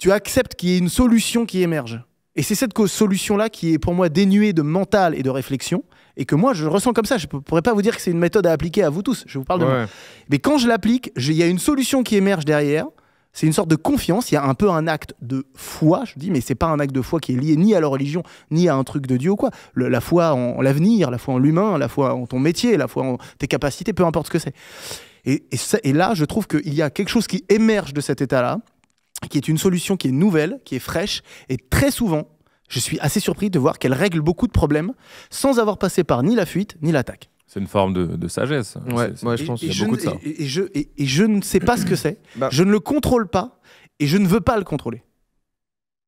tu acceptes qu'il y ait une solution qui émerge. Et c'est cette solution-là qui est pour moi dénuée de mental et de réflexion, et que moi je ressens comme ça. Je ne pourrais pas vous dire que c'est une méthode à appliquer à vous tous, je vous parle de moi. Mais quand je l'applique, il y a une solution qui émerge derrière, c'est une sorte de confiance, il y a un peu un acte de foi, je dis, mais ce n'est pas un acte de foi qui est lié ni à la religion, ni à un truc de Dieu ou quoi. la foi en l'avenir, la foi en l'humain, la foi en ton métier, la foi en tes capacités, peu importe ce que c'est. Et, et, et là, je trouve qu'il y a quelque chose qui émerge de cet état-là, qui est une solution qui est nouvelle, qui est fraîche, et très souvent, je suis assez surpris de voir qu'elle règle beaucoup de problèmes sans avoir passé par ni la fuite ni l'attaque. C'est une forme de, sagesse. Ouais, je pense qu'il beaucoup de ça. Et, je, et, je, ne sais pas ce que c'est. Bah. Je ne le contrôle pas et je ne veux pas le contrôler.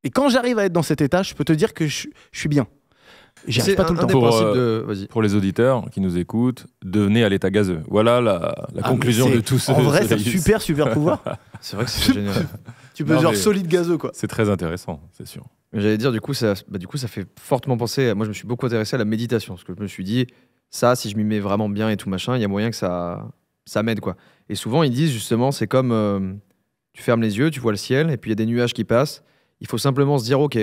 Et quand j'arrive à être dans cet état, je peux te dire que je, suis bien. C'est pas tout le temps. Pour, euh, pour, les auditeurs qui nous écoutent, devenez à l'état gazeux. Voilà la, ah, conclusion de tout ce. En vrai, c'est super super pouvoir. c'est vrai que c'est génial. tu peux solide gazeux, quoi. C'est très intéressant, c'est sûr. J'allais dire, du coup, ça, bah, du coup, ça fait fortement penser. Moi, je me suis beaucoup intéressé à la méditation, parce que je me suis dit, ça, si je m'y mets vraiment bien et tout machin, il y a moyen que ça, ça m'aide, quoi. Et souvent, ils disent justement, c'est comme euh, tu fermes les yeux, tu vois le ciel, et puis il y a des nuages qui passent. Il faut simplement se dire, ok,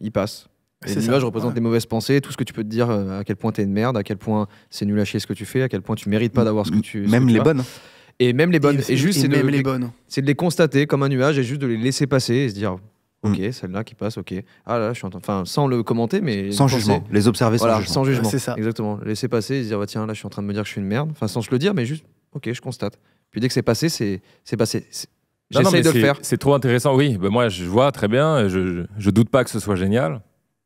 ils passent. Et les nuages représentent des mauvaises pensées, tout ce que tu peux te dire, euh, à quel point t'es une merde, à quel point c'est nul à chier ce que tu fais, à quel point tu mérites pas d'avoir ce que tu. Même les bonnes. Et même les bonnes. Et, juste, c'est de, les C'est de les constater comme un nuage et juste de les laisser passer et se dire. Mm. Ok, celle-là qui passe, ok. Ah là, je suis en train, Enfin, sans le commenter, mais. Sans juger Les observer sans jugement. C'est ça. Exactement. Laisser passer et se dire, bah, tiens, là, je suis en train de me dire que je suis une merde. Enfin, sans se le dire, mais juste, ok, je constate. Puis dès que c'est passé, c'est passé. J'essaie de le faire. C'est trop intéressant, oui. Ben moi, je vois très bien. Je, je, doute pas que ce soit génial.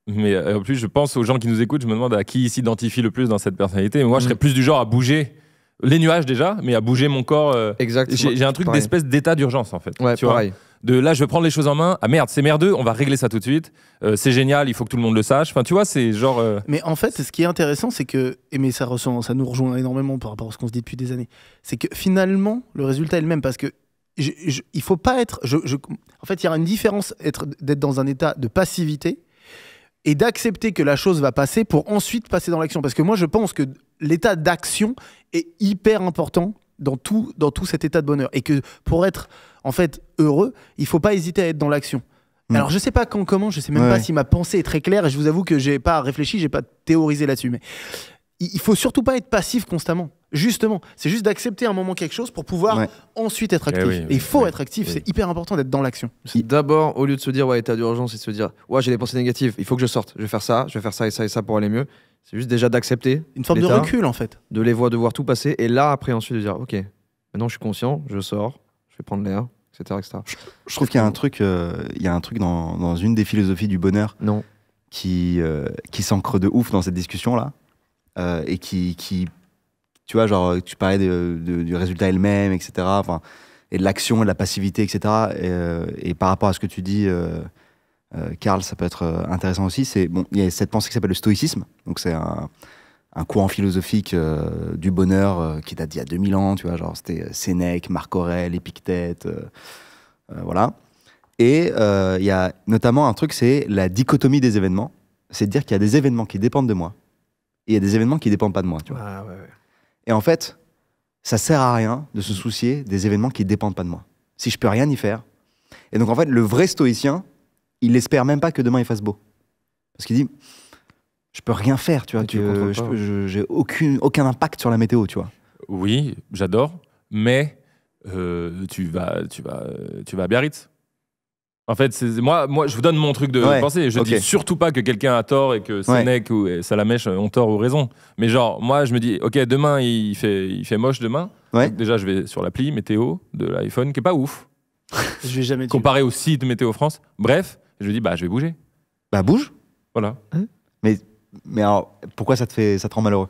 Mais euh, en plus, je pense aux gens qui nous écoutent. Je me demande à qui ils s'identifient le plus dans cette personnalité. moi, je serais mm. plus du genre à bouger les nuages déjà, mais à bouger mon corps. Euh, exact. J'ai un truc d'espèce d'état d'urgence en fait. Ouais, tu Vois de là, je vais prendre les choses en main. Ah merde, c'est merdeux, on va régler ça tout de suite. Euh, c'est génial, il faut que tout le monde le sache. Enfin, tu vois, c'est genre. Euh, mais en fait, ce qui est intéressant, c'est que. Et mais ça, ça nous rejoint énormément par rapport à ce qu'on se dit depuis des années. C'est que finalement, le résultat est le même parce que. Je, il faut pas être. en fait, il y a une différence d'être dans un état de passivité et d'accepter que la chose va passer pour ensuite passer dans l'action. Parce que moi, je pense que l'état d'action est hyper important dans tout, dans tout cet état de bonheur. Et que pour être en fait heureux, il faut pas hésiter à être dans l'action. Mm. Alors je sais pas quand, comment, je sais même pas si ma pensée est très claire. Et je vous avoue que j'ai pas réfléchi, j'ai pas théorisé là-dessus. Mais il faut surtout pas être passif constamment. Justement, c'est juste d'accepter un moment quelque chose pour pouvoir ensuite être eh actif. il faut être actif, c'est hyper important d'être dans l'action. D'abord, au lieu de se dire ouais, état d'urgence, c'est de se dire ouais, j'ai des pensées négatives, il faut que je sorte, je vais faire ça, je vais faire ça et ça et ça pour aller mieux. C'est juste déjà d'accepter. Une forme de recul, en fait. De les voir de voir tout passer. Et là, après, ensuite, de dire Ok, maintenant je suis conscient, je sors, je vais prendre l'air, etc. Je, trouve qu'il y a un truc, euh, il y a un truc dans, dans, une des philosophies du bonheur non. qui, euh, qui s'ancre de ouf dans cette discussion-là. Euh, et qui, qui, tu vois, genre, tu parlais du résultat elle-même, etc. et de l'action, et de la passivité, etc. Et, et, par rapport à ce que tu dis euh, Karl, ça peut être euh, intéressant aussi. C'est bon, il y a cette pensée qui s'appelle le stoïcisme. Donc c'est un, courant philosophique euh, du bonheur qui date d'il y a 2000 ans, tu vois, genre c'était Sénèque, Marc Aurèle, Épictète, voilà. Et il y a notamment un truc, c'est la dichotomie des événements. C'est de dire qu'il y a des événements qui dépendent de moi et il y a des événements qui dépendent pas de moi, tu ah, Et en fait, ça sert à rien de se mm. soucier des événements qui dépendent pas de moi. Si je ne peux rien y faire. Et donc en fait, le vrai stoïcien, il espère même pas que demain il fasse beau. Parce qu'il dit, je peux rien faire, tu vois, j'ai aucune, aucun impact sur la météo, tu vois. Oui, j'adore, mais euh, tu, vas, tu, vas, tu vas à Biarritz. En fait, moi, moi, je vous donne mon truc de pensée. Je dis surtout pas que quelqu'un a tort et que Sénèque ou Salamèche ont tort ou raison. Mais genre, moi, je me dis, ok, demain, il fait, il fait moche demain. déjà, je vais sur l'appli météo de l'iPhone, qui est pas ouf. je vais jamais. Comparé au site Météo France. Bref, je lui dis, bah, je vais bouger. Bah, bouge. Voilà. Hein mais, mais alors, pourquoi ça te, fait, ça te rend malheureux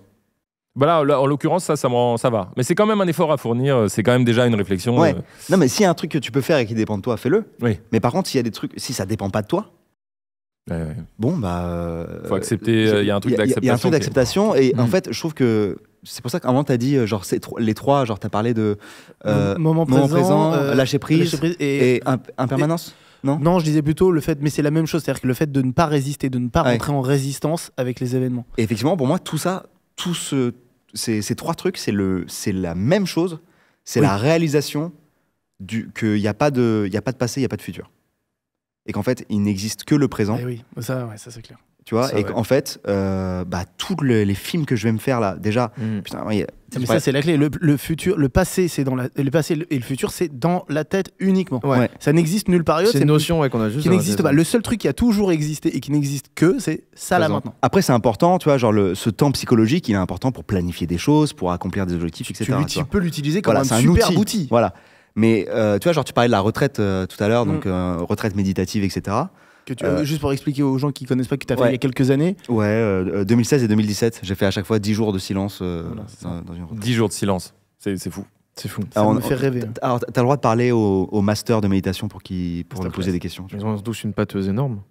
voilà, bah en l'occurrence, ça, ça, rend, ça va. Mais c'est quand même un effort à fournir, euh, c'est quand même déjà une réflexion. Ouais. Euh. Non, mais s'il y a un truc que tu peux faire et qui dépend de toi, fais-le. Oui. Mais par contre, s'il y a des trucs, si ça dépend pas de toi, bon, bah. Euh, Faut accepter, il y a un truc d'acceptation. Il y a un truc d'acceptation, et en mm. fait, je trouve que c'est pour ça qu'avant, un moment t'as dit genre c'est les trois genre t'as parlé de moment, présent, lâcher prise, et, impermanence non, je disais plutôt le fait, mais c'est la même chose, c'est-à-dire que le fait de ne pas résister, de ne pas rentrer en résistance avec les événements. effectivement, pour moi, tout ça, tout ce, ces, ces, trois trucs, c'est le, c'est la même chose, c'est la réalisation qu'il n'y a pas de, a pas de passé, il n'y a pas de futur, et qu'en fait, il n'existe que le présent. Eh oui, ça, ça c'est clair. Tu vois, et qu'en fait, euh, bah, tous les, films que je vais me faire là, déjà, mm. Mais ça, c'est la clé. Le, futur, le passé, c'est dans le passé et le futur, c'est dans la tête uniquement. Ça n'existe nulle part ailleurs. C'est une notion qu'on a juste. Qui n'existe pas. Le seul truc qui a toujours existé et qui n'existe que, c'est ça là maintenant. Après, c'est important, tu vois, genre le, ce temps psychologique, il est important pour planifier des choses, pour accomplir des objectifs, etc. Tu, peux l'utiliser comme un, super outil. Voilà. Mais euh, tu vois, genre tu parlais de la retraite euh, tout à l'heure, donc mm. euh, retraite méditative, etc. Euh, euh, juste pour expliquer aux gens qui ne connaissent pas que tu as fait il y a quelques années. Ouais, 2016 euh, et 2017, j'ai fait à chaque fois 10 jours de silence. Dix 10 jours de silence, c'est fou. C'est fou. Ça me fait rêver. Alors, t'as le droit de parler au, master de méditation pour, qui, pour lui poser des questions. Ils ont une pâteuse énorme.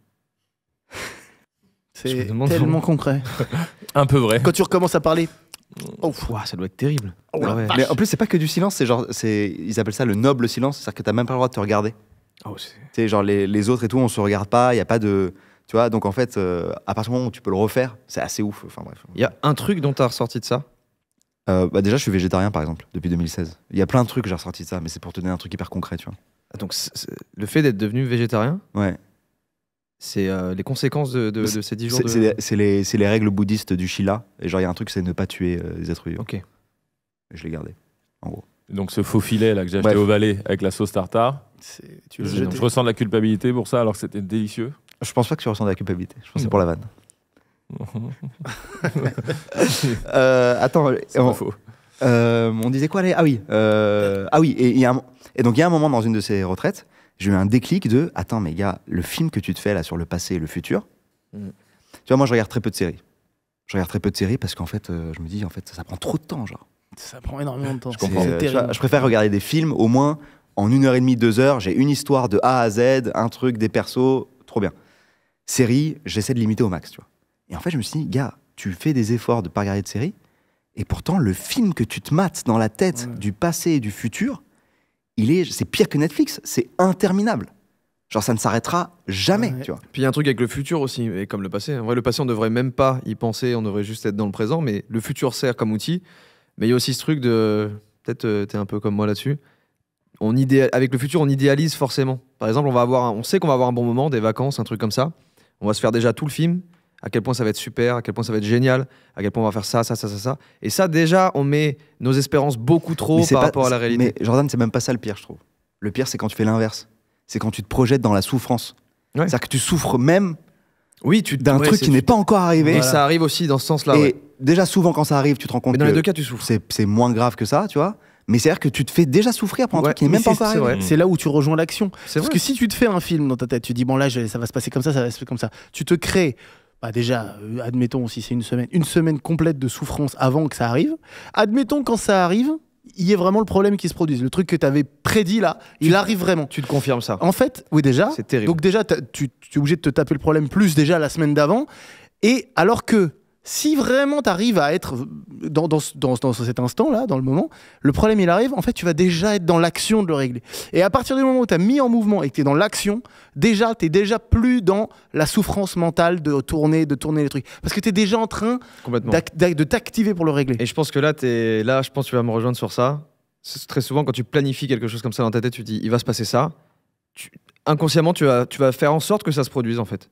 c'est tellement concret. Un peu vrai. Quand tu recommences à parler, Oh, ça doit être terrible. Oh Mais en plus, c'est pas que du silence, c'est genre, ils appellent ça le noble silence, c'est-à-dire que t'as même pas le droit de te regarder. Oh, c'est genre les, les, autres et tout, on se regarde pas, il y a pas de tu vois, donc en fait euh, à partir du moment où tu peux le refaire, c'est assez ouf. Enfin bref. Il y a un truc dont tu as ressorti de ça euh, bah déjà, je suis végétarien par exemple depuis 2016. Il y a plein de trucs que j'ai ressorti de ça, mais c'est pour te donner un truc hyper concret, tu vois. Ah, donc le fait d'être devenu végétarien, ouais. C'est euh, les conséquences de, ces 10 jours C'est les, règles bouddhistes du Shila. Et genre, il y a un truc, c'est ne pas tuer les êtres vivants. Ok. je l'ai gardé, en gros. Donc, ce faux filet là que j'ai acheté au Valais avec la sauce tartare, tu je, ressens de la culpabilité pour ça alors que c'était délicieux Je pense pas que tu ressens de la culpabilité. Je pense que c'est pour la vanne. Euh, attends, on, euh, on disait quoi Ah oui, euh, ah oui. Et, et donc il y a un moment dans une de ces retraites, j'ai eu un déclic de attends mais gars, le film que tu te fais là sur le passé et le futur. Mm. Tu vois, moi je regarde très peu de séries. Je regarde très peu de séries parce qu'en fait, je me dis en fait ça, prend trop de temps genre. Ça prend énormément de temps. Je, je, préfère regarder des films, au moins en une heure et demie, deux heures, j'ai une histoire de A à Z, un truc, des persos, trop bien. Série, j'essaie de limiter au max, tu vois. Et en fait, je me suis dit, gars, tu fais des efforts de ne pas regarder de série, et pourtant, le film que tu te mates dans la tête du passé et du futur, il est, c'est pire que Netflix, c'est interminable. Genre, ça ne s'arrêtera jamais, tu vois. Puis il y a un truc avec le futur aussi, et comme le passé. En vrai, le passé, on ne devrait même pas y penser, on devrait juste être dans le présent, mais le futur sert comme outil. Mais il y a aussi ce truc de. Peut-être euh, tu es un peu comme moi là-dessus avec le futur, on idéalise forcément. Par exemple, on, va avoir on sait qu'on va avoir un bon moment, des vacances, un truc comme ça. On va se faire déjà tout le film, à quel point ça va être super, à quel point ça va être génial, à quel point on va faire ça, ça, ça, ça, ça. Et ça, déjà, on met nos espérances beaucoup trop par rapport à la réalité. Mais Jordan, c'est même pas ça le pire, je trouve. Le pire, c'est quand tu fais l'inverse. C'est quand tu te projettes dans la souffrance. C'est-à-dire que tu souffres même oui, d'un truc qui n'est pas encore arrivé. Et ça arrive aussi dans ce sens-là. Et déjà, souvent, quand ça arrive, tu te rends compte dans que les deux cas, tu souffres. C'est, moins grave que ça, tu vois mais c'est-à-dire que tu te fais déjà souffrir pour un même pas encore C'est là où tu rejoins l'action. Parce que si tu te fais un film dans ta tête, tu dis, bon là, ça va se passer comme ça, ça va se passer comme ça. Tu te crées bah déjà, euh, admettons si c'est une semaine, une semaine complète de souffrance avant que ça arrive. Admettons quand ça arrive, il y a vraiment le problème qui se produise. Le truc que tu avais prédit là, il arrive vraiment. Tu te confirmes ça En fait, oui déjà. C'est terrible. Donc déjà, tu, tu es obligé de te taper le problème plus déjà la semaine d'avant. Et alors que si vraiment tu arrives à être dans, dans, dans, cet instant-là, dans le moment, le problème il arrive, en fait tu vas déjà être dans l'action de le régler. Et à partir du moment où tu as mis en mouvement et que tu es dans l'action, déjà tu es déjà plus dans la souffrance mentale de tourner, de tourner les trucs. Parce que tu es déjà en train de t'activer pour le régler. Et je pense que là, es, là je pense tu vas me rejoindre sur ça. Très souvent quand tu planifies quelque chose comme ça dans ta tête, tu dis il va se passer ça inconsciemment, tu vas, faire en sorte que ça se produise en fait.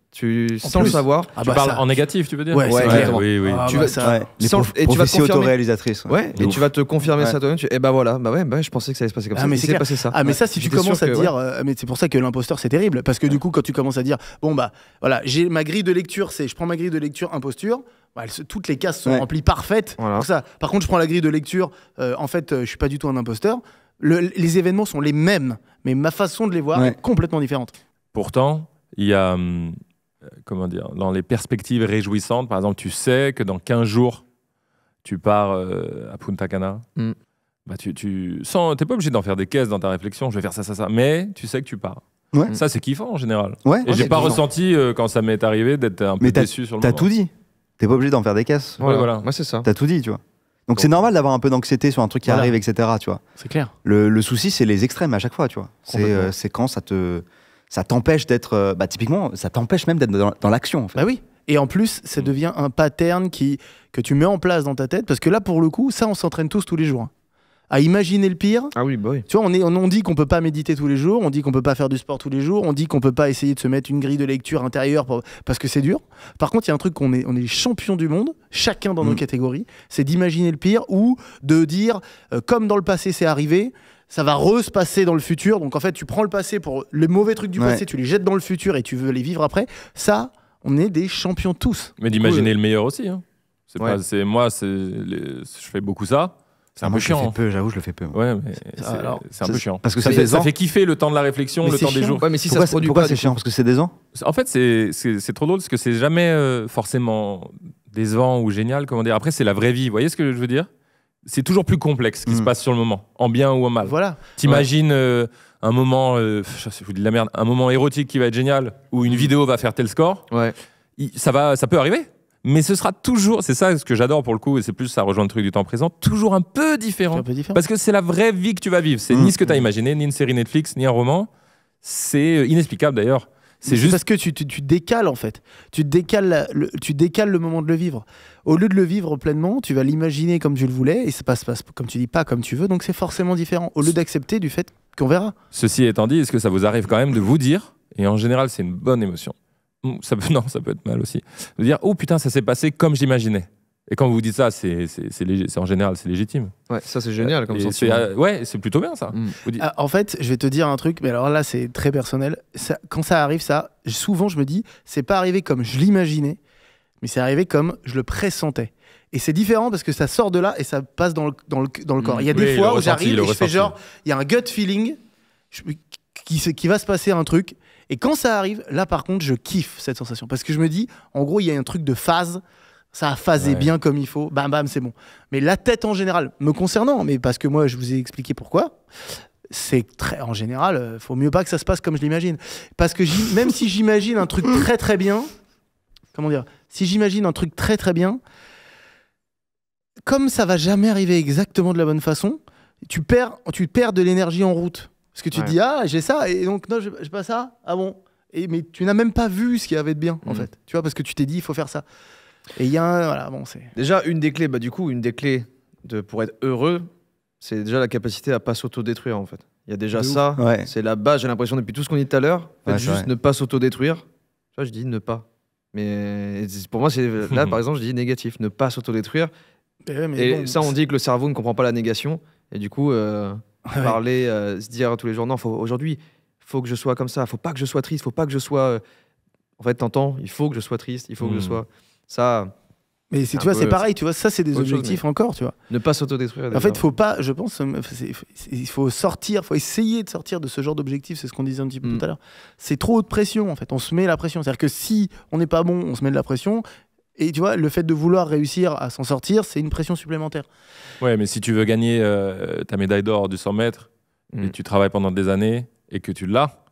sans le savoir. Ah tu bah, parles en négatif, tu veux dire Ouais, ouais Oui, oui. Ah tu bah, vas, ouais. et tu vas te et tu vas te confirmer ça toi et ben bah voilà, bah, bah ouais, je pensais que ça allait se passer comme ah, ça. Mais c'est passé ça. Ah, mais ça, si tu commences à dire. Euh, mais c'est pour ça que l'imposteur, c'est terrible. Parce que du coup, quand tu commences à dire, bon bah voilà, j'ai ma grille de lecture, c'est je prends ma grille de lecture imposture. toutes les cases sont remplies parfaites. ça. Par contre, je prends la grille de lecture. Euh, en fait, euh, je suis pas du tout un imposteur les événements sont les mêmes, mais ma façon de les voir est complètement différente. Pourtant, il y a, euh, comment dire, dans les perspectives réjouissantes, par exemple, tu sais que dans 15 jours, tu pars euh, à Punta Cana. Mm. Bah, tu, tu t'es pas obligé d'en faire des caisses dans ta réflexion, je vais faire ça, ça, ça. Mais tu sais que tu pars. Ouais. Ça, c'est kiffant en général. Ouais, et j'ai pas ressenti euh, quand ça m'est arrivé d'être un peu déçu sur le T'as tout dit. T'es pas obligé d'en faire des caisses. voilà. Moi, c'est ça. T'as tout dit, tu vois. Donc c'est normal d'avoir un peu d'anxiété sur un truc qui arrive, etc. Tu vois. C'est clair. Le, souci, c'est les extrêmes à chaque fois, tu vois. C'est euh, quand ça te ça t'empêche d'être, euh, bah, typiquement, ça t'empêche même d'être dans, l'action. En Bah oui. Et en plus, ça mm. devient un pattern qui que tu mets en place dans ta tête, parce que là, pour le coup, ça, on s'entraîne tous tous les jours. Hein à imaginer le pire. Ah oui, bah Tu vois, on, est, on dit qu'on peut pas méditer tous les jours, on dit qu'on peut pas faire du sport tous les jours, on dit qu'on peut pas essayer de se mettre une grille de lecture intérieure parce que c'est dur. Par contre, il y a un truc qu'on est, on est champion du monde, chacun dans nos mm. catégories, c'est d'imaginer le pire ou de dire, euh, comme dans le passé c'est arrivé, ça va re se passer dans le futur. Donc en fait, tu prends le passé pour les mauvais trucs du passé, tu les jettes dans le futur et tu veux les vivre après. Ça, on est des champions tous. Mais d'imaginer euh, le meilleur aussi. Hein. C'est moi, c'est, je fais beaucoup ça. C'est un peu chiant. Hein. j'avoue, je le fais peu. Ouais, c'est un peu chiant. Parce que ça, fait, kiffer le temps de la réflexion, le temps des jours. mais si pourquoi, ça se produit c'est chiant Parce que c'est des ans En fait, c'est trop drôle parce que c'est jamais euh, forcément décevant ou génial. Comment dire Après, c'est la vraie vie. Vous voyez ce que je veux dire C'est toujours plus complexe ce qui se hmm. passe sur le moment, en bien ou en mal. Voilà. T'imagines. Euh, un moment, vous euh, dis de la merde, un moment érotique qui va être génial, ou une hmm. vidéo va faire tel score, ouais. ça, va, ça peut arriver mais ce sera toujours, c'est ça ce que j'adore pour le coup, et c'est plus ça rejoint le truc du temps présent, toujours un peu différent. Parce que c'est la vraie vie que tu vas vivre. C'est mmh. ni ce que tu as imaginé, ni une série Netflix, ni un roman. C'est euh, inexplicable d'ailleurs. C'est juste parce que tu, décales en fait. Tu décales, le, tu décales le moment de le vivre. Au lieu de le vivre pleinement, tu vas l'imaginer comme tu le voulais et ça passe, pas comme tu dis pas comme tu veux. Donc c'est forcément différent. Au lieu d'accepter du fait qu'on verra. Ceci étant dit, est-ce que ça vous arrive quand même de vous dire et en général c'est une bonne émotion ça non, ça peut être mal aussi. De dire, oh putain, ça s'est passé comme j'imaginais. Et quand vous dites ça, c'est en général, c'est légitime. Ouais, ça c'est génial comme euh, ouais, c'est plutôt bien ça. Mm. Ah, en fait, je vais te dire un truc, mais alors là, c'est très personnel. quand ça arrive, ça, souvent je me dis, c'est pas arrivé comme je l'imaginais, mais c'est arrivé comme je le pressentais. Et c'est différent parce que ça sort de là et ça passe dans le, dans le, dans le corps. Mm. Il y a des fois où j'arrive et je fais genre, il y a un gut feeling qui, qui, va se passer un truc et quand ça arrive, là par contre, je kiffe cette sensation. Parce que je me dis, en gros, il y a un truc de phase. Ça a phasé bien comme il faut. Bam, bam, c'est bon. Mais la tête en général, me concernant, mais parce que moi, je vous ai expliqué pourquoi. C'est très, en général, il euh, faut mieux pas que ça se passe comme je l'imagine. Parce que même si j'imagine un truc très très bien, comment dire, si j'imagine un truc très très bien, comme ça va jamais arriver exactement de la bonne façon, tu perds, tu perds de l'énergie en route. Parce que tu te dis, ah, j'ai ça, et donc, non, j'ai pas ça, ah bon. Et, mais tu n'as même pas vu ce qu'il y avait de bien, en mm. fait. Tu vois, parce que tu t'es dit, il faut faire ça. Et il y a un. Voilà, bon, c'est. Déjà, une des clés, bah, du coup, une des clés de, pour être heureux, c'est déjà la capacité à pas s'autodétruire, en fait. Il y a déjà ça. C'est la base, j'ai l'impression, depuis tout ce qu'on dit tout à l'heure. juste ne pas s'autodétruire. Tu vois, je dis ne pas. Mais pour moi, c'est là, par exemple, je dis négatif, ne pas s'autodétruire. Eh et, ça, on dit que le cerveau ne comprend pas la négation. Et du coup, euh, parler, euh, se dire tous les jours non, faut, aujourd'hui, faut que je sois comme ça, faut pas que je sois triste, faut pas que je sois. Euh, en fait, t'entends, il faut que je sois triste, il faut que je hmm. sois. Ça. Mais c'est, tu vois, c'est pareil, tu vois, ça c'est des objectifs encore, tu vois. Ne pas s'autodétruire. En fait, faut pas, je pense, euh, il faut sortir, faut essayer de sortir de ce genre d'objectif, c'est ce qu'on disait un petit peu hmm. tout à l'heure. C'est trop de pression, en fait. On se met la pression. C'est-à-dire que si on n'est pas bon, on se met de la pression, et tu vois, le fait de vouloir réussir à s'en sortir, c'est une pression supplémentaire. Ouais, mais si tu veux gagner euh, ta médaille d'or du 100 mètres, mm. et tu travailles pendant des années, et que tu l'as,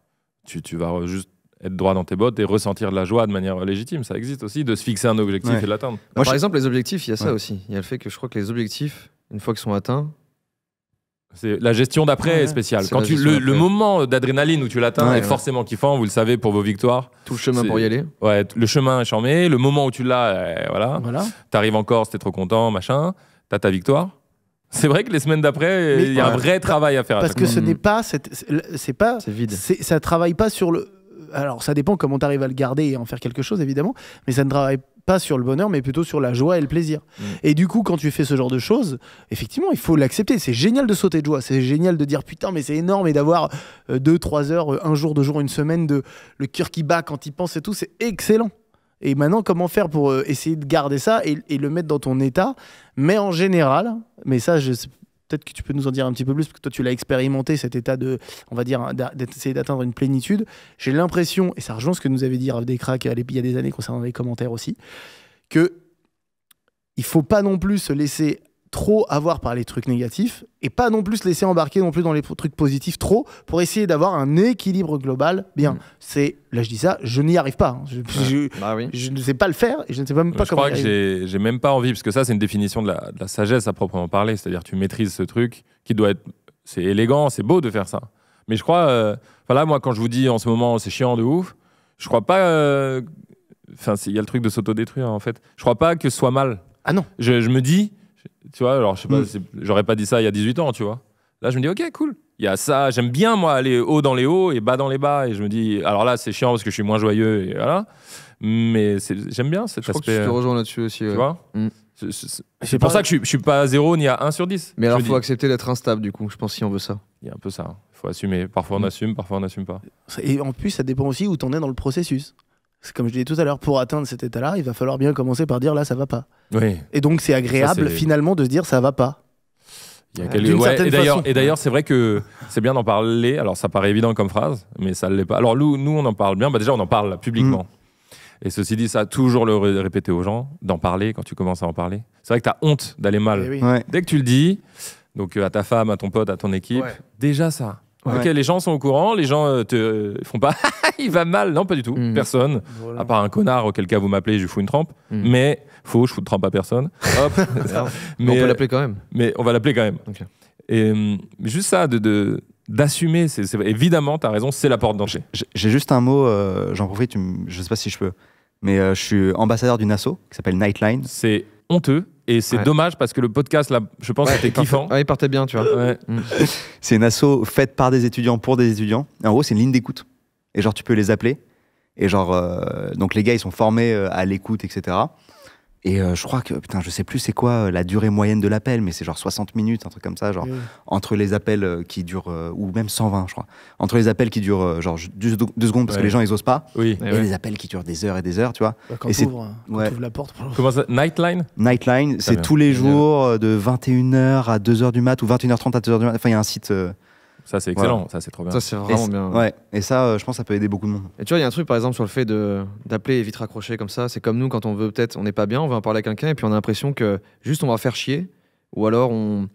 tu, vas juste être droit dans tes bottes et ressentir de la joie de manière légitime. Ça existe aussi, de se fixer un objectif et de l'atteindre. Moi, par exemple, les objectifs, il y a ça aussi. Il y a le fait que je crois que les objectifs, une fois qu'ils sont atteints, la gestion d'après est spéciale. Quand tu, le, moment d'adrénaline où tu l'atteins est forcément kiffant, vous le savez, pour vos victoires. Tout le chemin pour y aller. Ouais, le chemin est charmé. Le moment où tu l'as, euh, voilà. voilà. T'arrives en Corse, t'es trop content, machin. T'as ta victoire. C'est vrai que les semaines d'après, il y a un vrai travail à faire. Parce que ce mm. n'est pas, c'est pas, c'est vide. Ça travaille pas sur le. Alors ça dépend comment t'arrives à le garder et en faire quelque chose évidemment, mais ça ne travaille pas pas sur le bonheur, mais plutôt sur la joie et le plaisir. Mm. Et du coup, quand tu fais ce genre de choses, effectivement, il faut l'accepter. C'est génial de sauter de joie, c'est génial de dire putain, mais c'est énorme et d'avoir euh, deux, trois heures, euh, un jour, deux jours, une semaine de le cœur qui bat quand il pense et tout, c'est excellent. Et maintenant, comment faire pour euh, essayer de garder ça et, et le mettre dans ton état Mais en général, mais ça, je, peut-être que tu peux nous en dire un petit peu plus, parce que toi, tu l'as expérimenté, cet état de, on va dire, d'essayer d'atteindre une plénitude. J'ai l'impression, et ça rejoint ce que nous avait dit des cracks euh, il y a des années concernant les commentaires aussi, que il faut pas non plus se laisser trop avoir par les trucs négatifs et pas non plus se laisser embarquer non plus dans les trucs positifs trop pour essayer d'avoir un équilibre global bien. Mm. C'est là je dis ça, je n'y arrive pas. Hein. Bah je, ne sais pas le faire et je ne sais même pas je comment. Je crois que j'ai même pas envie parce que ça c'est une définition de la, sagesse à proprement parler, c'est-à-dire tu maîtrises ce truc qui doit être c'est élégant, c'est beau de faire ça. Mais je crois euh, voilà moi quand je vous dis en ce moment c'est chiant de ouf, je crois pas euh, enfin il y a le truc de s'autodétruire en fait. Je crois pas que ce soit mal. Ah non. je me dis tu vois, alors je sais pas, mm. j'aurais pas dit ça il y a 18 ans, tu vois. Là, je me dis, ok, cool. Il y a ça, j'aime bien moi aller haut dans les hauts et bas dans les bas. Et je me dis, alors là, c'est chiant parce que je suis moins joyeux et voilà. Mais j'aime bien cet je aspect. Je crois que tu te euh, rejoins là-dessus aussi. Tu vois mm. C'est pour ça que je suis, suis pas à 0 ni à 1 sur 10. Mais alors, il faut accepter d'être instable, du coup, je pense, si on veut ça. Il y a un peu ça. Il hein. faut assumer. Parfois, on mm. assume, parfois, on n'assume pas. Et en plus, ça dépend aussi où tu en es dans le processus comme je disais tout à l'heure, pour atteindre cet état-là, il va falloir bien commencer par dire là, ça va pas. Oui. Et donc, c'est agréable finalement de se dire ça va pas. Il y a quelques... ouais, et d'ailleurs, c'est vrai que c'est bien d'en parler. Alors, ça paraît évident comme phrase, mais ça ne l'est pas. Alors, nous, on en parle bien. Bah, déjà, on en parle publiquement. Mm. Et ceci dit, ça, toujours le répéter aux gens, d'en parler quand tu commences à en parler. C'est vrai que tu as honte d'aller mal. Eh Dès que tu le dis, donc euh, à ta femme, à ton pote, à ton équipe, déjà ça. Ok, les gens sont au courant, les gens euh, te euh, font pas il va mal, non pas du tout, mhm. personne, à part un connard auquel cas vous m'appelez, je lui fous une trempe, mhm. mais faux, je fous une trempe à personne. Hop. mais, on peut euh, l'appeler quand même. Mais on va l'appeler quand même. Et juste ça, de, d'assumer, c'est, évidemment, t'as raison, c'est la porte d'entrée. J'ai juste un mot, j'en profite, je sais pas si je peux, mais je suis ambassadeur d'une asso qui s'appelle Nightline. C'est honteux, et c'est dommage parce que le podcast, là, je pense, ouais, c'était kiffant. Ouais, il partait bien, tu vois. Mm. C'est une asso faite par des étudiants pour des étudiants. en gros, c'est une ligne d'écoute. Et genre, tu peux les appeler. Et genre, euh, donc les gars, ils sont formés euh, à l'écoute, etc. Et euh, je crois que, putain, je sais plus c'est quoi euh, la durée moyenne de l'appel, mais c'est genre 60 minutes, un truc comme ça, genre, mm. entre les appels euh, qui durent, ou même 120, je crois, entre les appels qui durent, genre, deux, secondes, parce que les gens, ils osent pas, et, les appels qui durent des heures et des heures, tu vois. Bah, quand et c'est ouvre hein, la porte. Comment ça Nightline Nightline, c'est tous les jours de 21h à 2h du mat, ou 21h30 à 2h du mat. Enfin, il y a un site. Ça, c'est excellent. Ça, c'est trop bien. Ça, c'est vraiment bien. Ouais. Et ça, euh, je pense, ça peut aider beaucoup de monde. Et tu vois, il y a un truc, par exemple, sur le fait d'appeler et vite raccrocher comme ça. C'est comme nous, quand on veut peut-être, on n'est pas bien, on veut en parler à quelqu'un et puis on a l'impression que juste on va faire chier ou alors on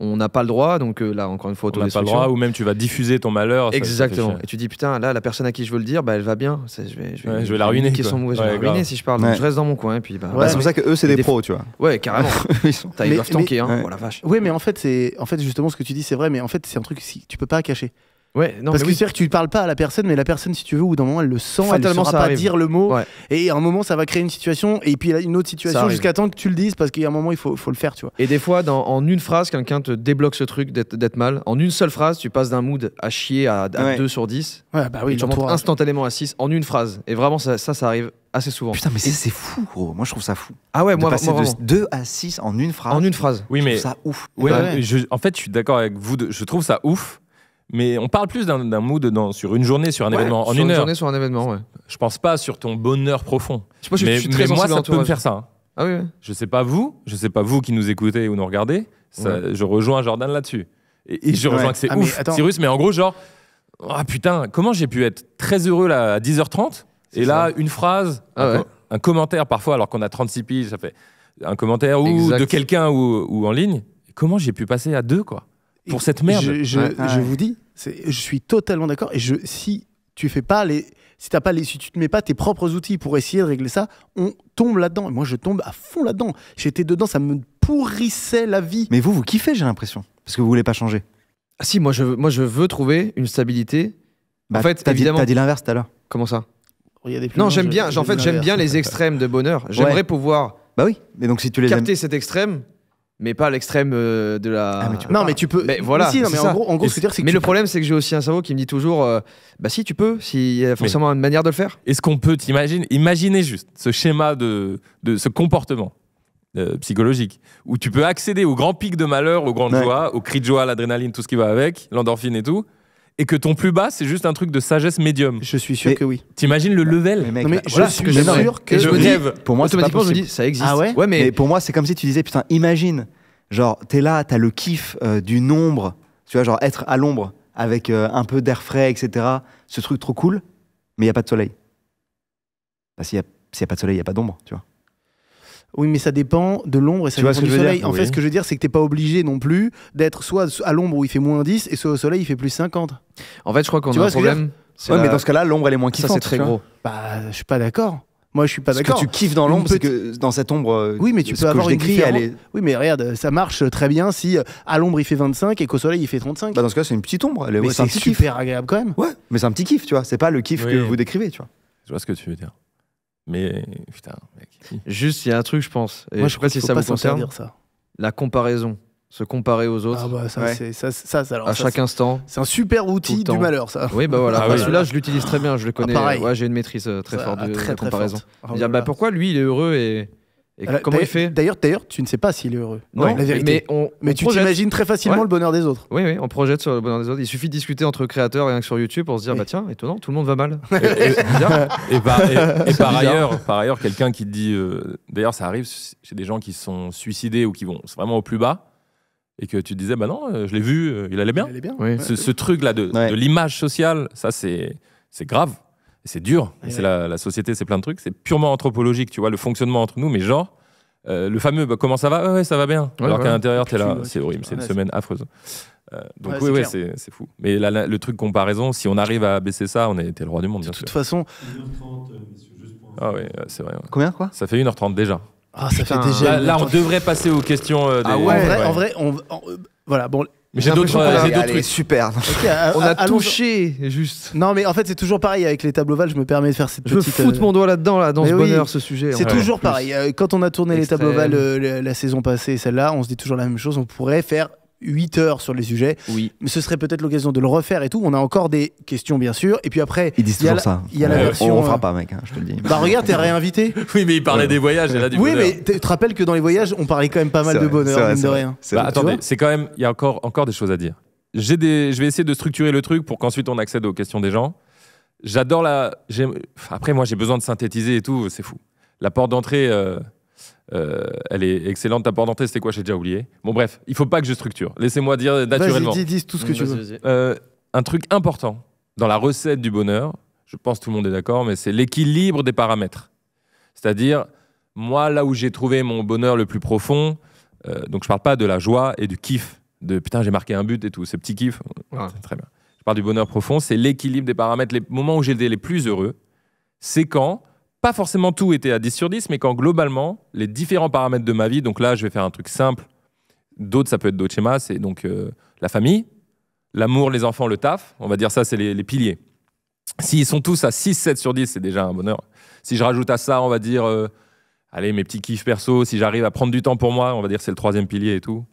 on n'a pas le droit, donc euh, là encore une fois, on n'a pas le droit, ou même tu vas diffuser ton malheur. Exactement. Et tu dis putain, là la personne à qui je veux le dire, bah, elle va bien, je vais, je vais, la ruiner. Qui je vais la ruiner si je parle. Donc je reste dans mon coin. Et puis bah, c'est pour ça que eux c'est des, pros, tu vois. Ouais, carrément. ils, sont... doivent tanker, hein. Oh vache. Oui, mais en fait c'est, en fait justement ce que tu dis c'est vrai, mais en fait c'est un truc si tu peux pas cacher. Ouais, Parce que c'est-à-dire que tu parles pas à la personne, mais la personne, si tu veux, ou d'un moment, elle le sent, elle ne saura pas dire le mot. Et à un moment, ça va créer une situation, et puis une autre situation, jusqu'à temps que tu le dises, parce qu'il y a un moment, il faut, le faire, tu vois. Et des fois, dans, en une phrase, quelqu'un te débloque ce truc d'être mal. En une seule phrase, tu passes d'un mood à chier à, 2 sur 10. Ouais, bah oui, et tu montes instantanément à 6 en une phrase. Et vraiment, ça, ça, arrive assez souvent. Putain, mais c'est fou, gros. Moi, je trouve ça fou. Ah ouais, de moi, passer de 2 à 6 en une phrase. En une phrase. Oui, mais. ça ouf. en fait, je suis d'accord avec vous. Je trouve ça ouf. Mais on parle plus d'un mood dans, sur une journée, sur un événement, en sur une, journée, sur un événement, ouais. Je pense pas sur ton bonheur profond. Je mais, suis très moi, ça peut me faire ça. Hein. Ah je sais pas vous, je sais pas vous qui nous écoutez ou nous regardez. je rejoins Jordan là-dessus. Et, je rejoins que c'est ah, ouf, Cyrus, mais en gros, genre, ah putain, comment j'ai pu être très heureux là, à 10h30 et là, une phrase, ah un, commentaire parfois, alors qu'on a 36 piges, ça fait un commentaire ou de quelqu'un ou, en ligne. Comment j'ai pu passer à deux, quoi pour cette merde. Je, vous dis, je suis totalement d'accord. Et je, si tu fais pas les, si pas tu te mets pas tes propres outils pour essayer de régler ça, on tombe là-dedans. Et moi, je tombe à fond là-dedans. J'étais dedans, ça me pourrissait la vie. Mais vous, vous kiffez, j'ai l'impression, parce que vous voulez pas changer. Ah si, moi, je, moi, je veux trouver une stabilité. Bah, en fait, tu as Dit, l'inverse tout à l'heure. Comment ça Non, j'aime bien. En fait, j'aime bien les extrêmes de bonheur. J'aimerais pouvoir. Bah oui. Mais donc, si tu les capter cet extrême mais pas à l'extrême euh, de la. Ah, non, mais tu peux. Mais voilà. le problème, c'est que j'ai aussi un cerveau qui me dit toujours euh, bah si, tu peux, s'il y a forcément une manière de le faire. Est-ce qu'on peut, imaginer imaginez juste ce schéma de, de ce comportement euh, psychologique, où tu peux accéder au grand pic de malheur, aux grandes joies, aux cris de joie, l'adrénaline, tout ce qui va avec, l'endorphine et tout, et que ton plus bas, c'est juste un truc de sagesse médium. Je suis sûr que oui. T'imagines le level mais Je suis sûr que. je rêve. Pour moi, automatiquement, me dis, ça existe. Ah ouais, mais... pour moi, c'est comme si tu disais, putain, imagine, genre, t'es là, t'as le kiff euh, du nombre, tu vois, genre, être à l'ombre avec euh, un peu d'air frais, etc. Ce truc trop cool, mais il n'y a pas de soleil. Bah, s'il n'y a, a pas de soleil, il n'y a pas d'ombre, tu vois. Oui, mais ça dépend de l'ombre et ça dépend du soleil. en fait, ce que je veux dire, c'est que t'es pas obligé non plus d'être soit à l'ombre où il fait moins 10 et soit au soleil il fait plus 50. En fait, je crois qu'on a un problème. Ouais, mais dans ce cas-là, l'ombre elle est moins kiffante. c'est très gros. Bah, je suis pas d'accord. Moi, je suis pas d'accord. Ce que tu kiffes dans l'ombre, parce c'est que dans cette ombre. Euh, oui, mais tu peux avoir une différence. Oui, mais regarde, ça marche très bien si euh, à l'ombre il fait 25 et qu'au soleil il fait 35. Bah, dans ce cas, c'est une petite ombre. Elle est... mais c'est super agréable quand même. Ouais, mais c'est un petit kiff, tu vois. C'est pas le kiff que vous décrivez, tu vois. Je vois ce que tu veux dire. Mais putain, mec. Juste, il y a un truc, je pense. Et Moi, je sais pas si ça pas vous concerne. ça. La comparaison. Se comparer aux autres. Ah bah ça, ça, à chaque instant. C'est un super outil du malheur, ça. Oui, bah voilà. Ah bah, celui-là, je l'utilise très bien, je le ah, connais. ouais, j'ai une maîtrise euh, très forte ah, de très, la comparaison. Très bah, pourquoi lui, il est heureux et D'ailleurs, tu ne sais pas s'il est heureux. Non, la vérité. Mais, tu très facilement le bonheur des autres. Oui, oui, on projette sur le bonheur des autres. Il suffit de discuter entre créateurs et sur YouTube pour se dire, bah tiens, étonnant, tout le monde va mal. et, par, ailleurs, par ailleurs, quelqu'un qui dit, euh, d'ailleurs, ça arrive chez des gens qui sont suicidés ou qui vont vraiment au plus bas. Et que tu te disais, bah non, euh, je l'ai vu, euh, il allait bien. Ce, truc-là de, de l'image sociale, ça c'est, c'est grave. C'est dur. c'est la, société, c'est plein de trucs. C'est purement anthropologique, tu vois, le fonctionnement entre nous. Mais genre, euh, le fameux bah, comment ça va ouais, ça va bien. Alors qu'à l'intérieur, t'es là, c'est horrible, c'est une semaine affreuse. Euh, donc oui, ouais, c'est c'est fou. Mais le truc comparaison, si on arrive à baisser ça, on est, le roi du monde. De toute façon. 1 ah oui, euh, c'est vrai. Combien quoi Ça fait 1h30 déjà. Ah, ça fait déjà. Là, on devrait passer aux questions. Ah ouais, en vrai, en vrai on, voilà, bon, mais j'ai d'autres trucs. Super. on a touché, juste. Non, mais en fait, c'est toujours pareil avec les tableaux ovales. Je me permets de faire cette petite. Je euh, mon doigt là-dedans, là, dans ce ce sujet. C'est toujours pareil. Euh, quand on a tourné les tableaux ovales euh, la, la saison passée et celle-là, on se dit toujours la même chose. On pourrait faire 8 heures sur les sujets. Oui. Mais ce serait peut-être l'occasion de le refaire et tout. On a encore des questions, bien sûr. Et puis après. il disent toujours ça. Il y a la version. Oh, on fera euh, pas, mec, hein, je te dis. Bah, regarde, t'es réinvité. Oui, mais il parlait des voyages. oui, mais tu te rappelles que dans les voyages, on parlait quand même pas mal de bonheur, de rien. attendez, c'est quand même. Il y a encore, encore des choses à dire. des, je vais essayer de structurer le truc pour qu'ensuite on accède aux questions des gens. J'adore la. Après, moi, j'ai besoin de synthétiser et tout. C'est fou. La porte d'entrée. Euh, euh, elle est excellente. Ta porte quoi c'était quoi J'ai déjà oublié. Bon, bref, il faut pas que je structure. Laissez-moi dire naturellement. vas tout ce que mm, tu veux. Euh, un truc important dans la recette du bonheur, je pense que tout le monde est d'accord, mais c'est l'équilibre des paramètres. C'est-à-dire, moi, là où j'ai trouvé mon bonheur le plus profond, euh, donc je parle pas de la joie et du kiff, de putain, j'ai marqué un but et tout, ces petits kiff, ah. Très bien. Je parle du bonheur profond, c'est l'équilibre des paramètres. Les moments où j'ai été les plus heureux, c'est quand pas forcément tout était à 10 sur 10, mais quand globalement, les différents paramètres de ma vie, donc là, je vais faire un truc simple. D'autres, ça peut être d'autres schémas, c'est donc euh, la famille, l'amour, les enfants, le taf. On va dire ça, c'est les, les, piliers. S'ils sont tous à 6, 7 sur 10, c'est déjà un bonheur. Si je rajoute à ça, on va dire, euh, allez, mes petits kiffs perso, si j'arrive à prendre du temps pour moi, on va dire c'est le troisième pilier et tout.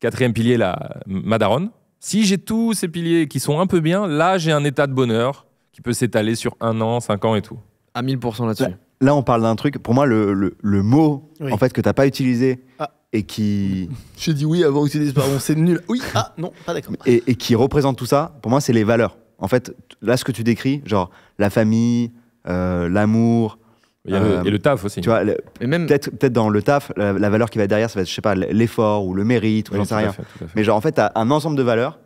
Quatrième pilier, la Madaronne. Si j'ai tous ces piliers qui sont un peu bien, là, j'ai un état de bonheur qui peut s'étaler sur un an, cinq ans et tout. À 1000% là-dessus. Là, on parle d'un truc, pour moi, le, mot en fait, que tu n'as pas utilisé ah. et qui. J'ai dit oui avant d'utiliser. c'est nul. Oui, ah non, pas d'accord. Et, qui représente tout ça, pour moi, c'est les valeurs. En fait, là, ce que tu décris, genre la famille, euh, l'amour, il et le euh, taf aussi. Tu vois, même... peut-être peut dans le taf, la, valeur qui va derrière, ça va être, je sais pas, l'effort ou le mérite, ou j'en sais rien. Mais genre, en fait, tu as un ensemble de valeurs.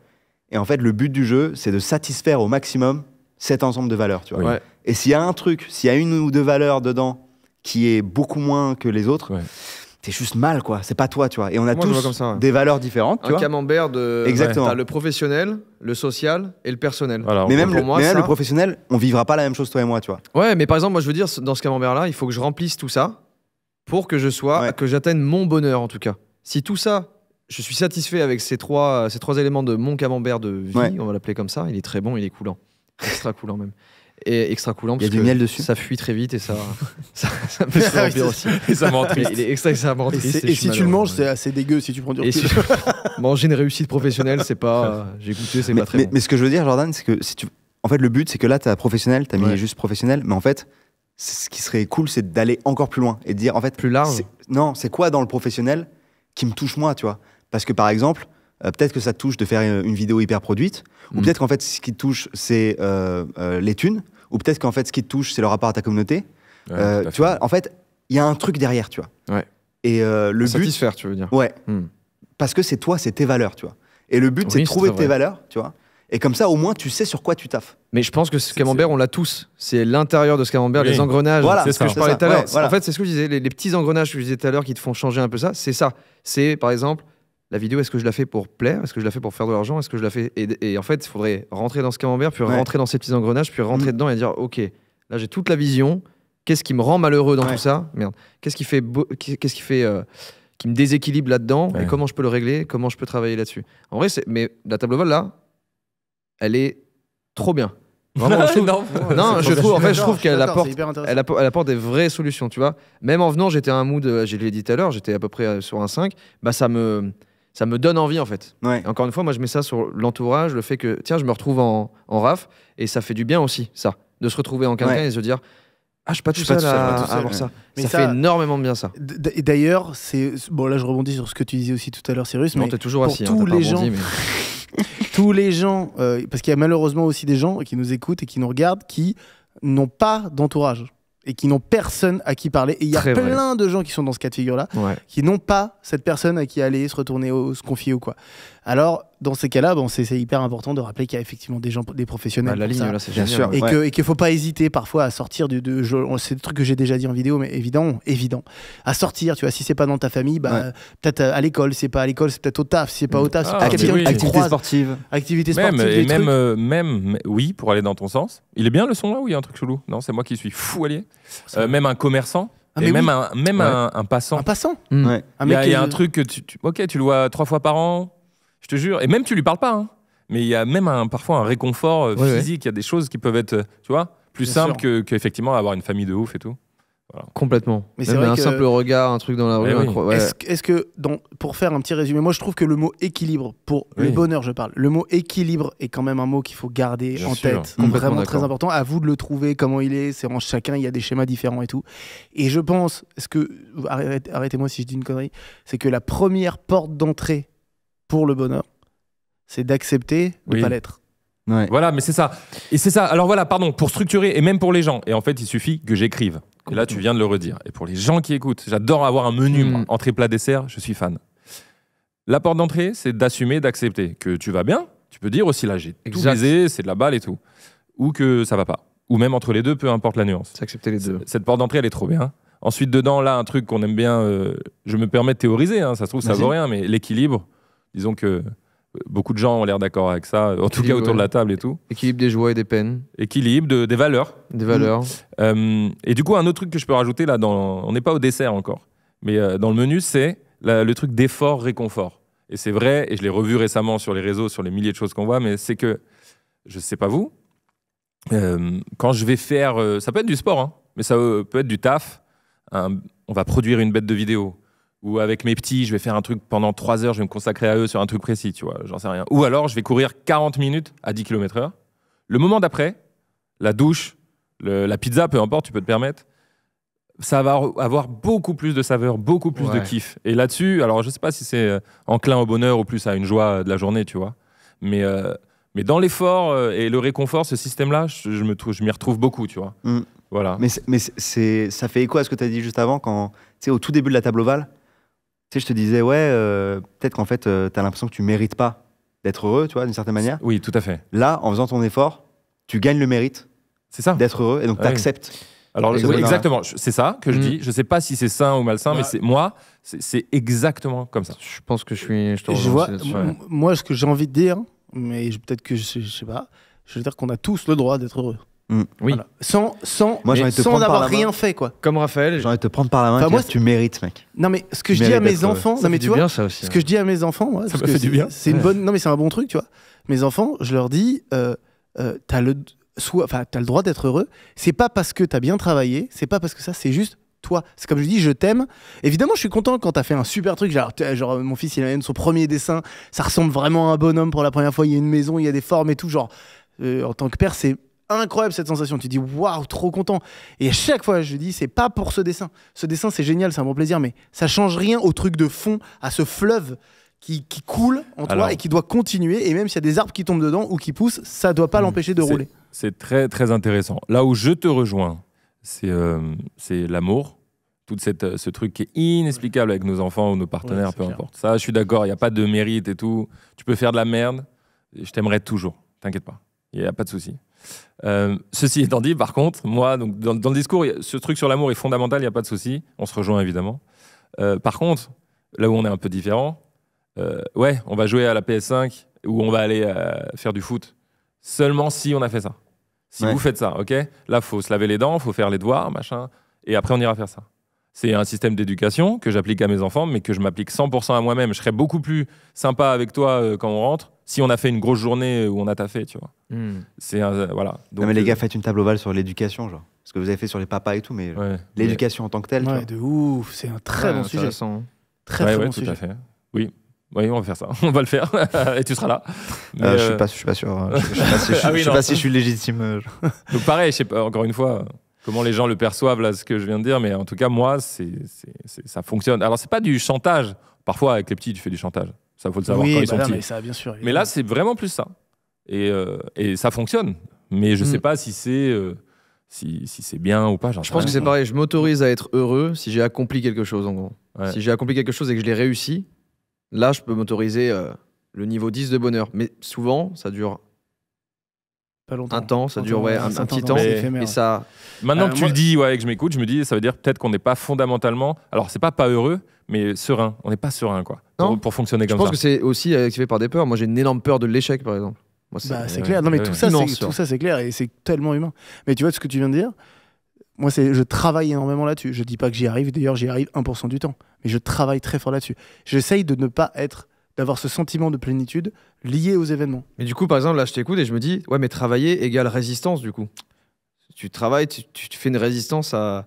Et en fait, le but du jeu, c'est de satisfaire au maximum cet ensemble de valeurs. Tu vois. Ouais. Et s'il y a un truc, s'il y a une ou deux valeurs dedans qui est beaucoup moins que les autres, ouais. t'es juste mal, quoi. C'est pas toi, tu vois. Et on a tous des valeurs différentes. Tu un camembert de. Exactement. le professionnel, le social et le personnel. mais même, le, moi, mais même le professionnel, on vivra pas la même chose toi et moi, tu vois. Ouais, mais par exemple, moi je veux dire, dans ce camembert-là, il faut que je remplisse tout ça pour que je sois, que j'atteigne mon bonheur en tout cas. Si tout ça, je suis satisfait avec ces trois, ces trois éléments de mon camembert de vie, on va l'appeler comme ça, il est très bon, il est coulant, extra coulant même et extra coulant. Parce que du miel dessus. Ça fuit très vite et ça, ça, ça me fait aussi. Et ça m'entriste. Il est extrêmement Et, si tu le manges, c'est assez dégueu si tu prends du recul. Si Manger une réussite professionnelle, c'est pas. J'ai goûté, c'est pas très mais, mais ce que je veux dire, Jordan, c'est que si tu. En fait, le but, c'est que là, tu as professionnel, tu as mis juste professionnel, mais en fait, ce qui serait cool, c'est d'aller encore plus loin et de dire, en fait. Plus large Non, c'est quoi dans le professionnel qui me touche moi, tu vois Parce que par exemple, euh, peut-être que ça te touche de faire euh, une, vidéo hyper produite, ou mm. peut-être qu'en fait, ce qui te touche, c'est euh, les thunes, ou peut-être qu'en fait, ce qui te touche, c'est le rapport à ta communauté. tu vois, en fait, il y a un truc derrière, tu vois. Et le but. faire, tu veux dire. Ouais. Mm. Parce que c'est toi, c'est tes valeurs, tu vois. Et le but, c'est de trouver tes valeurs, tu vois. Et comme ça, au moins, tu sais sur quoi tu taffes. Mais je pense que ce camembert, on l'a tous. C'est l'intérieur de ce camembert, les engrenages. Voilà, c'est ce que je parlais tout à l'heure. En fait, c'est ce que je disais. Les, les, petits engrenages que je disais tout à l'heure qui te font changer un peu ça, c'est ça. C'est, par exemple, la vidéo, est-ce que je la fais pour plaire Est-ce que je la fais pour faire de l'argent Est-ce que je la fais et, en fait, il faudrait rentrer dans ce camembert, puis rentrer dans ces petits engrenages, puis rentrer mm. dedans et dire Ok, là, j'ai toute la vision. Qu'est-ce qui me rend malheureux dans tout ça Merde. Qu'est-ce qui fait. Qu'est-ce qui fait. Euh, qui me déséquilibre là-dedans et comment je peux le régler, comment je peux travailler là-dessus. En vrai, mais la table vol, là, elle est trop bien. je non, je trouve, en fait, je trouve qu'elle apporte, des vraies solutions, tu vois. Même en venant, j'étais un mood, euh, je l'ai dit tout à l'heure, j'étais à peu près euh, sur un 5, bah ça me, ça me donne envie en fait. Encore une fois, moi je mets ça sur l'entourage, le fait que tiens, je me retrouve en, raf et ça fait du bien aussi, ça, de se retrouver en quelqu'un et et se dire ah, je suis pas tout, seul, à, avoir ça. Mais ça. fait énormément de bien ça. Et d'ailleurs, c'est bon là je rebondis sur ce que tu disais aussi tout à l'heure, Cyrus. mais toujours pour assis. Hein, tous les gens, tous les gens, parce qu'il y a malheureusement aussi des gens qui nous écoutent et qui nous regardent qui n'ont pas d'entourage et qui n'ont personne à qui parler. Et il y a plein de gens qui sont dans ce cas de figure-là, qui n'ont pas cette personne à qui aller se retourner, ou se confier ou quoi. Alors, dans ces cas-là, bon, c'est hyper important de rappeler qu'il y a effectivement des gens, des professionnels. Bah, là, sûr. Et qu'il ne faut pas hésiter parfois à sortir du. De, c'est des trucs que j'ai déjà dit en vidéo, mais évident, évident. À sortir, tu vois, si c'est pas dans ta famille, bah, peut-être à l'école, c'est pas à l'école, c'est peut-être au taf, si c'est pas au taf, c'est ah, Activité sportive. Activité sportive. Même, euh, même, même, oui, pour aller dans ton sens. Il est bien le son là où il y a un truc chelou Non, c'est moi qui suis fou allié. Euh, même un commerçant. Ah, même, un, même un, un, passant. Un passant mm. Il y a, un truc que ok, tu le vois trois fois par an, je te jure. Et même tu lui parles pas. Hein. Mais il y a même parfois un réconfort euh, physique. Il y a des choses qui peuvent être, tu vois, plus simples que, avoir une famille de ouf et tout. Complètement. Mais c'est un que... simple regard, un truc dans la rue. Eh est-ce que, pour faire un petit résumé, moi je trouve que le mot équilibre, pour le bonheur, je parle, le mot équilibre est quand même un mot qu'il faut garder en tête. tête. Vraiment très important. À vous de le trouver, comment il est. C'est en chacun, il y a des schémas différents et tout. Et je pense, est-ce que, arrêtez-moi si je dis une connerie, c'est que la première porte d'entrée pour le bonheur, c'est d'accepter de ne pas l'être. Voilà, mais c'est ça. Et c'est ça. Alors voilà, pardon, pour structurer, et même pour les gens. Et en fait, il suffit que j'écrive. Et là, tu viens de le redire. Et pour les gens qui écoutent, j'adore avoir un menu, mm. entrée, plat, dessert, je suis fan. La porte d'entrée, c'est d'assumer, d'accepter que tu vas bien. Tu peux dire aussi, là, j'ai tout baisé, c'est de la balle et tout. Ou que ça va pas. Ou même entre les deux, peu importe la nuance. accepter les deux. Cette porte d'entrée, elle est trop bien. Ensuite, dedans, là, un truc qu'on aime bien, euh, je me permets de théoriser, hein. ça se trouve, ça vaut rien, mais l'équilibre, disons que euh, beaucoup de gens ont l'air d'accord avec ça, en tout cas autour de la table et tout. Équilibre des joies et des peines. Équilibre des valeurs. Des valeurs. Mmh. Euh, et du coup, un autre truc que je peux rajouter là, on n'est pas au dessert encore, mais euh, dans le menu, c'est le truc d'effort, réconfort. Et c'est vrai, et je l'ai revu récemment sur les réseaux, sur les milliers de choses qu'on voit, mais c'est que, je ne sais pas vous, quand je vais faire, ça peut être du sport, hein, mais ça peut être du taf, on va produire une bête de vidéo, ou avec mes petits, je vais faire un truc pendant 3 heures, je vais me consacrer à eux sur un truc précis, tu vois, j'en sais rien. Ou alors, je vais courir 40 minutes à 10 km/h. Le moment d'après, la douche, la pizza, peu importe, tu peux te permettre, ça va avoir beaucoup plus de saveur, beaucoup plus de kiff. Et là-dessus, alors je sais pas si c'est euh, enclin au bonheur ou plus à une joie de la journée, tu vois, mais. Euh, mais dans l'effort euh, et le réconfort, ce système-là, je, je m'y retrouve beaucoup, tu vois. Mm. Voilà. Mais, mais ça fait écho à ce que tu as dit juste avant, quand, au tout début de la table ovale, sais, je te disais, ouais, euh, peut-être qu'en fait, euh, tu as l'impression que tu mérites pas d'être heureux, tu vois, d'une certaine manière. Oui, tout à fait. Là, en faisant ton effort, tu gagnes le mérite c'est ça. d'être heureux et donc tu acceptes. Alors, exactement, c'est ça que je mm. dis. Je sais pas si c'est sain ou malsain, mais bah, c'est moi, c'est exactement comme ça. Je pense que je suis. Je, te Moi, ce que j'ai envie de dire, mais peut-être que je, je sais pas, je veux dire qu'on a tous le droit d'être heureux. Mm. Oui. Sans, sans, sans avoir rien fait, quoi. Comme Raphaël. J'ai envie de te prendre par la main. tu mérites, mec. Non, mais ce que je dis à mes enfants, ça me fait du bien, ça aussi, ce que je dis à mes enfants, me fait du bien. C'est une bonne, non, mais c'est un bon truc, tu vois. Mes enfants, je leur dis, euh, euh, t'as le, enfin, as le droit d'être heureux. C'est pas parce que t'as bien travaillé, c'est pas parce que ça, c'est juste toi. C'est comme je dis, je t'aime. Évidemment, je suis content quand t'as fait un super truc. Genre, genre, mon fils, il a même son premier dessin. Ça ressemble vraiment à un bonhomme pour la première fois. Il y a une maison, il y a des formes et tout. Genre, euh, en tant que père, c'est incroyable cette sensation. Tu dis waouh, trop content. Et à chaque fois, je dis c'est pas pour ce dessin. Ce dessin, c'est génial, c'est un bon plaisir, mais ça change rien au truc de fond, à ce fleuve qui, qui coule en toi et qui doit continuer. Et même s'il y a des arbres qui tombent dedans ou qui poussent, ça doit pas hmm, l'empêcher de rouler. C'est très très intéressant. Là où je te rejoins, c'est euh, c'est l'amour. Tout cette, euh, ce truc qui est inexplicable avec nos enfants ou nos partenaires, peu importe. Ça, je suis d'accord, il n'y a pas de mérite et tout. Tu peux faire de la merde, je t'aimerai toujours, t'inquiète pas. Il n'y a pas de souci. Euh, ceci étant dit, par contre, moi, donc, dans, le discours, ce truc sur l'amour est fondamental, il n'y a pas de souci. On se rejoint évidemment. Euh, par contre, là où on est un peu différent, euh, ouais, on va jouer à la PS5 ou on va aller faire du foot. Seulement si on a fait ça. Si vous faites ça, ok Là, faut se laver les dents, faut faire les devoirs, machin. Et après, on ira faire ça. C'est un système d'éducation que j'applique à mes enfants, mais que je m'applique 100% à moi-même. Je serais beaucoup plus sympa avec toi quand on rentre si on a fait une grosse journée où on a taffé, tu vois. Hmm. C'est euh, voilà. Donc, non mais les euh, gars, faites une table ovale sur l'éducation, genre. Ce que vous avez fait sur les papas et tout, mais l'éducation en tant que telle. tu vois. de ouf, c'est un très bon sujet. Hein. Très, très Oui. Oui, on va faire ça. On va le faire. et tu seras là. Euh, je ne suis, pas sûr. Hein. Je ne sais pas si je, ah je, suis légitime. Donc pareil, je sais pas, encore une fois, comment les gens le perçoivent, là, ce que je viens de dire. Mais en tout cas, moi, ça fonctionne. Alors, c'est pas du chantage. Parfois, avec les petits, tu fais du chantage. Ça, faut le savoir quand bah Mais, là, c'est vraiment plus ça. Et, euh, et ça fonctionne. Mais je ne mm. sais pas si c'est euh, si, si c'est bien ou pas. Je pense que c'est pareil. Je m'autorise à être heureux si j'ai accompli quelque chose, en gros. Si j'ai accompli quelque chose et que je l'ai réussi, là, je peux m'autoriser euh, le niveau 10 de bonheur. Mais souvent, ça dure longtemps. Un temps, ça dure ouais, un, petit temps. et ça... Maintenant euh, que tu le dis ouais, et que je m'écoute, je me dis, ça veut dire peut-être qu'on n'est pas fondamentalement. Alors, c'est pas pas heureux, mais serein. On n'est pas serein, quoi. Pour, fonctionner comme ça. Je pense que c'est aussi euh, activé par des peurs. Moi, j'ai une énorme peur de l'échec, par exemple. c'est bah, euh, clair. Non, mais tout, ça, tout ça, c'est clair et c'est tellement humain. Mais tu vois ce que tu viens de dire moi, je travaille énormément là-dessus. Je dis pas que j'y arrive. D'ailleurs, j'y arrive 1% du temps. Mais je travaille très fort là-dessus. J'essaye de ne pas être d'avoir ce sentiment de plénitude lié aux événements. Mais du coup, par exemple, là, je t'écoute et je me dis, ouais, mais travailler égale résistance, du coup. Tu travailles, tu, fais une résistance à.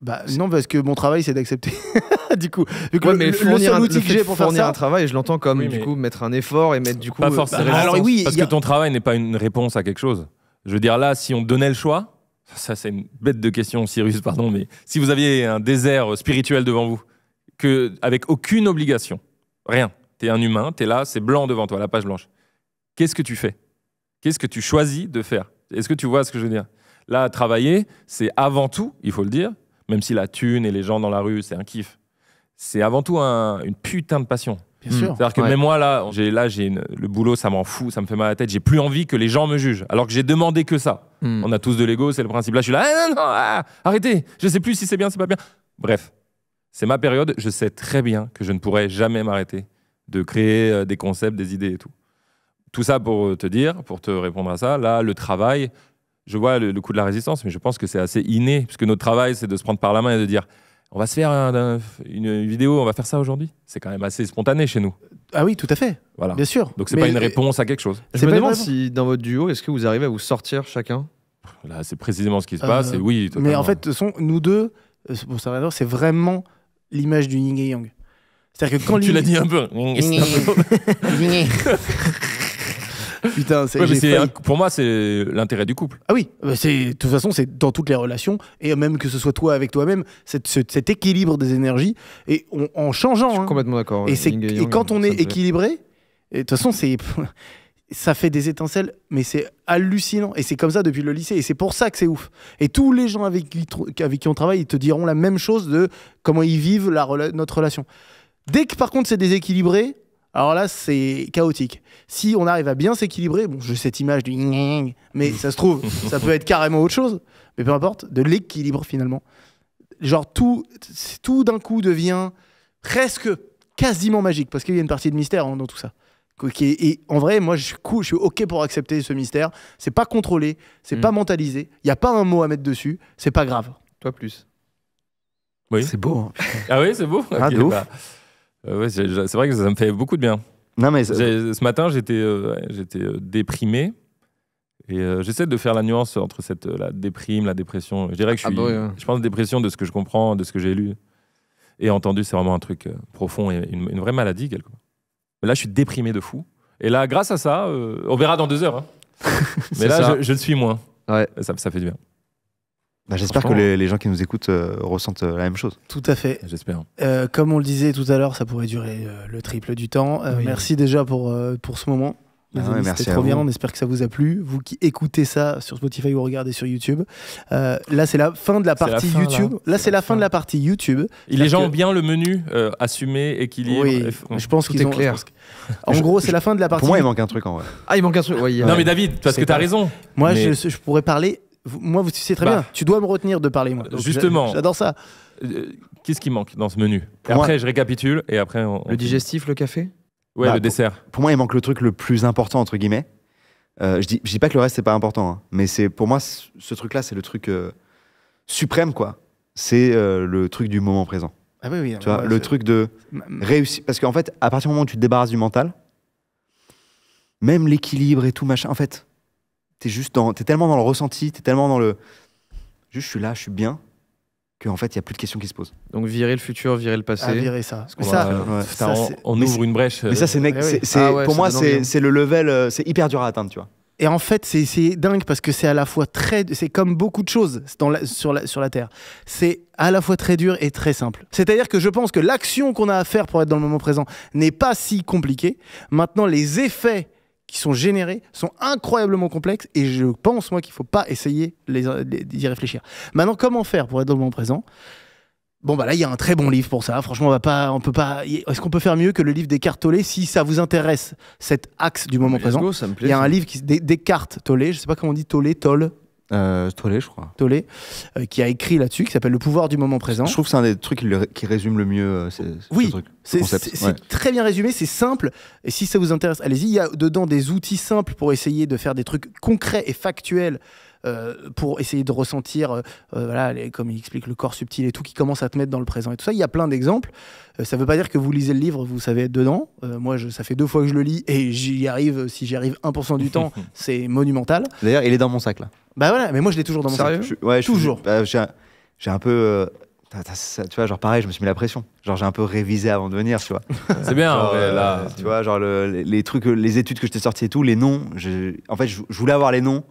Bah non, parce que mon travail, c'est d'accepter. du coup, mais fournir outil que j'ai pour fournir faire un travail, je l'entends comme du coup mettre un effort et mettre du coup. Pas euh, forcément. alors oui, parce que ton travail n'est pas une réponse à quelque chose. Je veux dire là, si on donnait le choix, ça c'est une bête de question, Cyrus, pardon, mais si vous aviez un désert spirituel devant vous, que avec aucune obligation, rien, tu es un humain, tu es là, c'est blanc devant toi, la page blanche. Qu'est-ce que tu fais Qu'est-ce que tu choisis de faire Est-ce que tu vois ce que je veux dire Là, travailler, c'est avant tout, il faut le dire, même si la thune et les gens dans la rue, c'est un kiff. C'est avant tout une putain de passion. Bien sûr. C'est-à-dire que même moi, là, j'ai, là j'ai le boulot, ça m'en fout, ça me fait mal à la tête. J'ai plus envie que les gens me jugent, alors que j'ai demandé que ça. Hmm. On a tous de l'ego, c'est le principe. Là, je suis là, ah, non, non, ah, arrêtez, je sais plus si c'est bien, c'est pas bien. Bref, c'est ma période, je sais très bien que je ne pourrai jamais m'arrêter de créer euh, des concepts, des idées et tout. Tout ça pour euh, te dire, pour te répondre à ça, là, le travail, je vois le, coup de la résistance, mais je pense que c'est assez inné, puisque notre travail, c'est de se prendre par la main et de dire on va se faire une vidéo, on va faire ça aujourd'hui. C'est quand même assez spontané chez nous. Ah oui, tout à fait. Voilà. Bien sûr. Donc c'est pas une réponse à quelque chose. Je me demande si dans votre duo, est-ce que vous arrivez à vous sortir chacun Là, c'est précisément ce qui se euh, passe. Et oui. Mais en fait, sont, nous deux, c'est vraiment l'image du ying et yang. C'est-à-dire que quand tu l'as dit un peu. Mmh, mmh. Mmh. Putain, c'est, pour moi, c'est l'intérêt du couple. Ah oui, euh, c'est de toute façon, c'est dans toutes les relations, et même que ce soit toi avec toi-même, cet équilibre des énergies, et en changeant. Je suis hein. complètement d'accord. Et, quand on est équilibré, de toute façon, c'est. ça fait des étincelles, mais c'est hallucinant. Et c'est comme ça depuis le lycée. Et c'est pour ça que c'est ouf. Et tous les gens avec qui, avec qui on travaille, ils te diront la même chose de comment ils vivent la, notre relation. Dès que par contre c'est déséquilibré, alors là c'est chaotique. Si on arrive à bien s'équilibrer, bon, j'ai cette image du mais ça se trouve, ça peut être carrément autre chose, mais peu importe, de l'équilibre finalement. Genre tout, tout d'un coup devient presque quasiment magique, parce qu'il y a une partie de mystère hein, dans tout ça. Et, et en vrai, moi, je suis, suis OK pour accepter ce mystère. C'est pas contrôlé, c'est pas mm. mentalisé, il n'y a pas un mot à mettre dessus, c'est pas grave. Toi plus. Oui. C'est beau. Hein, ah oui, c'est beau. Ah, bah, ouf. Euh, c'est vrai que ça me fait beaucoup de bien. Non, mais ce matin, j'étais euh, euh, déprimé. Et j'essaie de faire la nuance entre cette, la déprime, la dépression. Je dirais que je ah, suis. Bah je pense dépression de ce que je comprends, de ce que j'ai lu et entendu, c'est vraiment un truc profond et une, vraie maladie, quelque part. Mais là, je suis déprimé de fou. Et là, grâce à ça, on verra dans deux heures. Hein. Mais là, je, je, le suis moins. Ouais. ça fait du bien. Bah, j'espère que les, gens qui nous écoutent euh, ressentent euh, la même chose. Tout à fait. J'espère. Euh, comme on le disait tout à l'heure, ça pourrait durer le triple du temps. Merci déjà pour, pour ce moment. Ah ouais, C'était trop bien, on espère que ça vous a plu. Vous qui écoutez ça sur Spotify ou regardez sur YouTube. là, c'est la fin de la partie YouTube. Là, c'est la, fin de la partie YouTube. Et les gens ont bien le menu assumé, équilibre. Oui, je pense qu'ils est clair. En gros, c'est la fin de la partie. Pour moi, il manque un truc en vrai. Ah, il manque un truc. Non, mais David, parce que tu as raison. Moi, je, je, pourrais parler moi, vous savez très bah. bien, tu dois me retenir de parler, moi. Euh, justement. J'adore ça. Euh, qu'est-ce qui manque dans ce menu Après, je récapitule et après. Le digestif, le café Ouais, le bah, dessert. Pour, moi, il manque le truc le plus important, entre guillemets. Euh, je, dis, dis pas que le reste, c'est pas important, hein. mais c'est pour moi, ce truc-là, c'est le truc suprême, quoi. C'est le truc du moment présent. Ah oui, oui. Tu vois, le truc de réussir. Parce qu'en fait, à partir du moment où tu te débarrasses du mental, même l'équilibre et tout, machin, en fait, t'es juste dans, t'es tellement dans le ressenti, t'es tellement dans le, juste je suis là, je suis bien, qu'en fait, il n'y a plus de questions qui se posent. Donc virer le futur, virer le ah, passé. Ah, virer ça. On, ça, ça on, ouvre une brèche. Mais ça, c'est, euh, eh ah pour moi, c'est, le level, euh, c'est hyper dur à atteindre, tu vois. Et en fait, c'est, dingue parce que c'est à la fois très, c'est comme beaucoup de choses dans sur, la, sur la Terre. C'est à la fois très dur et très simple. C'est-à-dire que je pense que l'action qu'on a à faire pour être dans le moment présent n'est pas si compliquée. Maintenant, les effets qui sont générés sont incroyablement complexes et je pense moi qu'il ne faut pas essayer d'y réfléchir. Maintenant, comment faire pour être dans le moment présent Bon, bah là, il y a un très bon livre pour ça. Franchement, on va pas, on peut pas. Est-ce qu'on peut faire mieux que le livre Descartes-Tollé, si ça vous intéresse cet axe du moment présent Il y a un livre qui Descartes tollé je sais pas comment on dit Tollé, Tolle, euh, Tolé, je crois. Tolé, euh, qui a écrit là-dessus, qui s'appelle Le pouvoir du moment présent. Je trouve que c'est un des trucs qui, résume le mieux euh, oui, c'est très bien résumé, c'est simple. Et si ça vous intéresse, allez-y. Il y a dedans des outils simples pour essayer de faire des trucs concrets et factuels euh, pour essayer de ressentir, euh, euh, voilà, comme il explique, le corps subtil et tout, qui commence à te mettre dans le présent et tout ça. Il y a plein d'exemples. ça ne veut pas dire que vous lisez le livre, vous savez être dedans. moi, je, ça fait deux fois que je le lis et j'y arrive, si j'y arrive 1% du temps, c'est monumental. D'ailleurs, il est dans mon sac là. Bah voilà, mais moi je l'ai toujours dans mon sac. toujours. j'ai un, peu. tu vois, genre pareil, je me suis mis la pression. Genre j'ai un peu révisé avant de venir, tu vois. C'est bien, là. tu vois, genre les, trucs, les études que je t'ai sorties et tout, les noms. en fait, je voulais avoir les noms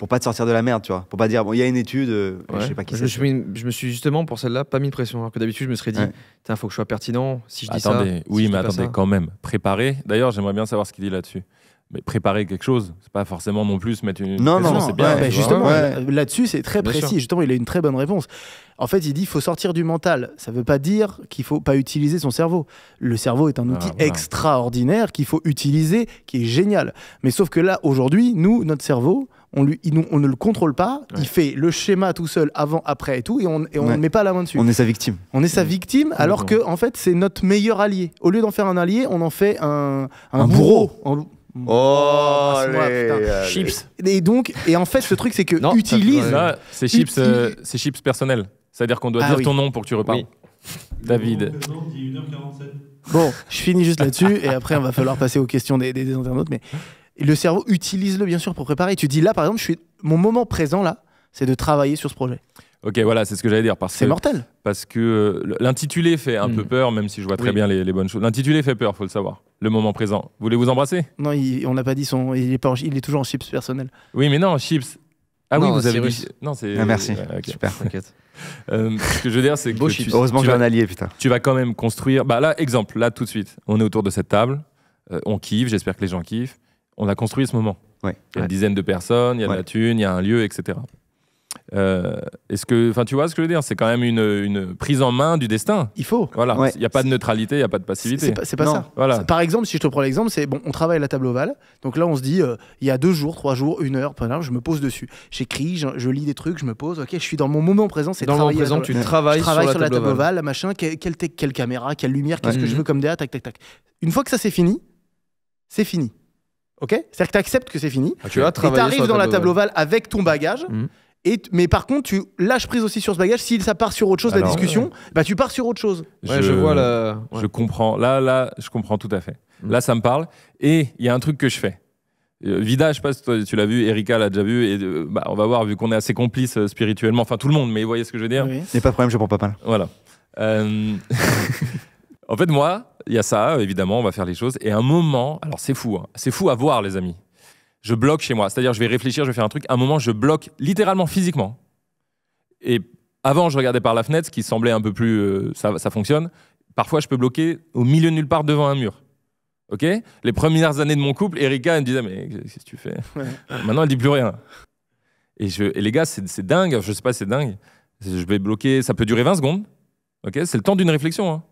pour pas te sortir de la merde, tu vois. Pour pas dire, bon, il y a une étude, euh, je ne je sais pas qui je, je me suis justement, pour celle-là, pas mis de pression. Alors que d'habitude, je me serais dit, ouais. tiens, faut que je sois pertinent si je dis ça. Oui, mais attendez, quand même, préparer. D'ailleurs, j'aimerais bien savoir ce qu'il dit là-dessus mais préparer quelque chose, c'est pas forcément non plus mettre une. Non, non, non, c'est bien. Bah, justement, là-dessus, c'est très précis. Justement, il a une très bonne réponse. En fait, il dit il faut sortir du mental. Ça veut pas dire qu'il faut pas utiliser son cerveau. Le cerveau est un outil extraordinaire qu'il faut utiliser, qui est génial. Mais sauf que là, aujourd'hui, nous, notre cerveau, on, lui, on ne le contrôle pas, il fait le schéma tout seul, avant, après et tout, et on et on ne met pas la main dessus. On est sa victime. On est sa victime, alors que en fait, c'est notre meilleur allié. Au lieu d'en faire un allié, on en fait un, un, bourreau. Oh, oh chips. Et donc, et en fait, ce truc, c'est que utilise. C'est chips, euh, c'est chips personnel. C'est-à-dire qu'on doit ah dire ton nom pour que tu repars. David. Bon, je finis juste là-dessus et après, on va falloir passer aux questions des, internautes. Mais le cerveau utilise-le bien sûr pour préparer. tu dis là, par exemple, je suis mon moment présent là, c'est de travailler sur ce projet. Ok, voilà, c'est ce que j'allais dire. C'est mortel. Parce que euh, l'intitulé fait un mm. peu peur, même si je vois très bien les, les bonnes choses. L'intitulé fait peur, faut le savoir le moment présent. Vous voulez vous embrasser Non, on n'a pas dit son. Il est, il est toujours en chips personnel. Oui, mais non, chips. Ah oui, vous avez réussi. Non, c'est. Ah, merci. Super, t'inquiète. Euh, ce que je veux dire, c'est que. Heureusement que j'ai un allié, putain. Tu vas quand même construire. Bah là, exemple, là, tout de suite. On est autour de cette table. Euh, on kiffe. J'espère que les gens kiffent. On a construit ce moment. Ouais. Il y a une dizaine de personnes, il y a de la thune, il y a un lieu, etc. Euh, est-ce que, enfin, tu vois ce que je veux dire C'est quand même une, prise en main du destin. Il faut. Voilà. Il n'y a pas de neutralité, il n'y a pas de passivité. C'est pas, ça. Voilà. Par exemple, si je te prends l'exemple, c'est bon, on travaille à la table ovale. Donc là, on se dit, euh, il y a deux jours, trois jours, une heure, je me pose dessus. J'écris, je, lis des trucs, je me pose. Ok, je suis dans mon moment présent. C'est dans mon moment présent. Tu travailles, sur, la, table ovale, machin. Quelle, caméra, quelle lumière, qu'est-ce que je mm-hmm. veux comme DA, tac, tac, tac. Une fois que ça c'est fini, c'est fini. Ok C'est-à-dire que tu acceptes que c'est fini. Ah, tu et arrives dans la table ovale avec ton bagage. Mm-hmm mais par contre, tu lâches prise aussi sur ce bagage. Si ça part sur autre chose, la discussion, bah, tu pars sur autre chose. je, vois Je comprends. Là, là, je comprends tout à fait. Mm. Là, ça me parle. Et il y a un truc que je fais. Euh, Vida, je sais pas si tu l'as vu, Erika l'a déjà vu, et euh, bah, on va voir, vu qu'on est assez complices euh, spirituellement, enfin tout le monde, mais vous voyez ce que je veux dire oui. C'est pas de problème, je prends pas mal. Voilà. en fait, moi, il y a ça, évidemment, on va faire les choses, et un moment, alors c'est fou, hein. c'est fou à voir, les amis, je bloque chez moi. C'est-à-dire, je vais réfléchir, je vais faire un truc. À un moment, je bloque littéralement, physiquement. Et avant, je regardais par la fenêtre, ce qui semblait un peu plus. Euh, ça, fonctionne. Parfois, je peux bloquer au milieu de nulle part devant un mur. OK Les premières années de mon couple, Erika, elle me disait Mais qu'est-ce que tu fais Maintenant, elle dit plus rien. Et, les gars, c'est dingue. Je ne sais pas, c'est dingue. Je vais bloquer. Ça peut durer 20 secondes. OK C'est le temps d'une réflexion. Hein.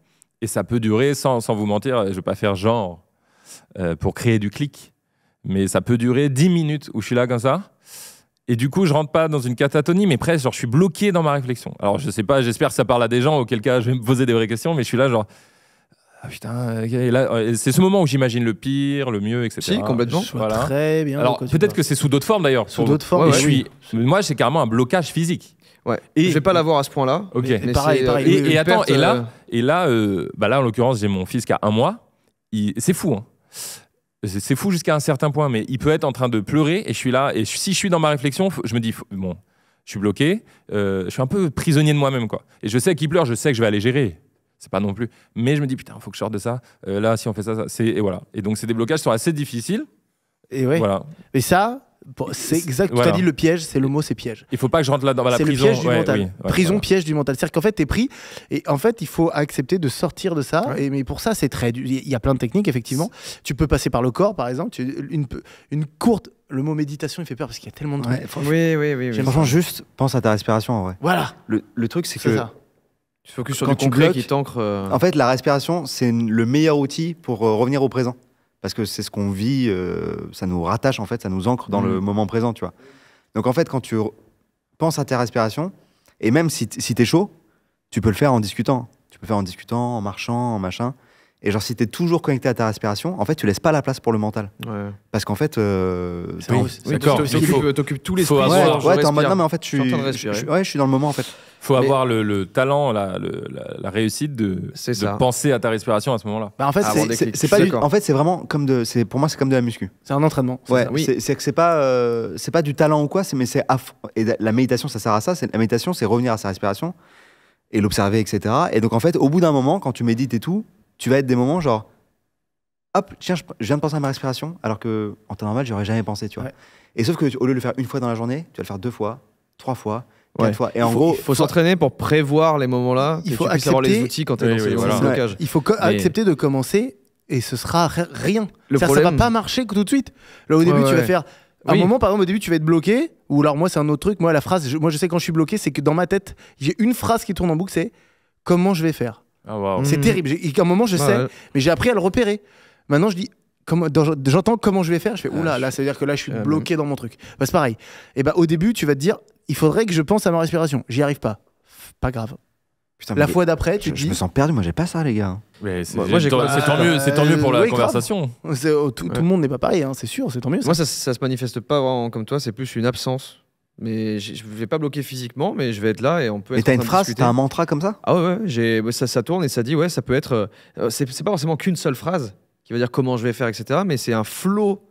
Et ça peut durer, sans, vous mentir, je ne vais pas faire genre, euh, pour créer du clic mais ça peut durer 10 minutes où je suis là comme ça. Et du coup, je rentre pas dans une catatonie, mais presque, genre, je suis bloqué dans ma réflexion. Alors, je sais pas, j'espère que ça parle à des gens, auquel cas, je vais me poser des vraies questions, mais je suis là, genre, ah, putain, euh, c'est ce moment où j'imagine le pire, le mieux, etc. Si, complètement. voilà. Très bien. Alors, peut-être que c'est sous d'autres formes d'ailleurs. Sous d'autres formes. je suis, Moi, c'est carrément un blocage physique. Ouais. Et je vais pas l'avoir à ce point-là. Ok. pareil, euh, Et, et et là, euh, et là, bah là, en l'occurrence, j'ai mon fils qui a un mois. C'est fou. Hein c'est fou jusqu'à un certain point, mais il peut être en train de pleurer et je suis là. Et si je suis dans ma réflexion, je me dis, bon, je suis bloqué, euh, je suis un peu prisonnier de moi-même, quoi. Et je sais qu'il pleure, je sais que je vais aller gérer. C'est pas non plus. Mais je me dis, putain, faut que je sorte de ça. Euh, là, si on fait ça, ça. Et voilà. Et donc, ces déblocages sont assez difficiles. Et oui. Voilà. Et ça, c'est exact. Tu as dit le piège, c'est le mot, c'est piège. Il faut pas que je rentre là dans la prison. Le piège du mental. prison, piège du mental. C'est-à-dire qu'en fait, tu es pris et en fait, il faut accepter de sortir de ça. Et, mais pour ça, c'est très. Il y a plein de techniques, effectivement. Tu peux passer par le corps, par exemple. une, courte le mot méditation, il fait peur parce qu'il y a tellement de Oui, oui, oui. J'ai juste pense à ta respiration en vrai. Voilà. Le, truc, c'est que. Ça. Tu focuses sur concret euh. En fait, la respiration, c'est le meilleur outil pour euh, revenir au présent parce que c'est ce qu'on vit, euh, ça nous rattache en fait, ça nous ancre dans le mm. moment présent, tu vois. Donc en fait, quand tu penses à tes respirations, et même si, si t'es chaud, tu peux le faire en discutant. Tu peux le faire en discutant, en marchant, en machin. Et genre, si t'es toujours connecté à ta respiration, en fait, tu laisses pas la place pour le mental. Ouais. Parce qu'en fait, euh, c'est t'occupes, tous les faut avoir, ouais, t'es en mode non, mais en fait, je, suis dans le moment en fait. Faut avoir le, talent, la, réussite de, de penser à ta respiration à ce moment-là. Bah, en fait, c'est, pas en fait, c'est vraiment comme de, pour moi, c'est comme de la muscu. C'est un entraînement. Ouais. Oui. C'est, que c'est pas, euh, c'est pas du talent ou quoi, mais c'est et la méditation, ça sert à ça. la méditation, c'est revenir à sa respiration et l'observer, etc. Et donc en fait, au bout d'un moment, quand tu médites et tout, tu vas être des moments genre, hop, tiens, je, viens de penser à ma respiration, alors que en temps normal, j'aurais jamais pensé, tu vois. Et sauf que au lieu de le faire une fois dans la journée, tu vas le faire deux fois, trois fois. quatre Fois. Et en faut, gros, faut s'entraîner pour prévoir les moments-là. Il faut accepter les outils quand tu es dans ces Il faut accepter de commencer et ce sera rien. ça, ne va pas marcher tout de suite. Là, au début, tu vas faire. un moment, par exemple, au début, tu vas être bloqué. Ou alors, moi, c'est un autre truc. Moi, la phrase, moi, je sais quand je suis bloqué, c'est que dans ma tête, j'ai une phrase qui tourne en boucle c'est comment je vais faire ah, c'est hmm. terrible. À un moment, je sais, mais j'ai appris à le repérer. Maintenant, je dis, j'entends comment je vais faire, je fais ah, oula, là, ça veut dire que là, je suis ah, bloqué dans mon truc. Bah, c'est pareil. Et eh bah, ben, au début, tu vas te dire, il faudrait que je pense à ma respiration. J'y arrive pas. Pas grave. la fois d'après, tu je, dis... je, me sens perdu, moi j'ai pas ça, les gars. c'est tant, mieux, c'est tant mieux pour la conversation. Oh, tout, le monde n'est pas pareil, hein, c'est sûr, c'est tant mieux. Moi, ça, ça, se manifeste pas vraiment comme toi, c'est plus une absence mais je ne vais pas bloquer physiquement, mais je vais être là et on peut être. Et t'as une phrase, t'as un mantra comme ça Ah ouais, ouais, ça, ça, tourne et ça dit, ouais, ça peut être. Euh, euh c'est pas forcément qu'une seule phrase qui va dire comment je vais faire, etc. Mais c'est un flot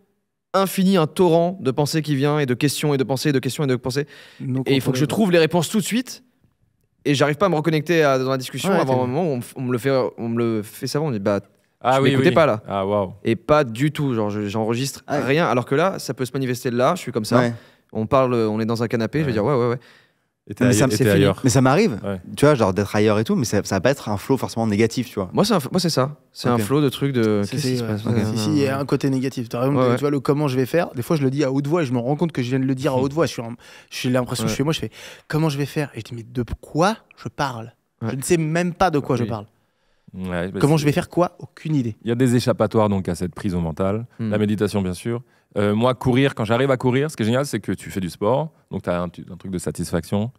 infini, un torrent de pensées qui vient et de questions et de pensées et de questions et de pensées. et il faut que je trouve les réponses tout de suite et j'arrive pas à me reconnecter dans la discussion avant un moment où on, me le fait, on me le fait savoir, on dit, bah. Ah je oui, pas là. Ah, Et pas du tout, genre j'enregistre rien. Alors que là, ça peut se manifester là, je suis comme ça. On parle, on est dans un canapé, je vais dire ouais, ouais, ouais. Et mais, ça, ailleurs. mais ça m'arrive, tu vois, genre d'être ailleurs et tout, mais ça, ça va pas être un flow forcément négatif, tu vois. Moi, c'est ça. C'est un flow de trucs de. Si, si, si, il y a un côté négatif. tu vois, le comment je vais faire, des fois, je le dis à haute voix et je me rends compte que je viens de le dire à haute voix. J'ai l'impression que je suis moi, je fais comment je vais faire Et je dis, mais de quoi je parle Je ne sais même pas de quoi je parle. Bah, comment je vais faire quoi Aucune idée. Il y a des échappatoires donc à cette prise mentale. Hmm. La méditation, bien sûr. Euh, moi, courir, quand j'arrive à courir, ce qui est génial, c'est que tu fais du sport, donc tu as un, truc de satisfaction.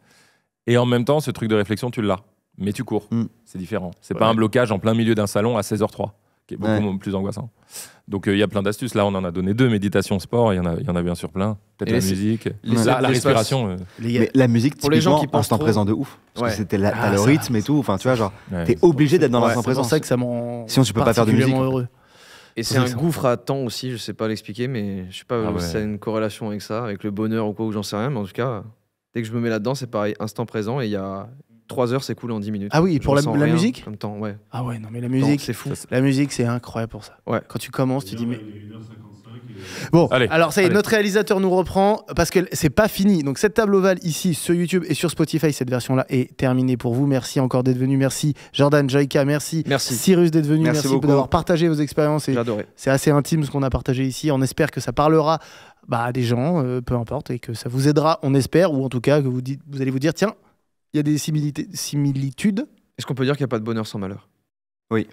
Et en même temps, ce truc de réflexion, tu l'as. Mais tu cours. Mm. C'est différent. C'est pas un blocage en plein milieu d'un salon à 16h03, qui est beaucoup plus angoissant. Donc euh, il y a plein d'astuces. Là, on en a donné deux méditation, sport. Il y, en a, y en a bien sûr plein. Peut-être la musique, la, respiration. Euh. mais la musique, pour les gens qui pensent en présent de ouf. Parce que c'était ah, le rythme et tout. Enfin, tu vois, genre, t'es obligé d'être dans l'instant présent. C'est ça que Sinon, tu peux pas faire de musique. heureux. Et c'est un gouffre à temps aussi, je sais pas l'expliquer, mais je sais pas ah si ça a une corrélation avec ça, avec le bonheur ou quoi, ou j'en sais rien, mais en tout cas, dès que je me mets là-dedans, c'est pareil, instant présent, et il y a 3 heures, c'est cool en 10 minutes. Ah oui, pour la, musique Comme temps, ouais. Ah ouais, non, mais la musique, c'est fou. La musique, c'est incroyable pour ça. Ouais. Quand tu commences, tu dis, mais. Bon, alors ça y est, notre réalisateur nous reprend parce que c'est pas fini. Donc cette table ovale ici sur YouTube et sur Spotify, cette version-là est terminée pour vous. Merci encore d'être venu. Merci Jordan, Joyka, merci. Merci Cyrus d'être venu. Merci, d'avoir partagé vos expériences. C'est assez intime ce qu'on a partagé ici. On espère que ça parlera bah, à des gens, euh, peu importe, et que ça vous aidera, on espère, ou en tout cas que vous, vous allez vous dire, tiens, il y a des similitudes. Est-ce qu'on peut dire qu'il n'y a pas de bonheur sans malheur Oui.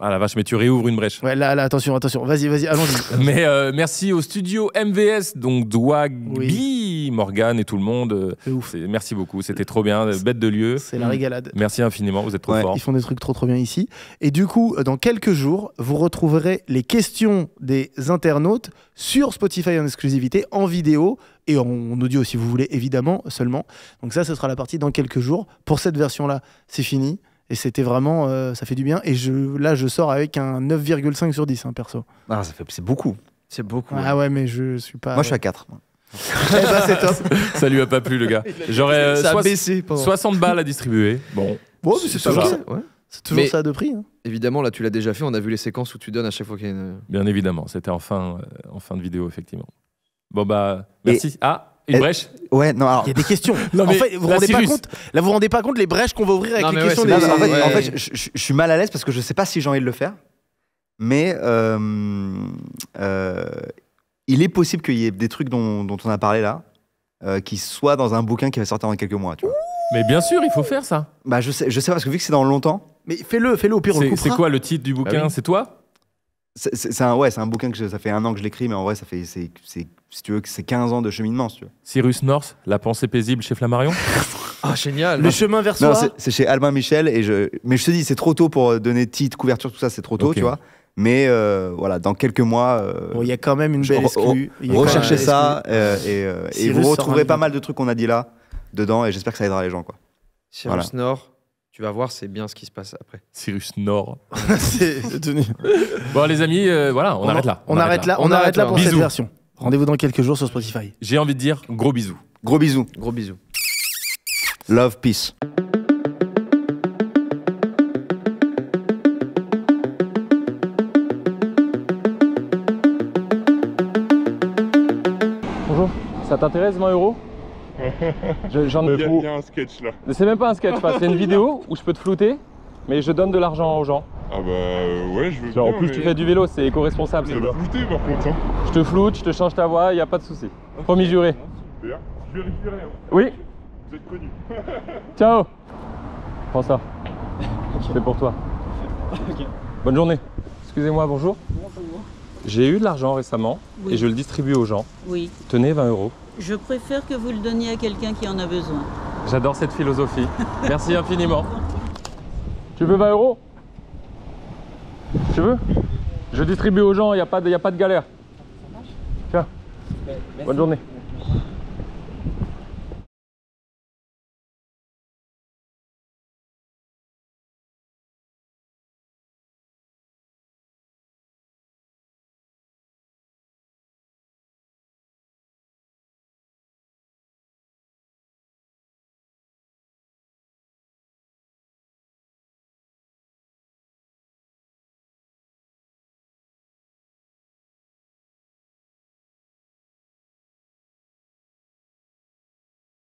Ah la vache, mais tu réouvres une brèche. là, là attention, attention. Vas-y, vas-y, allons-y. mais euh, merci au studio MVS, donc Dwagby, Morgan et tout le monde. Ouf. Merci beaucoup, c'était trop bien, bête de lieu. C'est la mm. régalade. Merci infiniment, vous êtes trop forts. Ils font des trucs trop trop bien ici. Et du coup, euh, dans quelques jours, vous retrouverez les questions des internautes sur Spotify en exclusivité, en vidéo et en audio si vous voulez, évidemment, seulement. Donc ça, ce sera la partie dans quelques jours. Pour cette version-là, c'est fini. Et c'était vraiment, euh, ça fait du bien. Et je, là, je sors avec un 9,5 sur 10, hein, perso. Ah, c'est beaucoup. C'est beaucoup. Ah ouais, mais je suis pas. Moi, je suis à 4. Eh ben, c'est Ça lui a pas plu, le gars. J'aurais 60 balles à distribuer. Bon. Bon, c'est, toujours, ça. C'est toujours ça de prix. Hein. Évidemment, là, tu l'as déjà fait. On a vu les séquences où tu donnes à chaque fois qu'il y a une. Bien évidemment. C'était en fin, euh, en fin de vidéo, effectivement. Bon, bah, merci. Ah! Une eh, brèche Ouais, non, alors. Il y a des questions. en fait, vous vous rendez pas compte Là, vous vous rendez pas compte les brèches qu'on va ouvrir avec les questions des. en fait, je, suis mal à l'aise parce que je sais pas si j'ai envie de le faire, mais euh, euh, il est possible qu'il y ait des trucs dont, on a parlé là, euh, qui soient dans un bouquin qui va sortir dans quelques mois. Tu vois. Mais bien sûr, il faut faire ça. Bah, je sais, je sais parce que vu que c'est dans longtemps, Mais fais-le, fais-le au pire on le C'est quoi le titre du bouquin bah C'est toi c'est un, ouais, un bouquin que ça fait un an que je l'écris, mais en vrai, ça fait, c'est si tu veux, c'est 15 ans de cheminement. tu Cyrus North, La pensée paisible chez Flammarion Ah, génial Le chemin vers soi C'est chez Albin Michel, et je, mais je te dis, c'est trop tôt pour euh, donner titre, couverture, tout ça, c'est trop tôt, tu vois. Mais euh, voilà, dans quelques mois. Euh, il y a quand même une belle exclue. Recherchez ça, et, vous retrouverez pas mal de trucs qu'on a dit là, dedans, et j'espère que ça aidera les gens. Quoi. Cyrus North tu vas voir, c'est bien ce qui se passe après. Cyrus Nord. c'est tenu. Bon, les amis, euh, voilà, on, arrête là. On, arrête là, on, arrête, là, pour cette version. Rendez-vous dans quelques jours sur Spotify. J'ai envie de dire gros bisous. Gros bisous. Gros bisous. Love, peace. Bonjour, ça t'intéresse 20 euros J'en Il y un sketch là. C'est même pas un sketch, c'est une vidéo où je peux te flouter, mais je donne de l'argent aux gens. Ah bah euh, ouais, je veux En plus, tu fais du vélo, c'est éco-responsable. Je te flouter par contre. Je te floute, je te change ta voix, il n'y a pas de souci. Promis juré. Super. Je vérifierai. Hein. Oui. Vous êtes connu. Ciao. Prends ça. C'est pour toi. Bonne journée. Excusez-moi, bonjour. Bonjour. J'ai eu de l'argent récemment et je le distribue aux gens. Oui. Tenez 20 euros. Je préfère que vous le donniez à quelqu'un qui en a besoin. J'adore cette philosophie. Merci infiniment. Tu veux 20 euros Tu veux Je distribue aux gens, il n'y a, pas de galère. Tiens, bonne journée.